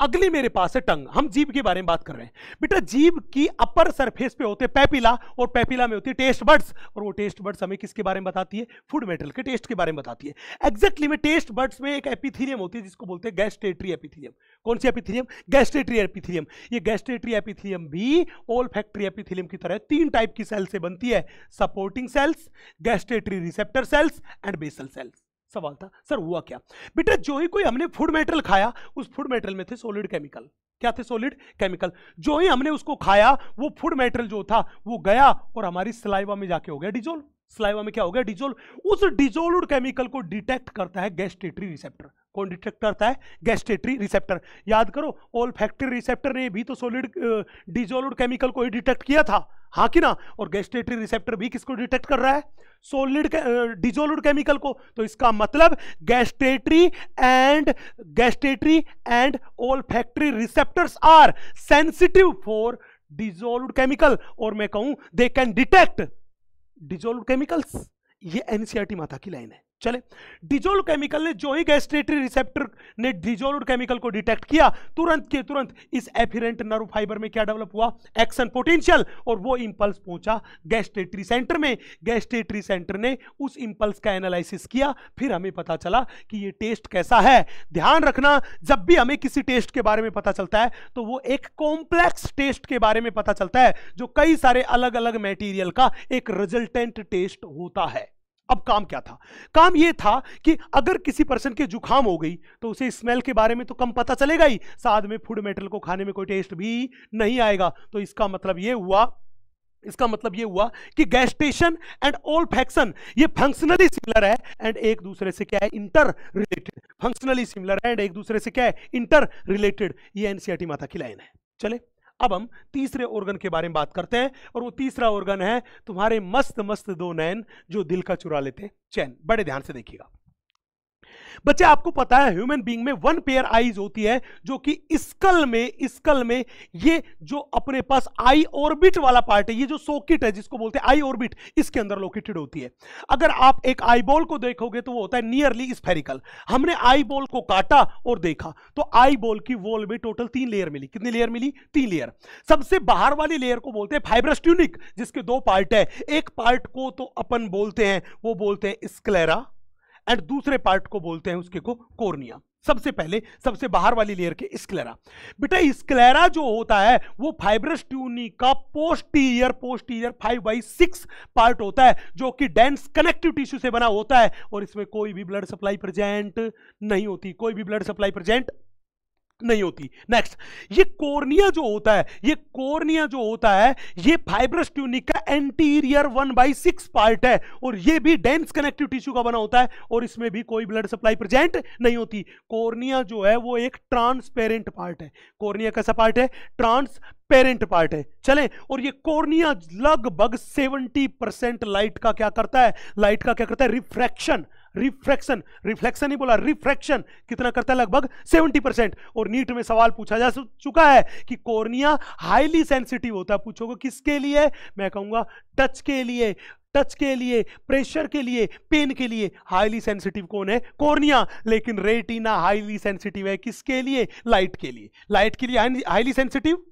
अगली मेरे पास है टंग हम जीव के बारे में बात कर रहे हैं बेटा जीव की अपर सरफेस पे होते पैपिला और पैपिला में होती है टेस्ट बर्ड्स और वो टेस्ट बर्ड्स हमें किसके बारे में बताती है फूड मेटल के टेस्ट के बारे में बताती है एक्जैक्टली में टेस्ट बर्ड्स में एक एपिथीरियम होती है जिसको बोलते हैं गैस्टेट्री एपिथीरियम कौन सी एपिथीरियम गैस्टेट्री एपिथीरियम ये गैस्टेट्री एपिथीरियम भी ओल फैक्ट्री एपिथीरियम की तरह तीन टाइप की सेल से बनती है supporting cells gustatory receptor cells and basal cells सवाल था सर हुआ क्या बेटा जो ही कोई हमने फूड मेटेरियल खाया उस फूड मेटेरियल में थे सॉलिड केमिकल क्या थे सॉलिड केमिकल जो ही हमने उसको खाया वो फूड मेटेरियल जो था वो गया और हमारी सलाइवा में जाके हो गया डिजोल्व सलाइवा में क्या हो गया डिजोल्व उस डिजोल्व केमिकल को डिटेक्ट करता है गैस्ट्रेटरी रिसेप्टर कौन डिटेक्ट करता है गैस्टेटरी रिसेप्टर याद करो ओल फैक्ट्री रिसेप्टर ने भी तो सोलिड डिजोलोड केमिकल को ही डिटेक्ट किया था हाँ कि ना और गैस्टेटरी रिसेप्टर भी किसको डिटेक्ट कर रहा है सोलिड डिजोलुड केमिकल को तो इसका मतलब gustatory and gustatory and olfactory receptor are sensitive for dissolved chemical और मैं कहूं they can detect dissolved chemicals ये एनसीआरटी e माता की लाइन है चले डिजोल केमिकल ने जो ही गैस्ट्रेटरी रिसेप्टर ने डिजोल केमिकल को डिटेक्ट किया तुरंत के तुरंत इस एफिरेंट नर्व फाइबर में क्या डेवलप हुआ एक्शन पोटेंशियल और वो इंपल्स पहुंचा गैस्ट्रेटरी सेंटर में गैस्ट्रेटरी सेंटर ने उस इंपल्स का एनालिसिस किया फिर हमें पता चला कि ये टेस्ट कैसा है ध्यान रखना जब भी हमें किसी टेस्ट के बारे में पता चलता है तो वो एक कॉम्प्लेक्स टेस्ट के बारे में पता चलता है जो कई सारे अलग अलग मेटीरियल का एक रिजल्टेंट टेस्ट होता है अब काम क्या था काम यह था कि अगर किसी पर्सन के जुखाम हो गई तो उसे स्मेल के बारे में तो कम पता चलेगा ही साथ में फूड मेटल को खाने में कोई टेस्ट भी नहीं आएगा तो इसका मतलब यह हुआ इसका मतलब यह हुआ कि गैस्टेशन एंड ओल फैक्शन ये फंक्शनली सिमिलर है एंड एक दूसरे से क्या है इंटर रिलेटेड फंक्शनली सिमिलर है एंड एक दूसरे से क्या है इंटर रिलेटेड ये एनसीआरटी e माता की लाइन है चले अब हम तीसरे ऑर्गन के बारे में बात करते हैं और वो तीसरा ऑर्गन है तुम्हारे मस्त मस्त दो नैन जो दिल का चुरा लेते हैं चैन बड़े ध्यान से देखिएगा बच्चे आपको पता है ह्यूमन बींग में वन पेयर आईज होती है जो कि स्कल में स्कल में ये जो अपने पास आई ऑर्बिट वाला पार्ट है ये जो सॉकेट है जिसको बोलते हैं आई ऑर्बिट इसके अंदर लोकेटेड होती है अगर आप एक आई बॉल को देखोगे तो वो होता है नियरली स्फेरिकल हमने आई बॉल को काटा और देखा तो आई बॉल की वॉल में टोटल तीन लेयर मिली कितनी लेयर मिली तीन लेयर सबसे बाहर वाली लेयर को बोलते हैं फाइब्रस ट्यूनिक जिसके दो पार्ट है एक पार्ट को तो अपन बोलते हैं वो बोलते हैं स्क्लेरा एंड दूसरे पार्ट को बोलते हैं उसके को कोर्निया सबसे पहले सबसे बाहर वाली लेयर के स्क्लेरा बेटा स्क्लेरा जो होता है वो फाइब्रस ट्यूनी का posterior posterior five by six part होता है जो कि डेंस कनेक्टिव टिश्यू से बना होता है और इसमें कोई भी ब्लड सप्लाई प्रेजेंट नहीं होती कोई भी ब्लड सप्लाई प्रेजेंट नहीं होती नेक्स्ट ये कोर्निया जो होता है ये कोर्निया जो होता है ये फाइब्रस ट्यूनिक का anterior one by six part है और ये भी डेंस कनेक्टिव टिश्यू का बना होता है और इसमें भी कोई ब्लड सप्लाई प्रेजेंट नहीं होती कोर्निया जो है वो एक ट्रांसपेरेंट पार्ट है कोर्निया कैसा पार्ट है ट्रांस पेरेंट पार्ट है चले और ये कोर्निया लगभग 70 परसेंट लाइट का क्या करता है लाइट का क्या करता है रिफ्रैक्शन रिफ्रैक्शन रिफ्लेक्शन ही बोला रिफ्रैक्शन कितना करता है लगभग 70 परसेंट और नीट में सवाल पूछा जा चुका है कि कोर्निया हाईली सेंसिटिव होता है पूछोगे किसके लिए मैं कहूँगा टच के लिए टच के लिए प्रेशर के लिए पेन के लिए हाईली सेंसिटिव कौन है कोर्निया लेकिन रेटिना हाईली सेंसिटिव है किसके लिए लाइट के लिए लाइट के लिए हाईली सेंसिटिव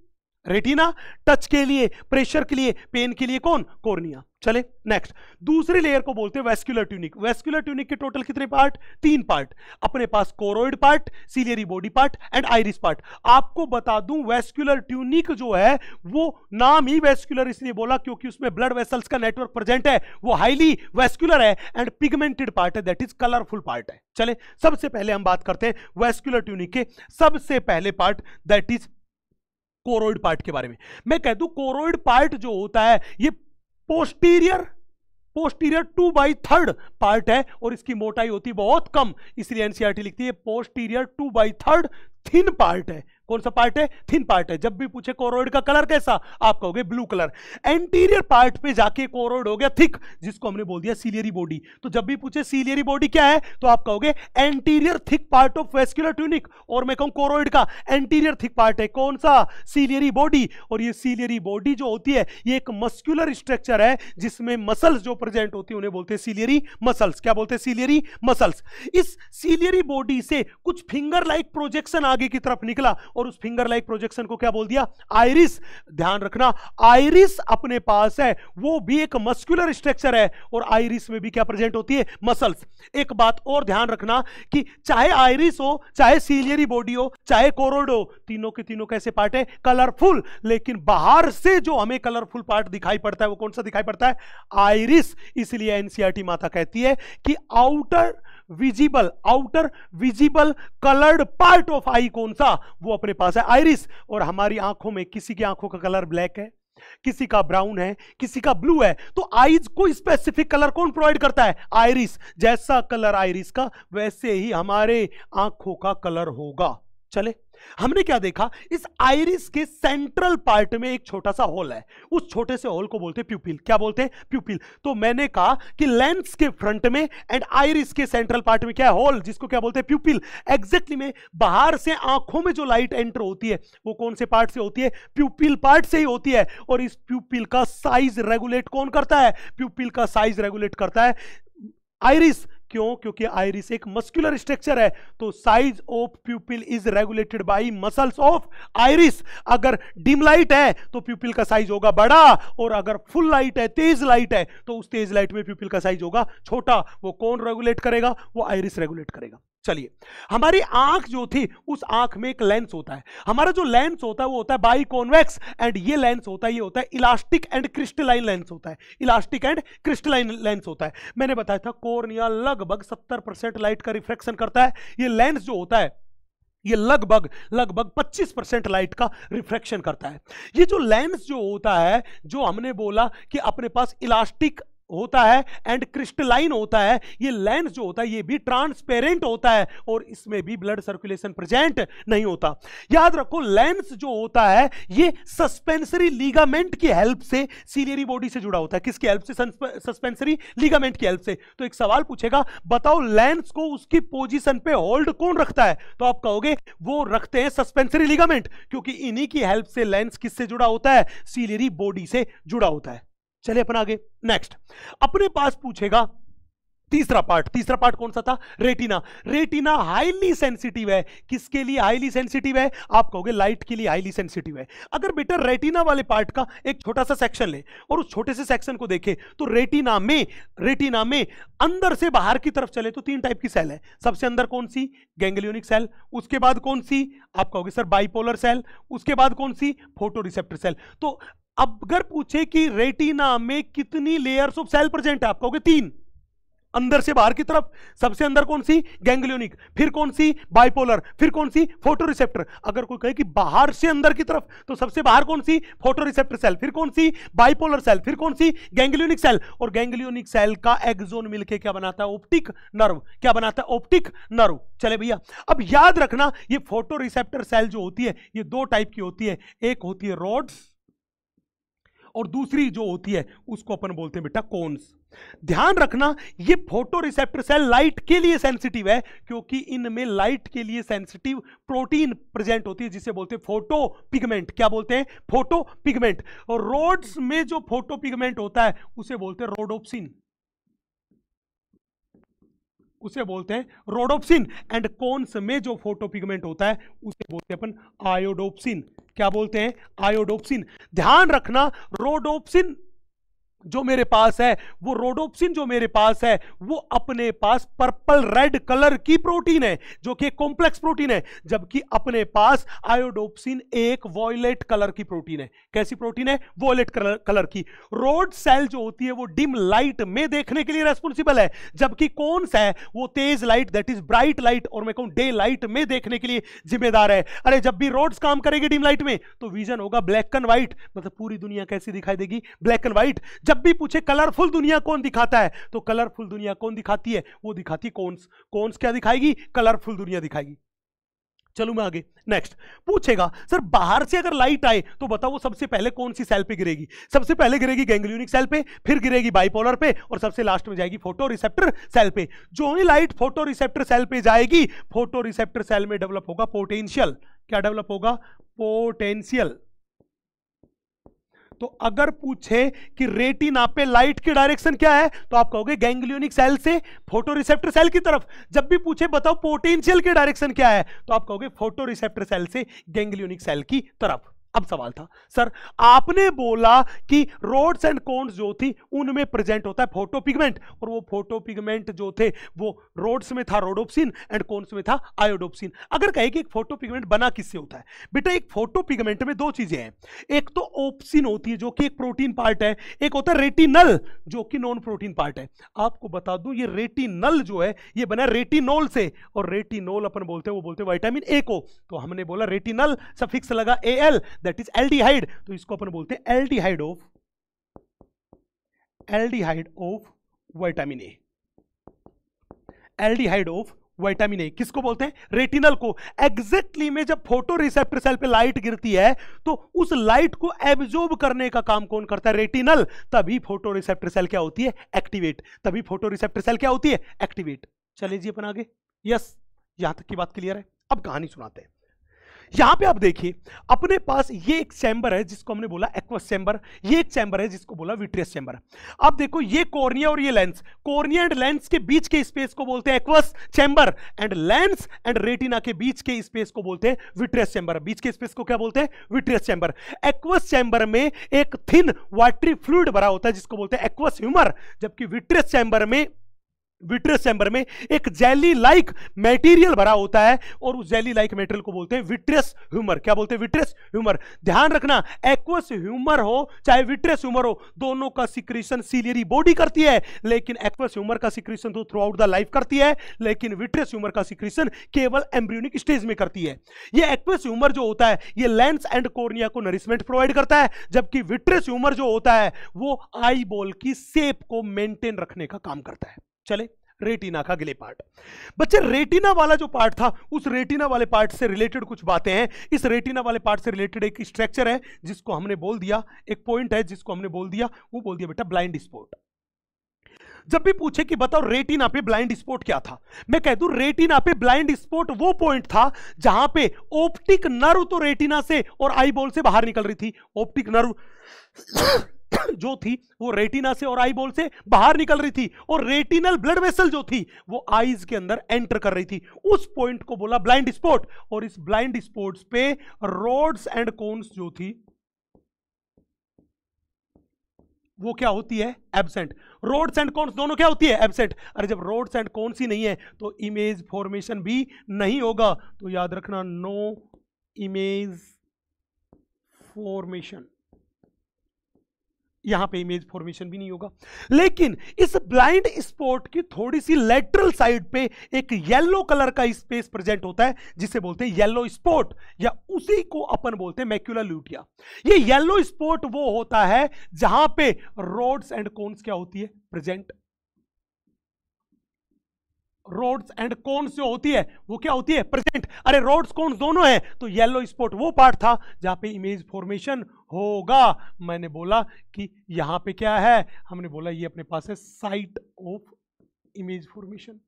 रेटिना टच के लिए प्रेशर के लिए पेन के लिए कौन कोर्निया चले नेक्स्ट दूसरी लेयर को बोलते हैं वेस्कुलर ट्यूनिक वेस्कुलर ट्यूनिक के टोटल कितने पार्ट तीन पार्ट अपने पास choroid part ciliary body part and iris part आपको बता दूं वेस्कुलर ट्यूनिक जो है वो नाम ही वेस्कुलर इसलिए बोला क्योंकि उसमें ब्लड वेसल्स का नेटवर्क प्रेजेंट है वो हाईली वेस्कुलर है एंड पिगमेंटेड पार्ट है दैट इज कलरफुल पार्ट है चले सबसे पहले हम बात करते हैं वेस्कुलर ट्यूनिक के सबसे पहले part that is choroid part के बारे में मैं कह दू कोरोइड पार्ट जो होता है ये posterior posterior two by third part है और इसकी मोटाई होती बहुत कम इसलिए एनसीआरटी e लिखती है posterior two by third thin part है कौन सा पार्ट है थिन पार्ट है जब भी पूछे कोरोइड का कलर कैसा आप कहोगे ब्लू कलर एंटीरियर पार्ट पे जाके कोरोइड हो गया थिक जिसको हमने बोल दिया सीलियरी बॉडी तो जब भी पूछे सीलियरी बॉडी क्या है तो आप कहोगे anterior thick part of vascular tunic और मैं कहूं कोरोइड का एंटीरियर थिक पार्ट है कौन सा सीलियरी बॉडी और ये सीलियरी बॉडी जो होती है ये एक मस्क्यूलर स्ट्रक्चर है जिसमें मसल्स जो प्रेजेंट होती है उन्हें बोलते हैं सीलियरी मसल्स क्या बोलते हैं सीलियरी मसल्स इस सीलियरी बॉडी से कुछ फिंगर लाइक प्रोजेक्शन आगे की तरफ निकला और उस फिंगर लाइक प्रोजेक्शन को क्या बोल दिया आयरिस ध्यान रखना आयरिस अपने पास है वो भी एक मस्कुलर स्ट्रक्चर है और आयरिस में भी क्या प्रेजेंट होती है मसल्स एक बात और ध्यान रखना कि चाहे आयरिस हो चाहे सीलियरी बॉडी हो चाहे कोरोड हो तीनों के तीनों कैसे पार्ट है कलरफुल लेकिन बाहर से जो हमें कलरफुल पार्ट दिखाई पड़ता है वो कौन सा दिखाई पड़ता है आयरिस इसलिए एनसीआरटी e माता कहती है कि outer visible outer visible coloured part of eye कौन सा वो अपने पास है आइरिस और हमारी आंखों में किसी की आंखों का कलर ब्लैक है किसी का ब्राउन है किसी का ब्लू है तो आईज को स्पेसिफिक कलर कौन प्रोवाइड करता है आइरिस जैसा कलर आइरिस का वैसे ही हमारे आंखों का कलर होगा चले हमने क्या देखा इस आयरिस के सेंट्रल पार्ट में एक छोटा सा होल है उस छोटे से होल को बोलते हैं प्यूपिल क्या बोलते हैं प्यूपिल तो मैंने कहा कि लेंस के फ्रंट में एंड आयरिस के सेंट्रल पार्ट में क्या है होल जिसको क्या बोलते हैं प्यूपिल एग्जैक्टली में बाहर से आंखों में जो लाइट एंटर होती है वो कौन से पार्ट से होती है प्यूपिल पार्ट से ही होती है और इस प्यूपिल का साइज रेगुलेट कौन करता है प्यूपिल का साइज रेगुलेट करता है आयरिस क्यों क्योंकि आयरिस एक मस्कुलर स्ट्रक्चर है तो size of pupil is regulated by muscles of iris अगर डिम लाइट है तो प्यूपिल का साइज होगा बड़ा और अगर फुल लाइट है तेज लाइट है तो उस तेज लाइट में प्यूपिल का साइज होगा छोटा वो कौन रेगुलेट करेगा वो आयरिस रेगुलेट करेगा चलिए हमारी आंख जो थी उस आंख में एक लेंस होता है हमारा जो लेंस होता है वो होता है बाई कॉन्वेक्स एंड ये लेंस होता है ये होता है इलास्टिक एंड क्रिस्टलाइन लेंस होता है इलास्टिक एंड क्रिस्टलाइन लेंस होता है मैंने बताया था कोर्निया लगभग सत्तर परसेंट लाइट का रिफ्लेक्शन करता है ये लेंस जो होता है ये लगभग लगभग 25 परसेंट लाइट का रिफ्लेक्शन करता है ये जो लेंस जो होता है जो हमने बोला कि अपने पास इलास्टिक होता है एंड क्रिस्टलाइन होता है ये लेंस जो होता है ये भी ट्रांसपेरेंट होता है और इसमें भी ब्लड सर्कुलेशन प्रेजेंट नहीं होता याद रखो लेंस जो होता है ये सस्पेंसरी लीगामेंट की हेल्प से सीलियरी बॉडी से जुड़ा होता है किसकी हेल्प से सस्पेंसरी लीगामेंट की हेल्प से तो एक सवाल पूछेगा बताओ लेंस को उसकी पोजिशन पे होल्ड कौन रखता है तो आप कहोगे वो रखते हैं सस्पेंसरी लिगामेंट क्योंकि इन्हीं की हेल्प से लेंस किससे जुड़ा होता है सीलियरी बॉडी से जुड़ा होता है चले अपना आगे नेक्स्ट अपने पास पूछेगा तीसरा पार्ट तीसरा पार्ट कौन सा था रेटिना रेटिना हाईली सेंसिटिव है किसके लिए हाईली सेंसिटिव है आप कहोगे लाइट के लिए हाईली सेंसिटिव है अगर बेटा रेटिना वाले पार्ट का एक छोटा सा सेक्शन ले और उस छोटे से सेक्शन को देखे तो रेटिना में रेटिना में अंदर से बाहर की तरफ चले तो तीन टाइप की सेल है सबसे अंदर कौन सी गैंगलियोनिक सेल उसके बाद कौन सी आप कहोगे सर बाइपोलर सेल उसके बाद कौन सी फोटो रिसेप्टर सेल तो अब अगर पूछे कि रेटिना में कितनी लेयर्स ऑफ सेल प्रेजेंट है आप कहोगे तीन अंदर से बाहर की तरफ सबसे अंदर कौन सी गैंग्लियोनिक फिर कौन सी बाइपोलर फिर कौन सी फोटोरिसेप्टर अगर कोई कहे कि बाहर से अंदर की तरफ तो सबसे बाहर कौन सी फोटोरिसेप्टर सेल फिर कौन सी बाइपोलर सेल फिर कौन सी गैंग्लियोनिक सेल और गैंग्लियोनिक सेल का एक्जोन मिलके क्या बनाता है ऑप्टिक नर्व क्या बनाता है ऑप्टिक नर्व चले भैया अब याद रखना ये फोटोरिसेप्टर सेल जो होती है ये दो टाइप की होती है एक होती है रोड्स और दूसरी जो होती है उसको अपन बोलते हैं बेटा कोन्स ध्यान रखना ये फोटो रिसेप्टर सेल लाइट के लिए सेंसिटिव है क्योंकि इनमें लाइट के लिए सेंसिटिव प्रोटीन प्रेजेंट होती है जिसे बोलते हैं फोटो पिगमेंट क्या बोलते हैं फोटो पिगमेंट और रोड्स में जो फोटो पिगमेंट होता है उसे बोलते हैं रोडोप्सिन उसे बोलते हैं रोडोप्सिन एंड कोन्स में जो फोटो पिगमेंट होता है उसे बोलते हैं अपन आयोडोप्सिन क्या बोलते हैं आयोडोप्सिन ध्यान रखना रोडोप्सिन जो मेरे पास है वो रोडोप्सिन जो मेरे पास है वो अपने पास पर्पल रेड कलर की प्रोटीन है जो कि कॉम्प्लेक्स प्रोटीन है जबकि अपने पास आयोडोप्सिन एक वॉयलेट कलर की प्रोटीन है कैसी प्रोटीन है वॉयलेट कलर, कलर की रोड सेल जो होती है वो डिम लाइट में देखने के लिए रेस्पॉन्सिबल है जबकि कौन सा है वो तेज light that is bright light और मैं कहूं डे लाइट में देखने के लिए जिम्मेदार है अरे जब भी रोड्स काम करेगी डिम लाइट में तो विजन होगा ब्लैक एंड व्हाइट मतलब पूरी दुनिया कैसी दिखाई देगी ब्लैक एंड व्हाइट जब जब भी पूछे कलरफुल दुनिया कौन दिखाता है तो कलरफुल दुनिया कौन दिखाती है वो दिखाती कौनस कौनस क्या दिखाएगी कलरफुल दुनिया दिखाएगी चलो मैं आगे नेक्स्ट पूछेगा सर बाहर से अगर लाइट आए तो बताओ वो सबसे पहले कौन सी सेल पे गिरेगी सबसे पहले गिरेगी गैंग्लियोनिक सेल पे फिर गिरेगी बाइपोलर पे और सबसे लास्ट में जाएगी फोटो रिसेप्टर सेल पे जो ही लाइट फोटो रिसेप्टर सेल पे जाएगी फोटो रिसेप्टर सेल में डेवलप होगा पोटेंशियल क्या डेवलप होगा पोटेंशियल तो अगर पूछे कि रेटिना पे लाइट की डायरेक्शन क्या है तो आप कहोगे गैंग्लियोनिक सेल से फोटो रिसेप्टर सेल की तरफ जब भी पूछे बताओ पोटेंशियल के डायरेक्शन क्या है तो आप कहोगे फोटो रिसेप्टर सेल से गैंग्लियोनिक सेल की तरफ अब सवाल था सर आपने बोला कि रोड्स एंड कोन्स जो थी उनमें प्रेजेंट होता है फोटो पिगमेंट और वो फोटो पिगमेंट जो थे वो रोड्स में था रोडोप्सिन एंड कोन्स में था आयोडोप्सिन अगर कहे कि एक फोटो पिगमेंट बना किससे होता है बेटा एक फोटो पिगमेंट में दो चीजें हैं एक तो ओप्सिन होती है जो कि एक प्रोटीन पार्ट है एक होता है रेटिनल जो कि नॉन प्रोटीन पार्ट है आपको बता दूं ये रेटिनल जो है ये बना रेटिनोल से और रेटिनोल अपन बोलते हैं वो बोलते हैं वाइटामिन ए को तो हमने बोला रेटिनल सफिक्स लगा A L that is aldehyde तो इसको अपन बोलते हैं aldehyde of aldehyde of vitamin A aldehyde of vitamin A किसको बोलते हैं रेटिनल को एग्जैक्टली exactly में जब फोटो रिसेप्टर सेल पे लाइट गिरती है तो उस लाइट को एब्जॉर्ब करने का काम कौन करता है रेटिनल तभी फोटो रिसेप्टर सेल क्या होती है एक्टिवेट तभी फोटो रिसेप्टर सेल क्या होती है एक्टिवेट चले जी अपन आगे यस यहां तक की बात क्लियर है अब कहानी सुनाते हैं यहां पे आप देखिए अपने पास ये एक चैम्बर है जिसको हमने बोला एक्वस चैम्बर ये एक चैम्बर है जिसको बोला विट्रियस चैम्बर अब देखो ये कोर्निया और ये लेंस कोर्निया एंड लेंस के बीच के स्पेस को बोलते हैं aqueous chamber and lens and retina के बीच के स्पेस को बोलते हैं विट्रियस चैम्बर बीच के स्पेस को क्या बोलते हैं विट्रियस चैम्बर एक्वस चैम्बर में एक थिन वाटरी फ्लूड भरा होता है जिसको बोलते हैं एक्वस ह्यूमर जबकि विट्रियस चैम्बर में विट्रस चैंबर में एक जेली लाइक मेटीरियल भरा होता है और उस जेली लाइक मेटेरियल को बोलते हैं विट्रस ह्यूमर क्या बोलते हैं विट्रस ह्यूमर ध्यान रखना एक्वस ह्यूमर हो चाहे विट्रस ह्यूमर हो दोनों का सिक्रेशन सीलियरी बॉडी करती है लेकिन एक्वस ह्यूमर का सिक्रेशन तो थ्रू आउट द लाइफ करती है लेकिन विट्रस ह्यूमर का सिक्रेशन केवल एम्ब्रियोनिक स्टेज में करती है यह एक्वस ह्यूमर जो होता है यह लेंस एंड कोर्निया को नरिशमेंट प्रोवाइड करता है जबकि विट्रस ह्यूमर जो होता है वो आई बॉल की सेप को मेंटेन रखने का काम करता है चले रेटिना का अगले पार्ट बच्चे रेटिना वाला जो पार्ट था उस रेटिना वाले पार्ट से रिलेटेड कुछ बातें हैं इस रेटिना वाले पार्ट से रिलेटेड एक स्ट्रक्चर है जिसको हमने बोल दिया एक पॉइंट है जिसको हमने बोल दिया वो बोल दिया बेटा ब्लाइंड स्पॉट जब भी पूछे कि बताओ रेटिना पे ब्लाइंड स्पॉट क्या था मैं कह दू रेटिना पे ब्लाइंड स्पॉट वो पॉइंट था जहां पे ऑप्टिक नर्व तो रेटिना से और आईबॉल से बाहर निकल रही थी ऑप्टिक नर्व जो थी वो रेटिना से और आईबॉल से बाहर निकल रही थी और रेटिनल ब्लड वेसल जो थी वो आईज के अंदर एंटर कर रही थी उस पॉइंट को बोला ब्लाइंड स्पॉट और इस ब्लाइंड स्पॉट्स पे रोड्स एंड कोन्स जो थी वो क्या होती है एबसेंट रोड्स एंड कोन्स दोनों क्या होती है एबसेंट अरे जब रोड्स एंड कोन्स ही नहीं है तो इमेज फॉर्मेशन भी नहीं होगा तो याद रखना नो इमेज फॉर्मेशन यहां पे इमेज फॉर्मेशन भी नहीं होगा लेकिन इस ब्लाइंड स्पॉट की थोड़ी सी लेटरल साइड पे एक येलो कलर का स्पेस प्रेजेंट होता है जिसे बोलते हैं येलो स्पॉट या उसी को अपन बोलते हैं मैक्यूला ल्यूटिया ये येलो स्पॉट वो होता है जहां पे रोड्स एंड कोन्स क्या होती है प्रेजेंट रोड्स एंड कौन से होती है वो क्या होती है प्रेजेंट अरे रोड्स कौन दोनों है तो येलो स्पॉट वो पार्ट था जहाँ पे इमेज फॉर्मेशन होगा मैंने बोला कि यहाँ पे क्या है हमने बोला ये अपने पास है site of image formation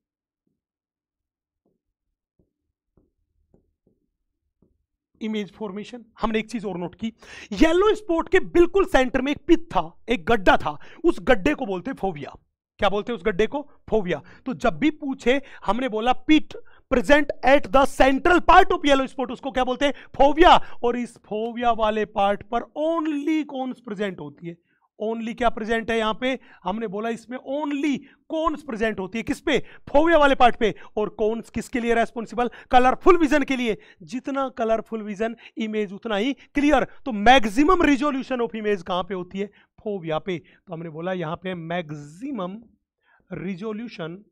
image formation हमने एक चीज और नोट की येलो स्पॉट के बिल्कुल सेंटर में एक पित था एक गड्ढा था उस गड्ढे को बोलते फोबिया क्या बोलते हैं उस गड्ढे को फोविया तो जब भी पूछे हमने बोला pit present at the central part of yellow spot उसको क्या बोलते हैं फोविया और इस फोविया वाले पार्ट पर ओनली कौन प्रेजेंट होती है ओनली क्या प्रेजेंट है यहां पे हमने बोला इसमें ओनली कॉन्स प्रेजेंट होती है किस पे फोवे वाले पार्ट पे और कोन्स किसके लिए रेस्पॉन्सिबल कलरफुल विजन के लिए जितना कलरफुल विजन इमेज उतना ही क्लियर तो मैक्सिमम रिजोल्यूशन ऑफ इमेज कहां पे होती है फोविया पे तो हमने बोला यहां पे maximum resolution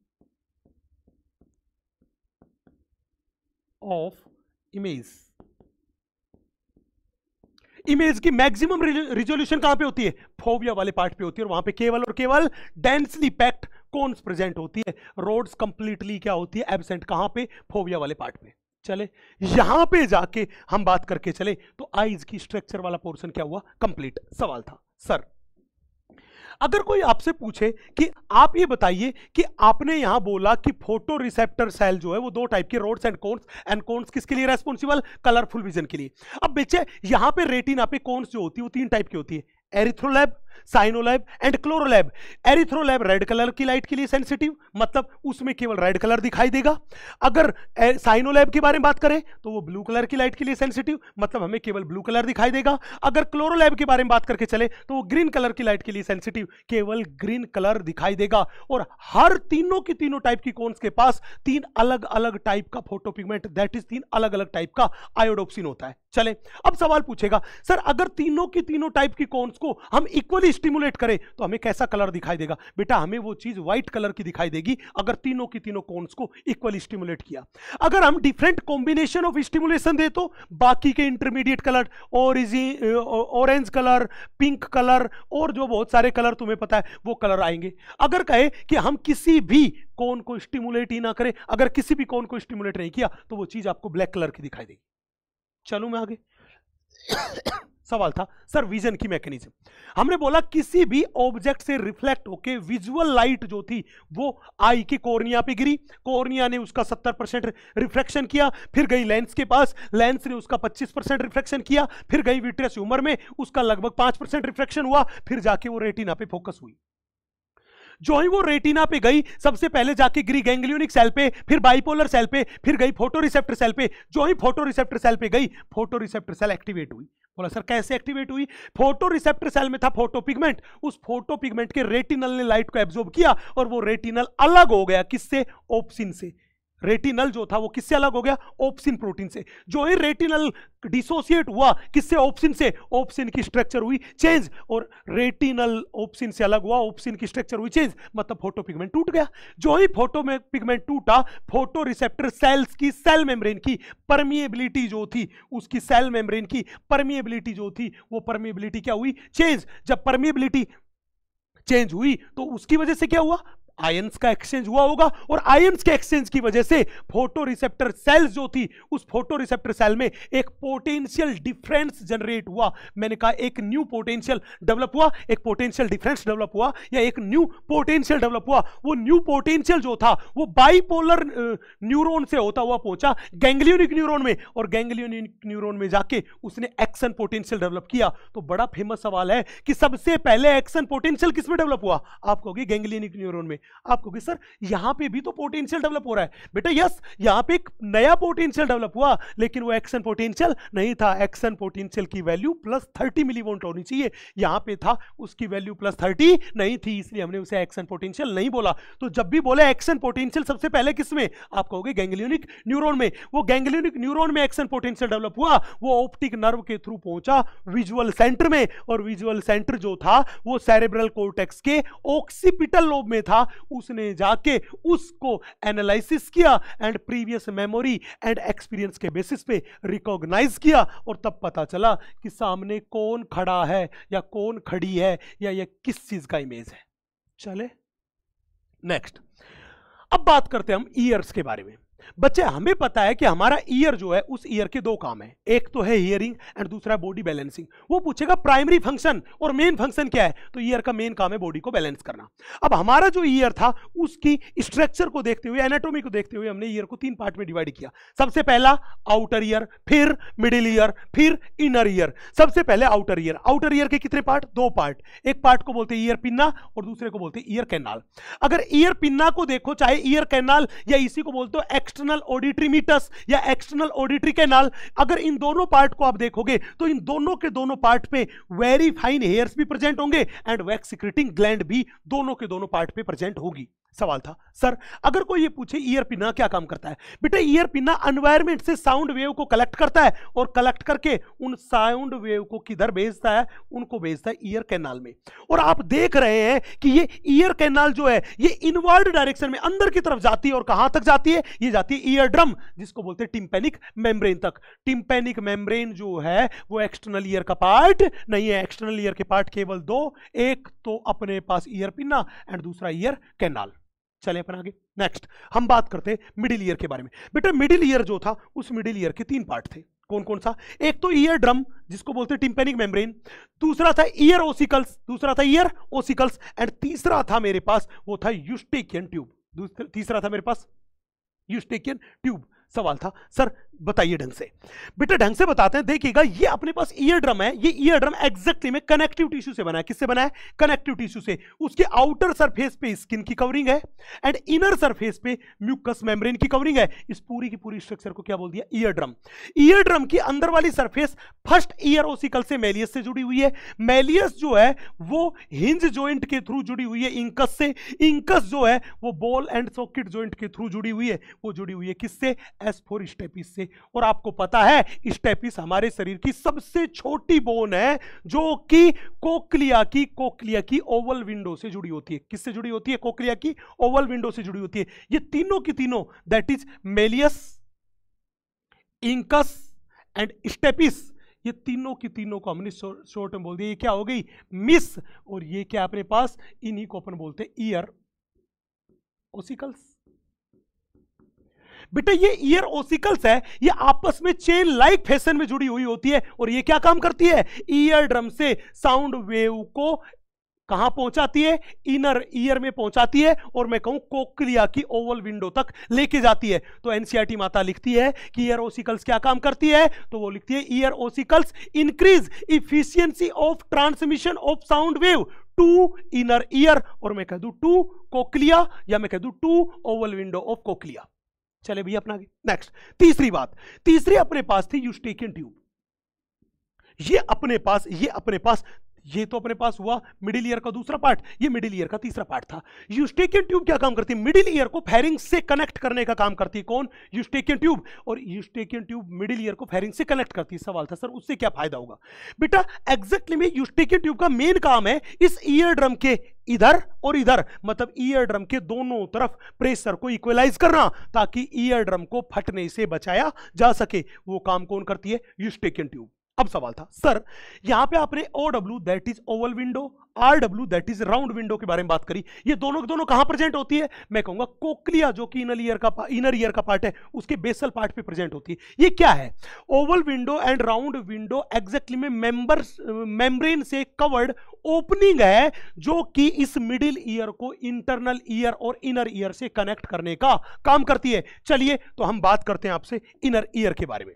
of image image की मैक्सिमम रिजोल्यूशन कहां पे होती है फोविया वाले पार्ट पे होती है और वहां पे केवल और केवल डेंसली पैक्ड कौन प्रेजेंट होती है रोड्स कंप्लीटली क्या होती है एबसेंट कहां पे फोविया वाले पार्ट पे चले यहां पे जाके हम बात करके चले तो आईज की स्ट्रक्चर वाला पोर्शन क्या हुआ कंप्लीट सवाल था सर अगर कोई आपसे पूछे कि आप ये बताइए कि आपने यहां बोला कि फोटो रिसेप्टर सेल जो है वो दो टाइप के rods and cones and cones किसके लिए रेस्पॉन्सिबल कलरफुल विजन के लिए अब बेचे यहां पे रेटिना पे कोन्स जो होती है वो तीन टाइप की होती है erythrolabe cyanolabe and chlorolabe erythrolabe red colour की लाइट के लिए सेंसिटिव मतलब उसमें केवल रेड कलर दिखाई देगा अगर साइनोलैब के बारे में बात करें तो वो ब्लू कलर की लाइट के लिए सेंसिटिव मतलब हमें केवल ब्लू कलर दिखाई देगा अगर क्लोरोलैब के बारे में बात करके चले तो वो ग्रीन कलर की लाइट के लिए सेंसिटिव केवल ग्रीन कलर दिखाई देगा और हर तीनों की तीनों टाइप की कोन्स के पास तीन अलग अलग टाइप का फोटो पिगमेंट दैट इज तीन अलग अलग टाइप का आयोडोप्सिन होता है चले अब सवाल पूछेगा सर अगर तीनों की तीनों टाइप की कोन्स को हम इक्वली भी स्टिमुलेट करें तो हमें कैसा कलर दिखाई देगा बेटा हमें वो चीज़ व्हाइट कलर की दिखाई देगी अगर तीनों की तीनों कोन्स को इक्वली स्टिमुलेट किया अगर हम डिफरेंट कॉम्बिनेशन ऑफ स्टिमुलेशन दे तो बाकी के इंटरमीडिएट कलर और ऑरेंज कलर पिंक कलर और जो बहुत सारे कलर तुम्हें पता है वो कलर आएंगे अगर कहे कि हम किसी भी कोन को स्टिमुलेट ही ना करें अगर किसी भी कोन को स्टिमुलेट नहीं किया तो वो चीज़ आपको ब्लैक कलर की दिखाई देगी चलूँ मैं आगे सवाल था सर विजन की मैकेनिज्म हमने बोला किसी भी ऑब्जेक्ट से रिफ्लेक्ट होके विजुअल लाइट जो थी वो आई की कोर्निया पे गिरी कोर्निया ने उसका 70 परसेंट रिफ्लेक्शन किया फिर गई लेंस के पास लेंस ने उसका 25 परसेंट रिफ्लेक्शन किया फिर गई विट्रस उम्र में उसका लगभग पांच परसेंट रिफ्लेक्शन हुआ फिर जाके वो रेटिना पे फोकस हुई जो ही वो रेटिना पे गई सबसे पहले जाके गिरी गैंग्लियोनिक सेल पे फिर बाइपोलर सेल पे फिर गई फोटो रिसेप्टर सेल पे जो ही फोटो रिसेप्टर सेल पे गई फोटो रिसेप्टर सेल एक्टिवेट हुई बोला सर कैसे एक्टिवेट हुई फोटो रिसेप्टर सेल में था फोटो पिगमेंट उस फोटो पिगमेंट के रेटिनल ने लाइट को एब्जॉर्ब किया और वो रेटिनल अलग हो गया किससे ओप्सिन से रेटिनल जो था वो किससे अलग हो गया ओप्सिन प्रोटीन से जो ही रेटिनल डिसोसिएट हुआ किससे ओप्सिन से ओप्सिन की स्ट्रक्चर हुई चेंज और रेटिनल ओप्सिन से अलग हुआ ओप्सिन की स्ट्रक्चर हुई चेंज मतलब फोटो पिगमेंट टूट गया जो ही फोटो में पिगमेंट टूटा फोटो रिसेप्टर सेल्स की सेल मेम्ब्रेन की परमिएबिलिटी जो थी उसकी सेल मेम्ब्रेन की परमिएबिलिटी जो थी वो परमिएबिलिटी क्या हुई चेंज जब परमिएबिलिटी चेंज हुई तो उसकी वजह से क्या हुआ आयंस का एक्सचेंज हुआ होगा और आयंस के एक्सचेंज की वजह से फोटो रिसेप्टर सेल्स जो थी उस फोटो रिसेप्टर सेल में एक पोटेंशियल डिफरेंस जनरेट हुआ मैंने कहा एक न्यू पोटेंशियल डेवलप हुआ एक पोटेंशियल डिफरेंस डेवलप हुआ या एक न्यू पोटेंशियल डेवलप हुआ वो न्यू पोटेंशियल जो था वो बाईपोलर न्यूरोन से होता हुआ पहुंचा गैंग्लियोनिक न्यूरोन में और गैंग्लियोनिक न्यूरोन में जाके उसने एक्शन पोटेंशियल डेवलप किया तो बड़ा फेमस सवाल है कि सबसे पहले एक्शन पोटेंशियल किसमें डेवलप हुआ आप कहोगे गैंग्लियोनिक न्यूरोन में आप कहोगे सर यहां पे भी तो पोटेंशियल डेवलप हो रहा है बेटा यस यहां पे एक नया पोटेंशियल डेवलप हुआ लेकिन वो एक्शन पोटेंशियल नहीं था एक्शन पोटेंशियल की वैल्यू प्लस थर्टी मिली होनी चाहिए यहां पे था उसकी वैल्यू प्लस थर्टी नहीं थी इसलिए हमने उसे एक्शन पोटेंशियल नहीं बोला तो जब भी बोले एक्शन पोटेंशियल सबसे पहले किसमें आप कहोगे गैंगलियोनिक न्यूरोन में वो गैंगलियोनिक न्यूरोन में एक्शन पोटेंशियल डेवलप हुआ वो ऑप्टिक नर्व के थ्रू पहुंचा विजुअल सेंटर में और विजुअल सेंटर जो था वो सेरेब्रल कोर्टेक्स के ऑक्सीपिटल लोब में था उसने जाके उसको एनालिसिस किया and previous memory and experience के बेसिस पे रिकॉग्नाइज किया और तब पता चला कि सामने कौन खड़ा है या कौन खड़ी है या ये किस चीज़ का इमेज है चले नेक्स्ट अब बात करते हैं हम ईयर्स के बारे में बच्चे हमें पता है कि हमारा ईयर जो है उस ईयर के दो काम है एक तो है हियरिंग एंड दूसरा बॉडी बैलेंसिंग वो पूछेगा प्राइमरी फंक्शन और मेन फंक्शन क्या है तो ईयर का मेन काम है बॉडी को बैलेंस करना अब हमारा जो ईयर था उसकी स्ट्रक्चर को देखते हुए एनाटोमी को देखते हुए हमने ईयर को तीन पार्ट में डिवाइड किया सबसे पहला आउटर ईयर फिर मिडिल ईयर फिर इनर ईयर सबसे पहले आउटर ईयर आउटर ईयर के कितने पार्ट दो पार्ट एक पार्ट को बोलते ईयर पिन्ना और दूसरे को बोलते ईयर कैनाल अगर ईयर पिन्ना को देखो चाहे ईयर कैनाल या इसी को बोलते हो एक्स एक्सटर्नल ऑडिटरी मीटस या एक्सटर्नल ऑडिटरी कैनाल अगर इन दोनों पार्ट को आप देखोगे तो इन दोनों के दोनों पार्ट पे वेरी फाइन हेयर्स भी प्रेजेंट होंगे एंड वैक्स सिक्रेटिंग ग्लैंड भी दोनों के दोनों पार्ट पे प्रेजेंट होगी सवाल था सर अगर कोई ये पूछे ईयर पिना क्या काम करता है बेटा ईयर पिना अनवायरमेंट से साउंड वेव को कलेक्ट करता है और कलेक्ट करके उन साउंड वेव को किधर भेजता है उनको भेजता है ईयर कैनाल में और आप देख रहे हैं कि ये ईयर कैनाल जो है ये इनवर्ड डायरेक्शन में अंदर की तरफ जाती है और कहां तक जाती है ये जाती है ईयर ड्रम जिसको बोलते हैं टिम्पेनिक मेम्ब्रेन तक टिम्पेनिक मेम्ब्रेन जो है वो एक्सटर्नल ईयर का पार्ट नहीं है एक्सटर्नल ईयर के पार्ट केवल दो एक तो अपने पास ईयर पिना एंड दूसरा ईयर कैनाल चले अपन आगे नेक्स्ट हम बात करते हैं मिडिल ईयर के बारे में बेटा मिडिल ईयर जो था उस मिडिल ईयर के तीन पार्ट थे कौन कौन सा एक तो ईयर ड्रम जिसको बोलते हैं टिम्पेनिक मेम्ब्रेन दूसरा था ईयर ओसिकल्स दूसरा था ईयर ओसिकल्स एंड तीसरा था मेरे पास वो था यूस्टेकियन ट्यूब तीसरा था मेरे पास यूस्टेकियन ट्यूब सवाल था सर बताइए ढंग से बेटा ढंग से बताते हैं देखिएगा ये अपने पास ईयर ड्रम है ये ईयर ड्रम एग्जैक्टली में कनेक्टिव टिश्यू से बना है किससे बना है कनेक्टिव टिश्यू से उसके आउटर सरफेस पे स्किन की कवरिंग है एंड इनर सरफेस पे म्यूकस मेम्ब्रेन की कवरिंग है इस पूरी की पूरी स्ट्रक्चर को क्या बोल दिया ईयर ड्रम ईयर ड्रम की अंदर वाली सरफेस फर्स्ट ईयर ओसिकल से मेलियस से जुड़ी हुई है मेलियस जो है वो हिंज ज्वाइंट के थ्रू जुड़ी हुई है इंकस से इंकस जो है वो बॉल एंड सॉकेट ज्वाइंट के थ्रू जुड़ी हुई है वो जुड़ी हुई है किससे एस फोर स्टेपिस से और आपको पता है स्टेपिस हमारे शरीर की सबसे छोटी बोन है जो कि कोकलिया की कोकलिया की ओवल विंडो से जुड़ी होती है किससे जुड़ी होती है कोकलिया की ओवल विंडो से जुड़ी होती है ये तीनों की तीनों that is malleus incus and stapes ये तीनों की तीनों को हमने शॉर्ट में बोल दिया ये क्या हो गई मिस और ये क्या अपने पास इन्हीं को अपन बोलते ईयर ओसिकल्स बेटा ये ईयर ओसिकल्स है ये आपस में चेन लाइक फैशन में जुड़ी हुई होती है और ये क्या काम करती है ईयर ड्रम से साउंड वेव को कहां पहुंचाती है इनर ईयर में पहुंचाती है और मैं कहूं कोकलिया की ओवल विंडो तक लेके जाती है तो एनसीआरटी e माता लिखती है कि ईयर ओसिकल्स क्या काम करती है तो वो लिखती है ear ossicles increase efficiency of transmission of sound wave to inner ear और मैं कह दू टू कोकलिया या मैं कह दू to oval window of cochlea चले भैया अपना नेक्स्ट तीसरी बात तीसरी अपने पास थी यूस्टेकियन ट्यूब ये अपने पास ये अपने पास ये तो अपने पास हुआ मिडिल ईयर का दूसरा पार्ट ये मिडिल ईयर का तीसरा पार्ट था यूस्टेकियन ट्यूब क्या काम करती है मिडिल ईयर को फेरिंग से कनेक्ट करने का काम करती है कौन यूस्टेकियन ट्यूब और यूस्टेकियन ट्यूब मिडिल ईयर को फेरिंग से कनेक्ट करती है सवाल था सर उससे क्या फायदा होगा बेटा एग्जैक्टली में यूस्टेकियन ट्यूब का मेन काम है इस ईयर ड्रम के इधर और इधर मतलब ईयर ड्रम के दोनों तरफ प्रेशर को इक्वलाइज करना ताकि ईयर ड्रम को फटने से बचाया जा सके वो काम कौन करती है यूस्टेकियन ट्यूब अब सवाल था सर यहां पे आपने O W that is oval window R W that is round window के बारे में बात करी ये दोनों के दोनों कहां प्रेजेंट होती है मैं कहूंगा कोकलिया जो कि इनर ईयर का इनर ईयर का पार्ट है उसके बेसल पार्ट पे प्रेजेंट होती है ये क्या है oval window and round window exactly में मेंबर मेम्ब्रेन से कवर्ड ओपनिंग है जो कि इस मिडिल ईयर को इंटरनल ईयर और इनर ईयर से कनेक्ट करने का काम करती है चलिए तो हम बात करते हैं आपसे इनर ईयर के बारे में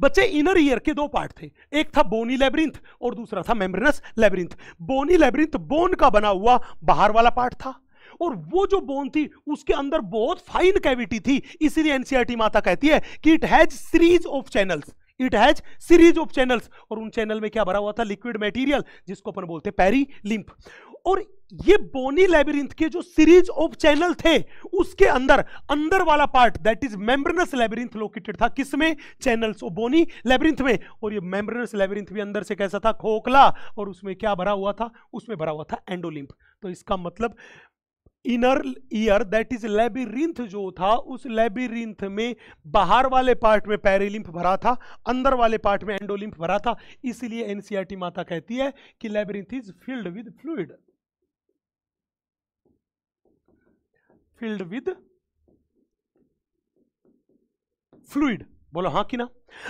बच्चे इनर ईयर के दो पार्ट थे एक था बोनी लेबरिंथ और दूसरा था membranous labyrinth bony labyrinth bone का बना हुआ बाहर वाला पार्ट था और वो जो बोन थी उसके अंदर बहुत फाइन कैविटी थी इसीलिए एनसीआरटी e माता कहती है कि it has series of channels it has series of channels और उन चैनल में क्या भरा हुआ था लिक्विड मटेरियल जिसको अपन बोलते पेरी लिम्फ और ये बोनी लेबिरिंथ के जो सीरीज ऑफ चैनल थे उसके अंदर अंदर वाला part that is membranous labyrinth located था किसमें चैनल्स ऑफ बोनी लेबिरिंथ में और ये मेम्ब्रेनस लेबिरिंथ भी अंदर से कैसा था खोखला और उसमें क्या भरा हुआ था उसमें भरा हुआ था एंडोलिम्फ तो इसका मतलब inner ear that is labyrinth जो था उस लेबिरिंथ में बाहर वाले पार्ट में पैरिलिम्फ भरा था अंदर वाले पार्ट में एंडोलिम्फ भरा था इसलिए एनसीईआरटी e माता कहती है कि labyrinth is filled with fluid filled with fluid बोलो हाँ कि ना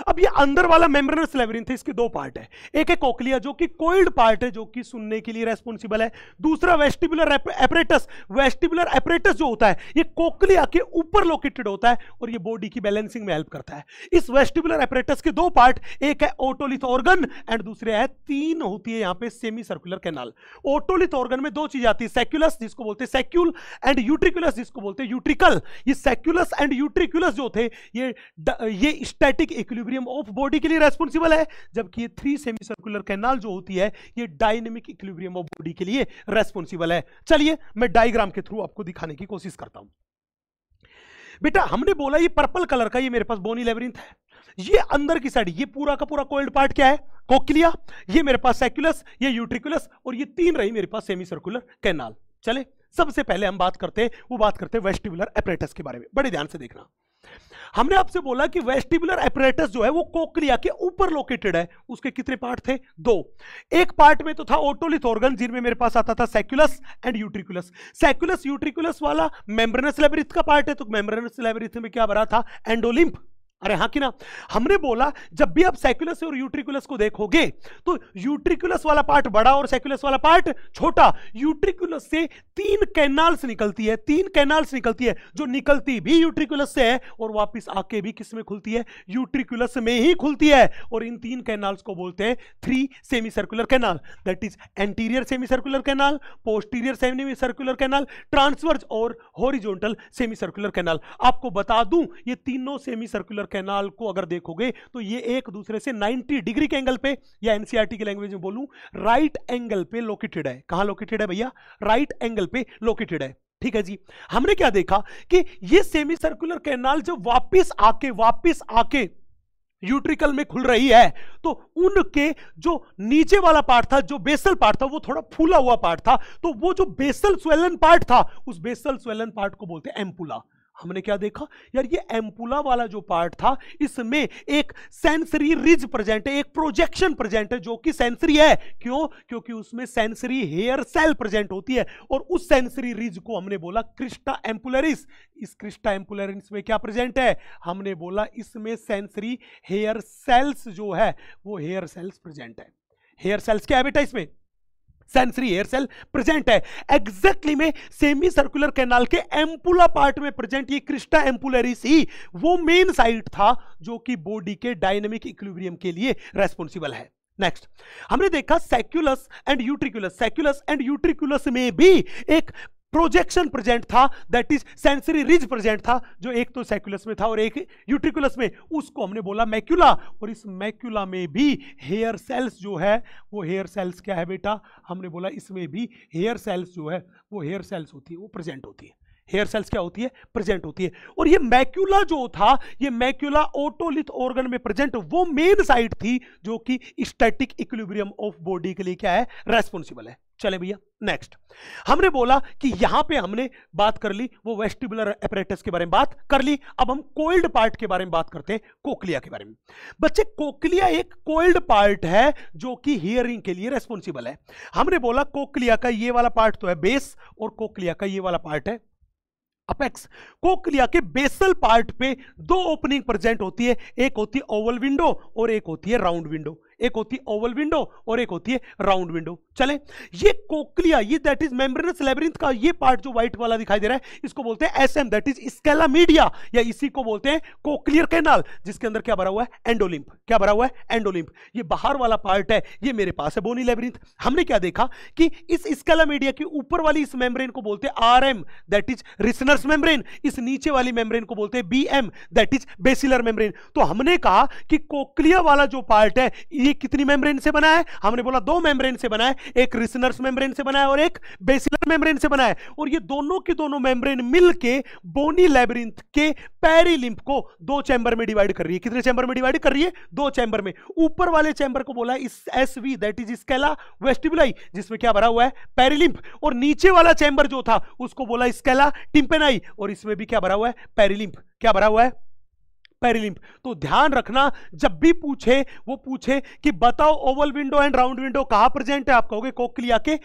अब ये अंदर वाला मेम्ब्रेनस लेबरिंथ है इसके दो पार्ट है एक है कोकलिया जो कि कोइल्ड पार्ट है जो कि सुनने के लिए रेस्पॉन्सिबल है दूसरा वेस्टिबुलर एपरेटस वेस्टिबुलर एपरेटस जो होता है ये कोकलिया के ऊपर लोकेटेड होता है और ये बॉडी की बैलेंसिंग में हेल्प करता है इस वेस्टिबुलर एपरेटस के दो पार्ट एक है ओटोलिथ ऑर्गन एंड दूसरे है तीन होती है यहां पर semi circular canal otolith organ में दो चीज आती है सेक्यूलस जिसको बोलते हैं सेक्यूल एंड यूट्रिकुलस जिसको बोलते हैं यूट्रिकल ये सेक्यूलस एंड यूट्रिकुलस जो थे ये ये स्टैटिक एक इक्विलिब्रियम ऑफ बॉडी के लिए रेस्पॉन्सिबल है जबकि ये थ्री सेमी सर्कुलर कैनाल जो होती है ये डायनेमिक इक्विलिब्रियम ऑफ बॉडी के लिए रेस्पॉन्सिबल है चलिए मैं डायग्राम के थ्रू आपको दिखाने की कोशिश करता हूं बेटा हमने बोला ये पर्पल कलर का ये मेरे पास बोनी लेबरिंथ है ये अंदर की साइड ये पूरा का पूरा कोल्ड पार्ट क्या है कोकलिया ये मेरे पास सेक्युलस ये यूट्रिकुलस और ये तीन रही मेरे पास सेमी सर्कुलर कैनाल चले सबसे पहले हम बात करते हैं वो बात करते हैं वेस्टिबुलर एपरेटस के बारे में बड़े ध्यान से देखना हमने आपसे बोला कि वेस्टिबुलर एपरेटस जो है वो कोकलिया के ऊपर लोकेटेड है उसके कितने पार्ट थे दो एक पार्ट में तो था ओटोलिथ ऑर्गन जिनमें मेरे पास आता था सेक्युलस एंड यूट्रिकुलस सेक्युलस यूट्रिकुलस वाला मेम्ब्रेनस लेबरिथ का पार्ट है तो मेम्ब्रेनस लेबरिथ में क्या भरा था एंडोलिम्फ अरे हाँ कि ना हमने बोला जब भी आप सेक्युलस और यूट्रिकुलस को देखोगे तो यूट्रिकुलस वाला पार्ट बड़ा और सेक्युलस वाला पार्ट छोटा यूट्रिकुलस से तीन कैनाल्स निकलती है तीन कैनाल्स निकलती है जो निकलती भी यूट्रिकुलस से है और वापस आके भी किस में खुलती है यूट्रिकुलस में ही खुलती है और इन तीन कैनाल्स को बोलते हैं three semi circular canal that is anterior semi circular canal posterior semi circular canal transverse और होरिजोनटल सेमी सर्कुलर कैनाल आपको बता दूं ये तीनों सेमी सर्कुलर कैनाल को अगर देखोगे तो ये एक दूसरे से 90 डिग्री के एंगल पे या एनसीआरटी e की लैंग्वेज में बोलूं राइट एंगल पे लोकेटेड है कहां लोकेटेड है भैया राइट एंगल पे लोकेटेड है ठीक है जी हमने क्या देखा कि ये सेमी सर्कुलर कैनाल जब वापिस आके वापिस आके यूट्रिकल में खुल रही है तो उनके जो नीचे वाला पार्ट था जो बेसल पार्ट था वो थोड़ा फूला हुआ पार्ट था तो वो जो बेसल स्वेलन पार्ट था उस बेसल स्वेलन पार्ट को बोलते हैं एम्पुला हमने क्या देखा यार ये एम्पुला वाला जो पार्ट था इसमें एक सेंसरी रिज प्रेजेंट है एक प्रोजेक्शन प्रेजेंट है जो कि सेंसरी है क्यों क्योंकि उसमें सेंसरी हेयर सेल प्रेजेंट होती है और उस सेंसरी रिज को हमने बोला क्रिस्टा एम्पुलरिस इस क्रिस्टा एम्पुलरिस में क्या प्रेजेंट है हमने बोला इसमें सेंसरी हेयर सेल्स जो है वो हेयर सेल्स प्रेजेंट है हेयर सेल्स क्या है बेटा इसमें सेंसरी एयर सेल प्रेजेंट है एग्जैक्टली में सेमी सर्कुलर कैनाल के एम्पुला पार्ट में प्रेजेंट ये क्रिस्टा एम्पुलरिस ही वो मेन साइट था जो कि बॉडी के डायनेमिक इक्विलिब्रियम के लिए रेस्पॉन्सिबल है नेक्स्ट हमने देखा सेक्यूलस एंड यूट्रिकुलस सेक्यूलस एंड यूट्रिकुलस में भी एक प्रोजेक्शन प्रेजेंट था that is sensory ridge present था जो एक तो सेक्युलस में था और एक यूट्रिकुलस में उसको हमने बोला मैक्यूला और इस मैक्यूला में भी हेयर सेल्स जो है वो हेयर सेल्स क्या है बेटा हमने बोला इसमें भी हेयर सेल्स जो है वो हेयर सेल्स होती है वो प्रेजेंट होती है हेयर सेल्स क्या होती है प्रेजेंट होती है और ये मैक्यूला जो था ये मैक्यूला ओटोलिथ ऑर्गन में प्रेजेंट वो मेन साइट थी जो कि स्टैटिक इक्विलिब्रियम ऑफ बॉडी के लिए क्या है रेस्पॉन्सिबल है चले भैया नेक्स्ट हमने बोला कि यहां पे हमने बात कर ली वो वेस्टिबुलर एपरेटस के बारे में बात कर ली अब हम कोल्ड पार्ट के बारे में बात करते हैं कोकलिया के बारे में बच्चे कोकलिया एक कोल्ड पार्ट है जो कि हियरिंग के लिए रेस्पॉन्सिबल है हमने बोला कोकलिया का ये वाला पार्ट तो है बेस और कोकलिया का ये वाला पार्ट है अपेक्स कोकलिया के बेसल पार्ट पे दो ओपनिंग प्रेजेंट होती है एक होती है ओवल विंडो और एक होती है राउंड विंडो एक होती है ओवल विंडो और एक होती है राउंड विंडो चले ये कोकलिया ये दैट इज मेम्ब्रेनस लेबरिंथ का ये पार्ट जो व्हाइट वाला दिखाई दे रहा है इसको बोलते हैं S M that is scala media या इसी को बोलते हैं कोकलियर कैनाल जिसके अंदर क्या भरा हुआ है एंडोलिम्प क्या भरा हुआ है एंडोलिम्प ये बाहर वाला पार्ट है ये मेरे पास है बोनी लेबरिंथ हमने क्या देखा कि इस स्केला मीडिया के ऊपर वाली इस मेम्ब्रेन को बोलते हैं R M that is Reissner's membrane इस नीचे वाली मेम्ब्रेन को बोलते हैं B M that is basilar membrane तो हमने कहा कि कोकलिया वाला जो पार्ट है ये ये कितनी मेम्ब्रेन से बना है हमने बोला दो मेम्ब्रेन से बना है एक रिसनर्स मेम्ब्रेन से बना है और एक बेसिलर मेम्ब्रेन से बना है और ये दोनों के दोनों मेम्ब्रेन मिलके बोनी लेबरिंथ के पैरीलिम्फ को दो चैंबर में डिवाइड कर रही है कितने चैंबर में डिवाइड कर रही है दो चैंबर में ऊपर वाले चैंबर को बोला इस S V that is scala vestibuli जिसमें क्या भरा हुआ है पैरीलिम्फ और नीचे वाला चैंबर जो था उसको बोला स्केला टिम्पेनाई और इसमें भी क्या भरा हुआ है पैरीलिम्फ क्या भरा हुआ है पेरिलिम्प तो ध्यान रखना जब भी पूछे वो पूछे कि बताओ oval window and round window कहां प्रेजेंट है आप कहोगे कोकलिया के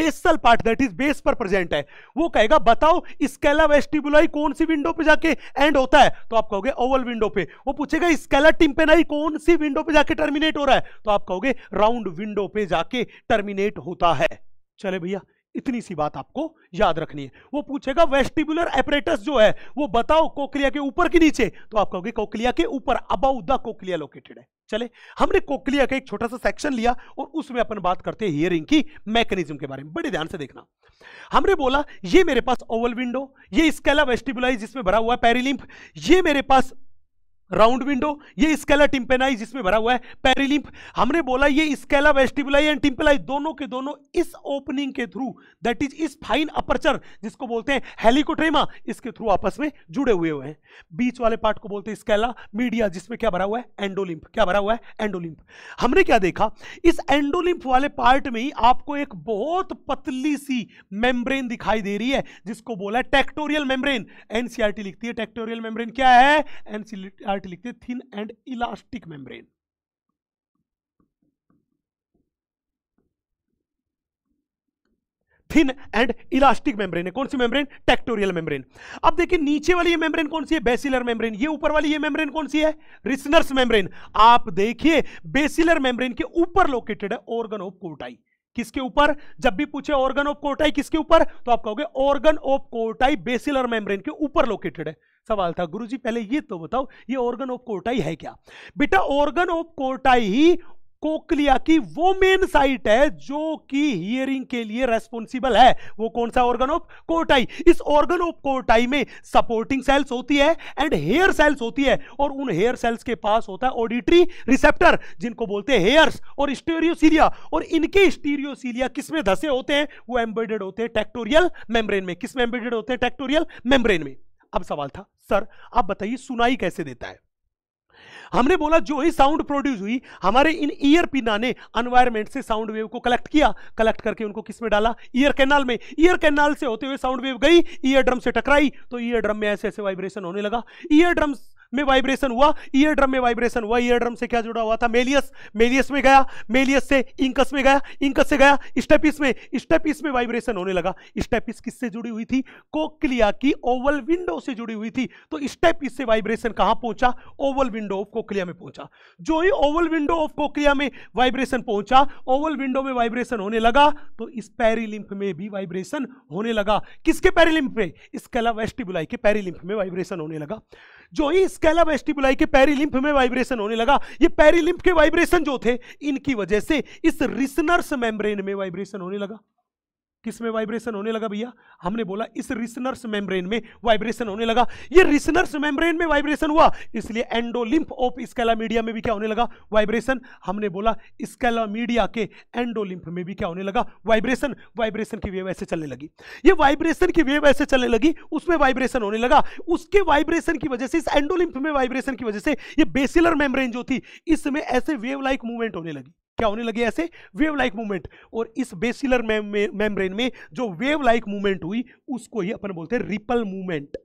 basal part that is base पर प्रेजेंट है वो कहेगा बताओ स्केला वेस्टिबुलाई कौन सी विंडो पे जाके एंड होता है तो आप कहोगे ओवल विंडो पे वो पूछेगा स्केला टिम्पेनाई कौन सी विंडो पे जाके टर्मिनेट हो रहा है तो आप कहोगे राउंड विंडो पे जाके टर्मिनेट होता है चले भैया इतनी सी बात आपको याद रखनी है वो पूछेगा वेस्टिबुलर एपरेटस जो है वो बताओ कोकलिया के ऊपर के नीचे तो आप कहोगे कोकलिया के ऊपर अबाउ द कोकलिया लोकेटेड है चले हमने कोकलिया का एक छोटा सा सेक्शन लिया और उसमें अपन बात करते हैं हियरिंग की मैकेनिज्म के बारे में बड़े ध्यान से देखना हमने बोला ये मेरे पास ओवल विंडो ये स्केला वेस्टिबुलाई जिसमें भरा हुआ है पेरिलिम्फ ये मेरे पास राउंड विंडो ये स्केला टिम्पेनाइज इसमें भरा हुआ है पेरिलिम्प हमने बोला ये स्केला वेस्टिबुलाई एंड टिम्पेलाई दोनों के दोनों इस ओपनिंग के थ्रू दैट इज इस फाइन अपर्चर जिसको बोलते हैं हेलिकोट्रेमा इसके थ्रू आपस में जुड़े हुए हुए हैं बीच वाले पार्ट को बोलते हैं स्केला मीडिया जिसमें क्या भरा हुआ है एंडोलिम्प क्या भरा हुआ है एंडोलिम्प हमने क्या देखा इस एंडोलिम्प वाले पार्ट में ही आपको एक बहुत पतली सी मेम्ब्रेन दिखाई दे रही है जिसको बोला है टेक्टोरियल मेम्ब्रेन एनसीआरटी लिखती है टेक्टोरियल मेम्ब्रेन क्या है एनसीआर आर्ट लिखते thin and elastic membrane thin and elastic membrane है कौन सी मेम्ब्रेन टेक्टोरियल मेम्ब्रेन अब देखिए नीचे वाली ये मेम्ब्रेन कौन सी है बेसिलर मेम्ब्रेन ये ऊपर वाली ये मेम्ब्रेन कौन सी है रिसनर्स मेम्ब्रेन आप देखिए बेसिलर मेम्ब्रेन के ऊपर लोकेटेड है ऑर्गन ऑफ कोटाई किसके ऊपर जब भी पूछे ऑर्गन ऑफ कोटाई किसके ऊपर तो आप कहोगे organ of Corti basilar membrane के ऊपर लोकेटेड है सवाल था गुरुजी पहले ये तो बताओ ये ऑर्गन ऑफ कोर्टाई है क्या बेटा ऑर्गन ऑफ कोर्टाई ही कोकलिया की वो मेन साइट है जो कि हियरिंग के लिए रेस्पॉन्सिबल है वो कौन सा ऑर्गन ऑफ कोर्टाई इस ऑर्गन ऑफ कोर्टाई में सपोर्टिंग सेल्स होती है एंड हेयर सेल्स होती है और उन हेयर सेल्स के पास होता है ऑडिटरी रिसेप्टर जिनको बोलते हैं हेयर्स और स्टेरियोसीलिया और इनके स्टीरियोसीलिया किसमें धसे होते हैं वो एम्बेडेड होते हैं टेक्टोरियल मेम्ब्रेन में किसमें एम्बेडेड होते हैं टेक्टोरियल मेम्ब्रेन में अब सवाल था सर आप बताइए सुनाई कैसे देता है हमने बोला जो ही साउंड प्रोड्यूस हुई हमारे इन ईयर पिना ने अनवायरमेंट से साउंड वेव को कलेक्ट किया कलेक्ट करके उनको किस में डाला ईयर कैनाल में ईयर कैनाल से होते हुए साउंड वेव गई ईयर ड्रम से टकराई तो ईयर ड्रम में ऐसे ऐसे वाइब्रेशन होने लगा ईयर ड्रम में वाइब्रेशन हुआ ईयर ड्रम में वाइब्रेशन हुआ ईयर ड्रम से क्या जुड़ा हुआ था मेलियस मेलियस में गया मेलियस से इंकस में गया इंकस से गया स्टेपिस में स्टेपिस में वाइब्रेशन होने लगा स्टेपिस किससे जुड़ी हुई थी कोकलिया की ओवल विंडो से जुड़ी हुई थी तो स्टेपिस से वाइब्रेशन कहां पहुंचा ओवल विंडो ऑफ कोकलिया में पहुंचा जो ही ओवल विंडो ऑफ कोकलिया में वाइब्रेशन पहुंचा ओवल विंडो में वाइब्रेशन होने लगा तो इस पैरीलिम्फ में भी वाइब्रेशन होने लगा किसके पैरीलिम्फ में इसके अलावा वेस्टिबुलाई के पैरीलिम्फ में वाइब्रेशन होने लगा जो ही स्कैला के पेरीलिम्फ में वाइब्रेशन होने लगा ये पेरीलिम्फ के वाइब्रेशन जो थे इनकी वजह से इस रिसनर्स मेम्ब्रेन में वाइब्रेशन होने लगा किस में वाइब्रेशन होने लगा भैया हमने बोला इस रिसनर्स मेम्ब्रेन में वाइब्रेशन होने लगा ये रिसनर्स मेम्ब्रेन में वाइब्रेशन हुआ इसलिए एंडोलिम्फ ऑफ स्केला मीडिया में भी क्या होने लगा वाइब्रेशन हमने बोला स्केला मीडिया के एंडोलिम्फ में भी क्या होने लगा वाइब्रेशन वाइब्रेशन की वेव ऐसे चलने लगी ये वाइब्रेशन की वेव ऐसे चलने लगी उसमें वाइब्रेशन होने लगा उसके वाइब्रेशन की वजह से इस एंडोलिम्फ में वाइब्रेशन की वजह से ये बेसिलर मेम्ब्रेन जो थी इसमें ऐसे वेव लाइक मूवमेंट होने लगी क्या होने लगे ऐसे वेव लाइक मूवमेंट और इस बेसिलर मेम्ब्रेन में जो वेव लाइक मूवमेंट हुई उसको ही अपन बोलते हैं रिपल मूवमेंट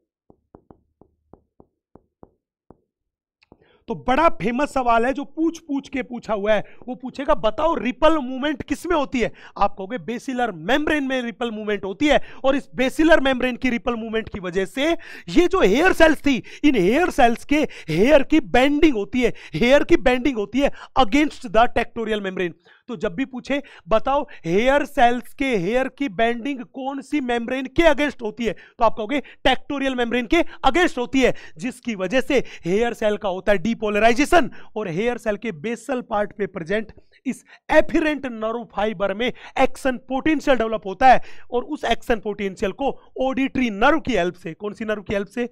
तो बड़ा फेमस सवाल है जो पूछ पूछ के पूछा हुआ है वो पूछेगा बताओ रिपल मूवमेंट किसमें होती है आप कहोगे बेसिलर मेम्ब्रेन में रिपल मूवमेंट होती है और इस बेसिलर मेम्ब्रेन की रिपल मूवमेंट की वजह से ये जो हेयर सेल्स थी इन हेयर सेल्स के हेयर की बेंडिंग होती है हेयर की बेंडिंग होती है अगेंस्ट द टेक्टोरियल मेम्ब्रेन तो जब भी पूछे बताओ हेयर सेल्स के हेयर की बैंडिंग कौन सी मेम्ब्रेन के अगेंस्ट होती है तो आप कहोगे टेक्टोरियल मेम्ब्रेन के अगेंस्ट होती है जिसकी वजह से हेयर सेल का होता है डीपोलराइजेशन और हेयर सेल के बेसल पार्ट पे प्रेजेंट इस एफिरेंट नर्व फाइबर में एक्शन पोटेंशियल डेवलप होता है और उस एक्शन पोटेंशियल को ऑडिटरी नर्व की हेल्प से कौन सी नर्व की हेल्प से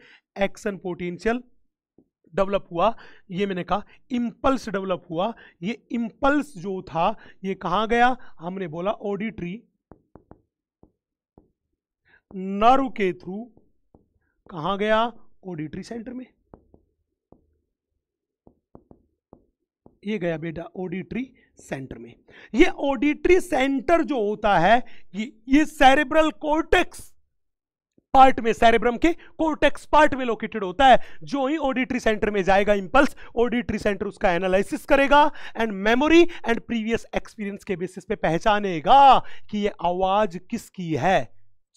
एक्शन पोटेंशियल डेवलप हुआ ये मैंने कहा इम्पल्स डेवलप हुआ ये इम्पल्स जो था ये कहाँ गया हमने बोला ऑडिट्री नर्व के थ्रू कहाँ गया ऑडिट्री सेंटर में ये गया बेटा ऑडिट्री सेंटर में ये ऑडिट्री सेंटर जो होता है ये ये सेरेब्रल कोर्टेक्स पार्ट में सेरेब्रम के कोटेक्स पार्ट में लोकेटेड होता है जो ही ऑडिटरी सेंटर में जाएगा इंपल्स ऑडिटरी सेंटर उसका एनालिसिस करेगा and memory and previous experience के बेसिस पे पहचानेगा कि ये आवाज किसकी है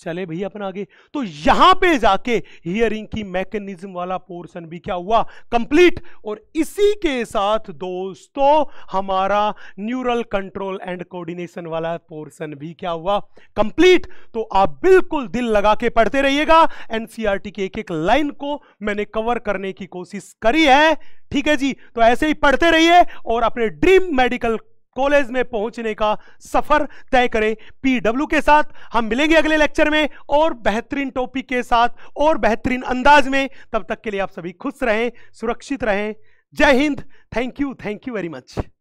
चले भैया अपन आगे तो यहां पे जाके हियरिंग की मैकेनिज्म वाला पोर्शन भी क्या हुआ कंप्लीट और इसी के साथ दोस्तों हमारा न्यूरल कंट्रोल एंड कोऑर्डिनेशन वाला पोर्शन भी क्या हुआ कंप्लीट तो आप बिल्कुल दिल लगा के पढ़ते रहिएगा एनसीईआरटी e के एक एक लाइन को मैंने कवर करने की कोशिश करी है ठीक है जी तो ऐसे ही पढ़ते रहिए और अपने ड्रीम मेडिकल कॉलेज में पहुंचने का सफर तय करें पीडब्ल्यू के साथ हम मिलेंगे अगले लेक्चर में और बेहतरीन टॉपिक के साथ और बेहतरीन अंदाज में तब तक के लिए आप सभी खुश रहें सुरक्षित रहें जय Hind thank you thank you very much